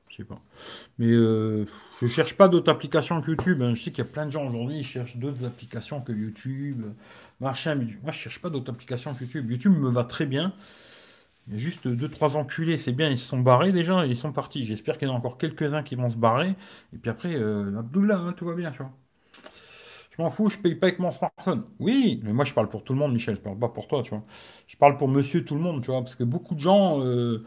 Je sais pas. Mais euh, je cherche pas d'autres applications que YouTube. Hein. Je sais qu'il y a plein de gens aujourd'hui qui cherchent d'autres applications que YouTube. Moi, je cherche pas d'autres applications que YouTube. YouTube me va très bien. Il y a juste 2-3 enculés, c'est bien, ils se sont barrés déjà, et ils sont partis. J'espère qu'il y en a encore quelques-uns qui vont se barrer. Et puis après, euh, Abdullah, hein, tout va bien, tu vois. Je m'en fous, je paye pas avec mon smartphone. Oui, mais moi je parle pour tout le monde, Michel, je parle pas pour toi, tu vois. Je parle pour monsieur tout le monde, tu vois, parce que beaucoup de gens. Euh,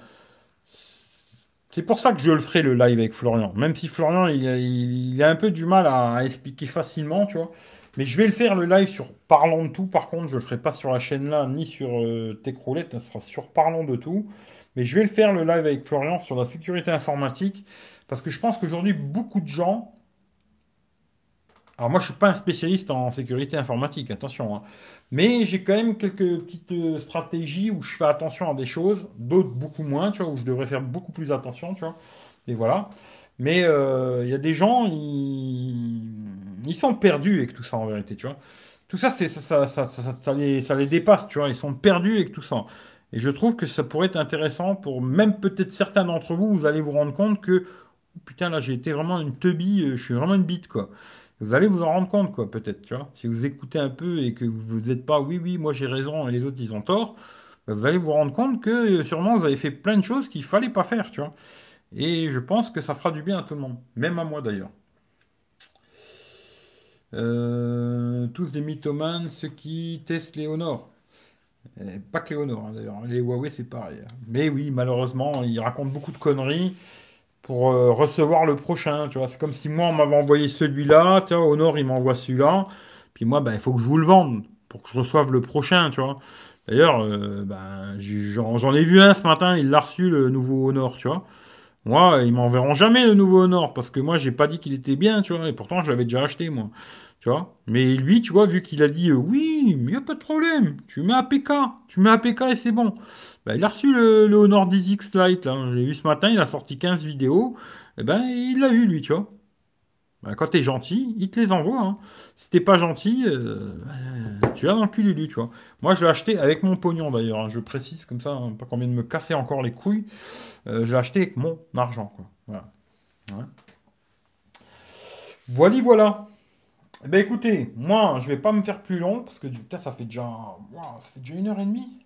c'est pour ça que je le ferai le live avec Florian. Même si Florian, il, a un peu du mal à expliquer facilement, tu vois. Mais je vais le faire le live sur Parlons de tout. Par contre, je ne le ferai pas sur la chaîne là, ni sur euh, Techroulette. Ça sera sur Parlons de tout. Mais je vais le faire le live avec Florian sur la sécurité informatique. Parce que je pense qu'aujourd'hui, beaucoup de gens. Alors, moi, je ne suis pas un spécialiste en sécurité informatique, attention. Hein. Mais j'ai quand même quelques petites euh, stratégies où je fais attention à des choses. D'autres, beaucoup moins, tu vois, où je devrais faire beaucoup plus attention, tu vois. Et voilà. Mais euh, il y a des gens, ils ils sont perdus avec tout ça en vérité, tu vois. Tout ça, c'est, ça, les, dépasse, tu vois. Ils sont perdus avec tout ça. Et je trouve que ça pourrait être intéressant pour même peut-être certains d'entre vous, vous allez vous rendre compte que oh, putain, là, j'ai été vraiment une teubie, euh, je suis vraiment une bite, quoi. Vous allez vous en rendre compte, quoi, peut-être, tu vois. Si vous écoutez un peu et que vous n'êtes pas, oui, oui, moi j'ai raison et les autres ils ont tort, bah, vous allez vous rendre compte que euh, sûrement vous avez fait plein de choses qu'il fallait pas faire, tu vois. Et je pense que ça fera du bien à tout le monde, même à moi d'ailleurs. Euh, tous des mythomanes, ceux qui testent les Et euh, pas que Léonore, hein, d'ailleurs. Les Huawei, c'est pareil. Hein. Mais oui, malheureusement, ils racontent beaucoup de conneries pour euh, recevoir le prochain. Tu vois, c'est comme si moi, on m'avait envoyé celui-là. Honor, il m'envoie celui-là. Puis moi, ben il faut que je vous le vende pour que je reçoive le prochain, tu vois. D'ailleurs, ben, j'en ai vu un ce matin, il l'a reçu, le nouveau Honor, tu vois. Moi, ils m'enverront jamais le nouveau Honor, parce que moi, j'ai pas dit qu'il était bien, tu vois, et pourtant, je l'avais déjà acheté, moi. Tu vois Mais lui, tu vois, vu qu'il a dit euh, oui, il n'y a pas de problème, tu mets un PK, tu mets un PK et c'est bon. Bah, il a reçu le, le Honor 10X Lite, là. Hein. J'ai vu ce matin, il a sorti 15 vidéos. Et eh ben, il l'a eu, lui, tu vois. Bah, quand t'es gentil, il te les envoie. Hein. Si t'es pas gentil, euh, euh, tu l'as dans le cul lui, tu vois. Moi, je l'ai acheté avec mon pognon, d'ailleurs. Hein. Je précise comme ça, hein, pas combien de me casser encore les couilles. je l'ai acheté avec mon argent, quoi. Voilà, voilà. Eh ben écoutez, moi, je vais pas me faire plus long parce que du ça fait déjà, ça fait déjà une heure et demie.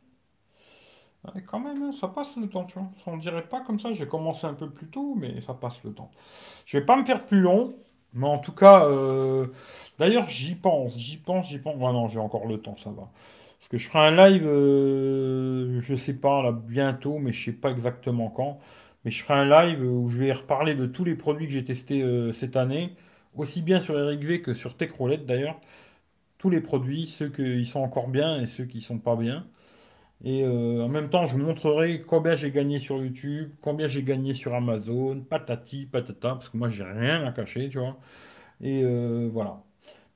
quand même, hein, ça passe le temps, tu vois. On dirait pas comme ça. J'ai commencé un peu plus tôt, mais ça passe le temps. Je vais pas me faire plus long, mais en tout cas, euh, d'ailleurs, j'y pense, j'y pense, j'y pense. Ah non, j'ai encore le temps, ça va. Parce que je ferai un live, euh, je sais pas là bientôt, mais je sais pas exactement quand. Mais je ferai un live où je vais reparler de tous les produits que j'ai testés euh, cette année aussi bien sur Eric V que sur Roulette d'ailleurs, tous les produits, ceux qui sont encore bien et ceux qui sont pas bien. Et euh, en même temps, je vous montrerai combien j'ai gagné sur YouTube, combien j'ai gagné sur Amazon, patati, patata, parce que moi j'ai rien à cacher, tu vois. Et euh, voilà.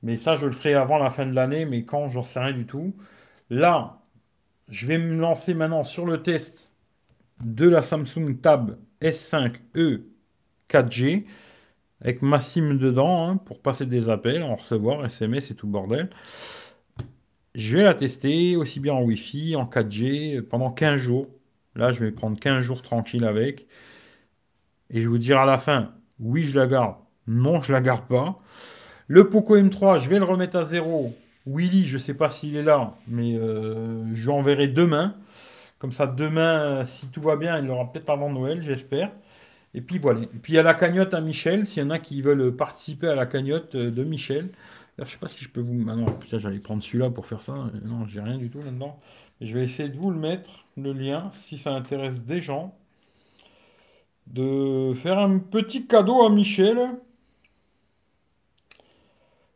Mais ça, je le ferai avant la fin de l'année, mais quand, j'en sais rien du tout. Là, je vais me lancer maintenant sur le test de la Samsung Tab S5e 4G avec ma SIM dedans hein, pour passer des appels, en recevoir, SMS et tout bordel. Je vais la tester aussi bien en Wi-Fi, en 4G, pendant 15 jours. Là, je vais prendre 15 jours tranquille avec. Et je vous dirai à la fin, oui, je la garde. Non, je la garde pas. Le Poco M3, je vais le remettre à zéro. Willy, je ne sais pas s'il est là, mais euh, je l'enverrai demain. Comme ça, demain, si tout va bien, il aura peut-être avant Noël, j'espère. Et puis voilà. Et puis il y a la cagnotte à hein, Michel, s'il y en a qui veulent participer à la cagnotte euh, de Michel. Je ne sais pas si je peux vous. Maintenant, ah non, j'allais prendre celui-là pour faire ça. Euh, non, j'ai rien du tout là-dedans. Je vais essayer de vous le mettre, le lien, si ça intéresse des gens. De faire un petit cadeau à Michel.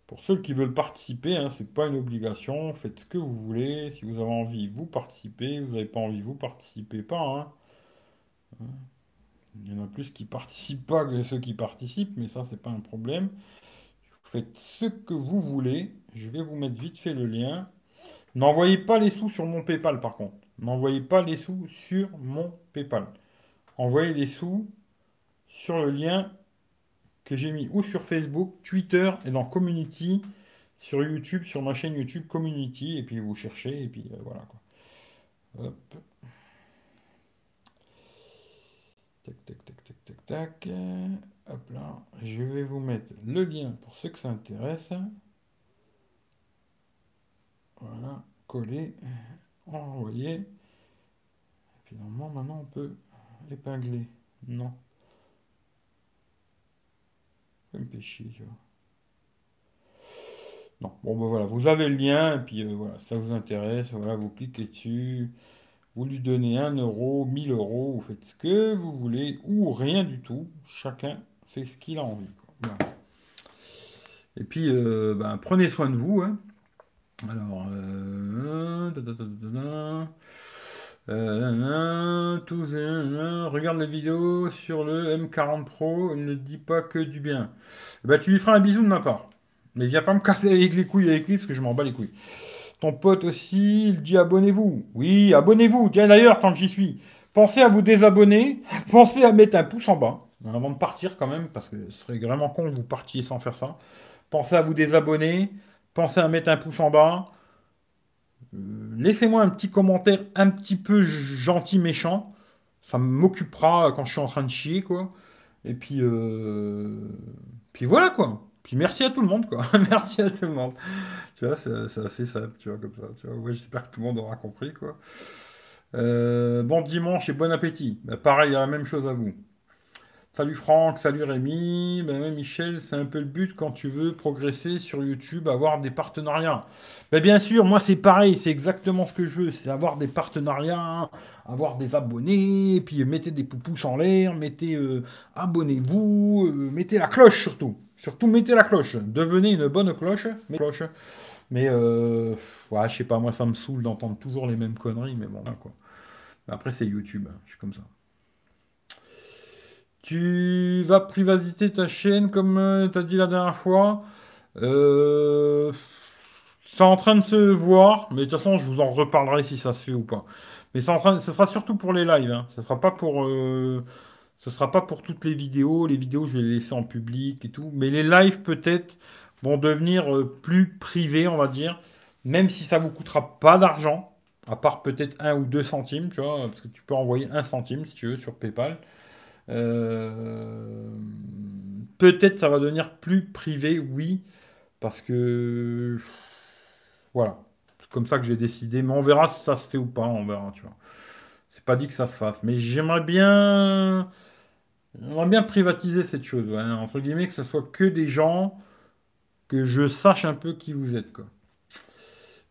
Pour ceux qui veulent participer, hein, ce n'est pas une obligation. Faites ce que vous voulez. Si vous avez envie, vous participez. Vous n'avez pas envie, vous participez pas. Hein. hein. Il y en a plus qui participent pas que ceux qui participent, mais ça, c'est pas un problème. Vous faites ce que vous voulez. Je vais vous mettre vite fait le lien. N'envoyez pas les sous sur mon PayPal, par contre. N'envoyez pas les sous sur mon PayPal. Envoyez les sous sur le lien que j'ai mis ou sur Facebook, Twitter et dans Community, sur YouTube, sur ma chaîne YouTube Community. Et puis vous cherchez, et puis euh, voilà. Quoi. Hop. Tac, tac, tac, tac, tac, tac. Hop là. Je vais vous mettre le lien pour ceux que ça intéresse. Voilà. Coller. Envoyer. normalement maintenant, on peut épingler. Non. Comme péché, tu vois. Non. Bon, ben voilà. Vous avez le lien. Et puis, euh, voilà. Ça vous intéresse. Voilà. Vous cliquez dessus. Vous lui donnez un euro, 1000 euros, vous faites ce que vous voulez ou rien du tout. Chacun fait ce qu'il a envie. Et puis, euh, ben, prenez soin de vous. Alors, regarde la vidéo sur le M40 Pro, ne dis pas que du bien. Eh ben, tu lui feras un bisou de ma part. Mais viens pas me casser avec les couilles avec lui parce que je m'en bats les couilles. Ton pote aussi, il dit abonnez-vous. Oui, abonnez-vous. Tiens, d'ailleurs, tant que j'y suis, pensez à vous désabonner, pensez à mettre un pouce en bas, avant de partir quand même, parce que ce serait vraiment con que vous partiez sans faire ça. Pensez à vous désabonner, pensez à mettre un pouce en bas. Euh, laissez-moi un petit commentaire un petit peu gentil, méchant. Ça m'occupera quand je suis en train de chier, quoi. Et puis, euh, puis voilà, quoi. Puis merci à tout le monde, quoi. merci à tout le monde. Tu vois, c'est assez simple, tu vois, comme ça. j'espère que tout le monde aura compris, quoi. Euh, bon dimanche et bon appétit. Bah, pareil, la hein, même chose à vous. Salut Franck, salut Rémi. Ben bah, oui, Michel, c'est un peu le but quand tu veux progresser sur YouTube, avoir des partenariats. Ben bien sûr, moi c'est pareil, c'est exactement ce que je veux, c'est avoir des partenariats, avoir des abonnés, puis mettez des pouces en l'air, mettez euh, abonnez-vous, euh, mettez la cloche surtout. Surtout, mettez la cloche. Devenez une bonne cloche. Mais, cloche. mais euh, ouais, je sais pas, moi, ça me saoule d'entendre toujours les mêmes conneries, mais bon, quoi. Après, c'est YouTube, je suis comme ça. Tu vas privatiser ta chaîne, comme euh, tu as dit la dernière fois. Euh, c'est en train de se voir, mais de toute façon, je vous en reparlerai si ça se fait ou pas. Mais ça, sera surtout pour les lives, hein. Ce ne sera pas pour... Ce ne sera pas pour toutes les vidéos. Les vidéos, je vais les laisser en public et tout. Mais les lives, peut-être, vont devenir euh, plus privés, on va dire. Même si ça ne vous coûtera pas d'argent. À part peut-être un ou deux centimes, tu vois. Parce que tu peux envoyer un centime, si tu veux, sur PayPal. Euh, peut-être ça va devenir plus privé, oui. Parce que... Voilà. C'est comme ça que j'ai décidé. Mais on verra si ça se fait ou pas. On verra, tu vois pas dit que ça se fasse, mais j'aimerais bien on va bien privatiser cette chose, entre guillemets, que ce soit que des gens que je sache un peu qui vous êtes. Quoi.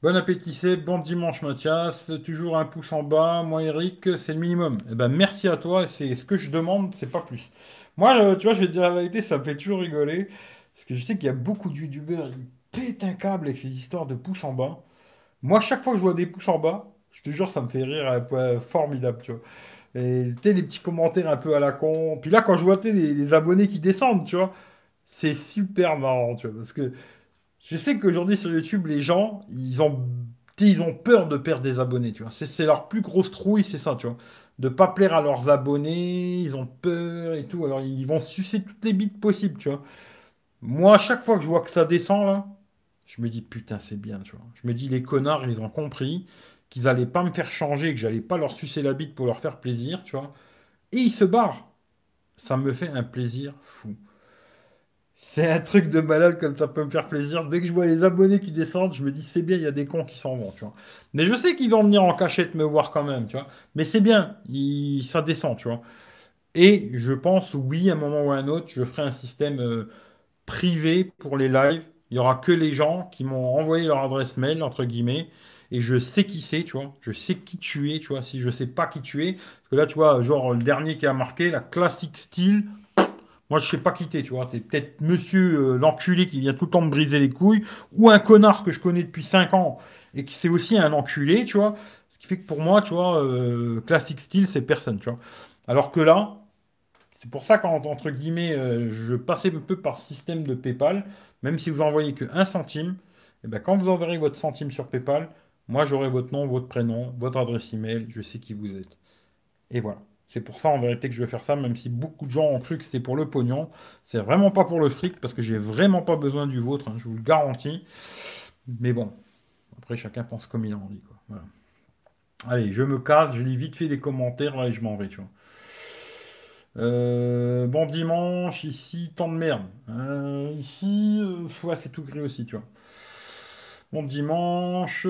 Bon appétit, c'est bon dimanche Mathias, toujours un pouce en bas, moi Eric, c'est le minimum. Eh ben, merci à toi, c'est ce que je demande, c'est pas plus. Moi, tu vois, je vais te dire la vérité, ça me fait toujours rigoler, parce que je sais qu'il y a beaucoup youtubeurs ils pètent un câble avec ces histoires de pouces en bas. Moi, chaque fois que je vois des pouces en bas, je te jure, ça me fait rire euh, formidable, tu vois. Et des petits commentaires un peu à la con. Puis là, quand je vois des abonnés qui descendent, tu vois, c'est super marrant, tu vois, parce que je sais qu'aujourd'hui sur YouTube, les gens, ils ont, ils ont peur de perdre des abonnés, tu vois. C'est leur plus grosse trouille, c'est ça, tu vois. De pas plaire à leurs abonnés, ils ont peur et tout. Alors, ils vont sucer toutes les bites possibles, tu vois. Moi, à chaque fois que je vois que ça descend, là, je me dis, putain, c'est bien, tu vois. Je me dis, les connards, ils ont compris qu'ils n'allaient pas me faire changer, que j'allais pas leur sucer la bite pour leur faire plaisir, tu vois. Et ils se barrent. Ça me fait un plaisir fou. C'est un truc de malade comme ça peut me faire plaisir. Dès que je vois les abonnés qui descendent, je me dis c'est bien, il y a des cons qui s'en vont, tu vois. Mais je sais qu'ils vont venir en cachette me voir quand même, tu vois. Mais c'est bien, ça descend, tu vois. Et je pense, oui, à un moment ou à un autre, je ferai un système euh, privé pour les lives. Il n'y aura que les gens qui m'ont envoyé leur adresse mail, entre guillemets, et je sais qui c'est, tu vois. Je sais qui tu es, tu vois. Si je sais pas qui tu es, parce que là, tu vois, genre le dernier qui a marqué, la classique style. Moi, je sais pas qui t'es, tu vois. Tu es peut-être monsieur euh, l'enculé qui vient tout le temps me briser les couilles, ou un connard que je connais depuis 5 ans et qui c'est aussi un enculé, tu vois. Ce qui fait que pour moi, tu vois, Classic euh, classique style, c'est personne, tu vois. Alors que là, c'est pour ça entre guillemets, euh, je passais un peu par système de PayPal, même si vous envoyez que 1 centime, et eh ben quand vous enverrez votre centime sur PayPal, moi, j'aurai votre nom, votre prénom, votre adresse email, je sais qui vous êtes. Et voilà. C'est pour ça, en vérité, que je vais faire ça, même si beaucoup de gens ont cru que c'était pour le pognon. C'est vraiment pas pour le fric, parce que j'ai vraiment pas besoin du vôtre, hein, je vous le garantis. Mais bon, après, chacun pense comme il a envie. Quoi. Allez, je me casse, je lis vite fait les commentaires, là, et je m'en vais, tu vois. Euh, bon dimanche, ici, tant de merde. Euh, ici, euh, c'est tout gris aussi, tu vois. Bon dimanche,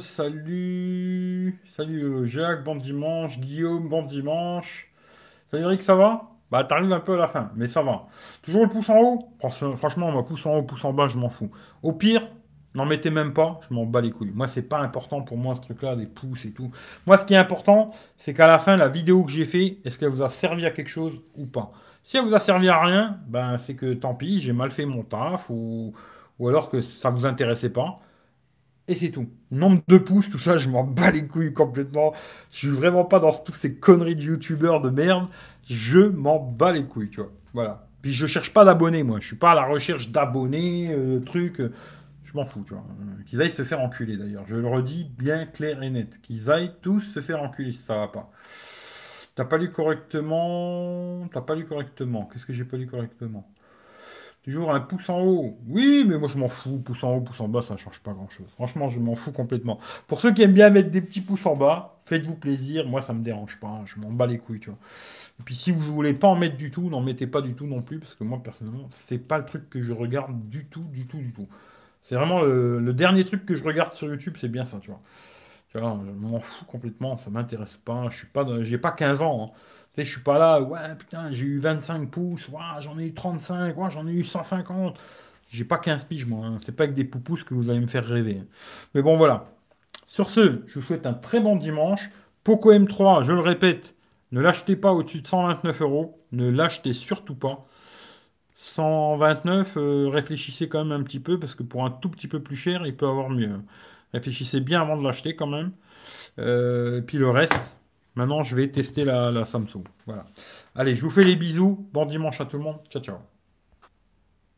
salut, salut euh, Jacques, bon dimanche, Guillaume, bon dimanche. Salut Eric, ça va Bah t'arrives un peu à la fin, mais ça va. Toujours le pouce en haut Franchement, moi pouce en haut, pouce en bas, je m'en fous. Au pire, n'en mettez même pas, je m'en bats les couilles. Moi c'est pas important pour moi ce truc-là, des pouces et tout. Moi ce qui est important, c'est qu'à la fin, la vidéo que j'ai fait, est-ce qu'elle vous a servi à quelque chose ou pas Si elle vous a servi à rien, ben c'est que tant pis, j'ai mal fait mon taf ou ou alors que ça ne vous intéressait pas. Et c'est tout. Nombre de pouces, tout ça, je m'en bats les couilles complètement. Je suis vraiment pas dans toutes ces conneries de youtubeurs de merde. Je m'en bats les couilles, tu vois. Voilà. Puis je cherche pas d'abonnés, moi. Je suis pas à la recherche d'abonnés, euh, trucs. Je m'en fous, tu vois. Euh, qu'ils aillent se faire enculer, d'ailleurs. Je le redis bien clair et net. Qu'ils aillent tous se faire enculer si ça va pas. T'as pas lu correctement. T'as pas lu correctement. Qu'est-ce que j'ai pas lu correctement un pouce en haut. Oui, mais moi je m'en fous. Pouce en haut, pouce en bas, ça ne change pas grand-chose. Franchement, je m'en fous complètement. Pour ceux qui aiment bien mettre des petits pouces en bas, faites-vous plaisir. Moi, ça me dérange pas. Je m'en bats les couilles, tu vois. Et puis si vous voulez pas en mettre du tout, n'en mettez pas du tout non plus, parce que moi personnellement, c'est pas le truc que je regarde du tout, du tout, du tout. C'est vraiment le, dernier truc que je regarde sur YouTube, c'est bien ça, tu vois. je m'en fous complètement, ça m'intéresse pas. Je suis pas, j'ai pas 15 ans. Hein je suis pas là, ouais, putain, j'ai eu 25 pouces, ouais, j'en ai eu 35, ouais, j'en ai eu 150. J'ai pas 15 piges, moi. Hein. C'est pas avec des poupousses que vous allez me faire rêver. Hein. Mais bon, voilà. Sur ce, je vous souhaite un très bon dimanche. Poco M3, je le répète, ne l'achetez pas au-dessus de 129 euros. Ne l'achetez surtout pas. 129, euh, réfléchissez quand même un petit peu, parce que pour un tout petit peu plus cher, il peut avoir mieux. Hein. Réfléchissez bien avant de l'acheter quand même. Euh, puis le reste, Maintenant, je vais tester la, Samsung. Voilà. Allez, je vous fais les bisous. Bon dimanche à tout le monde. Ciao, ciao.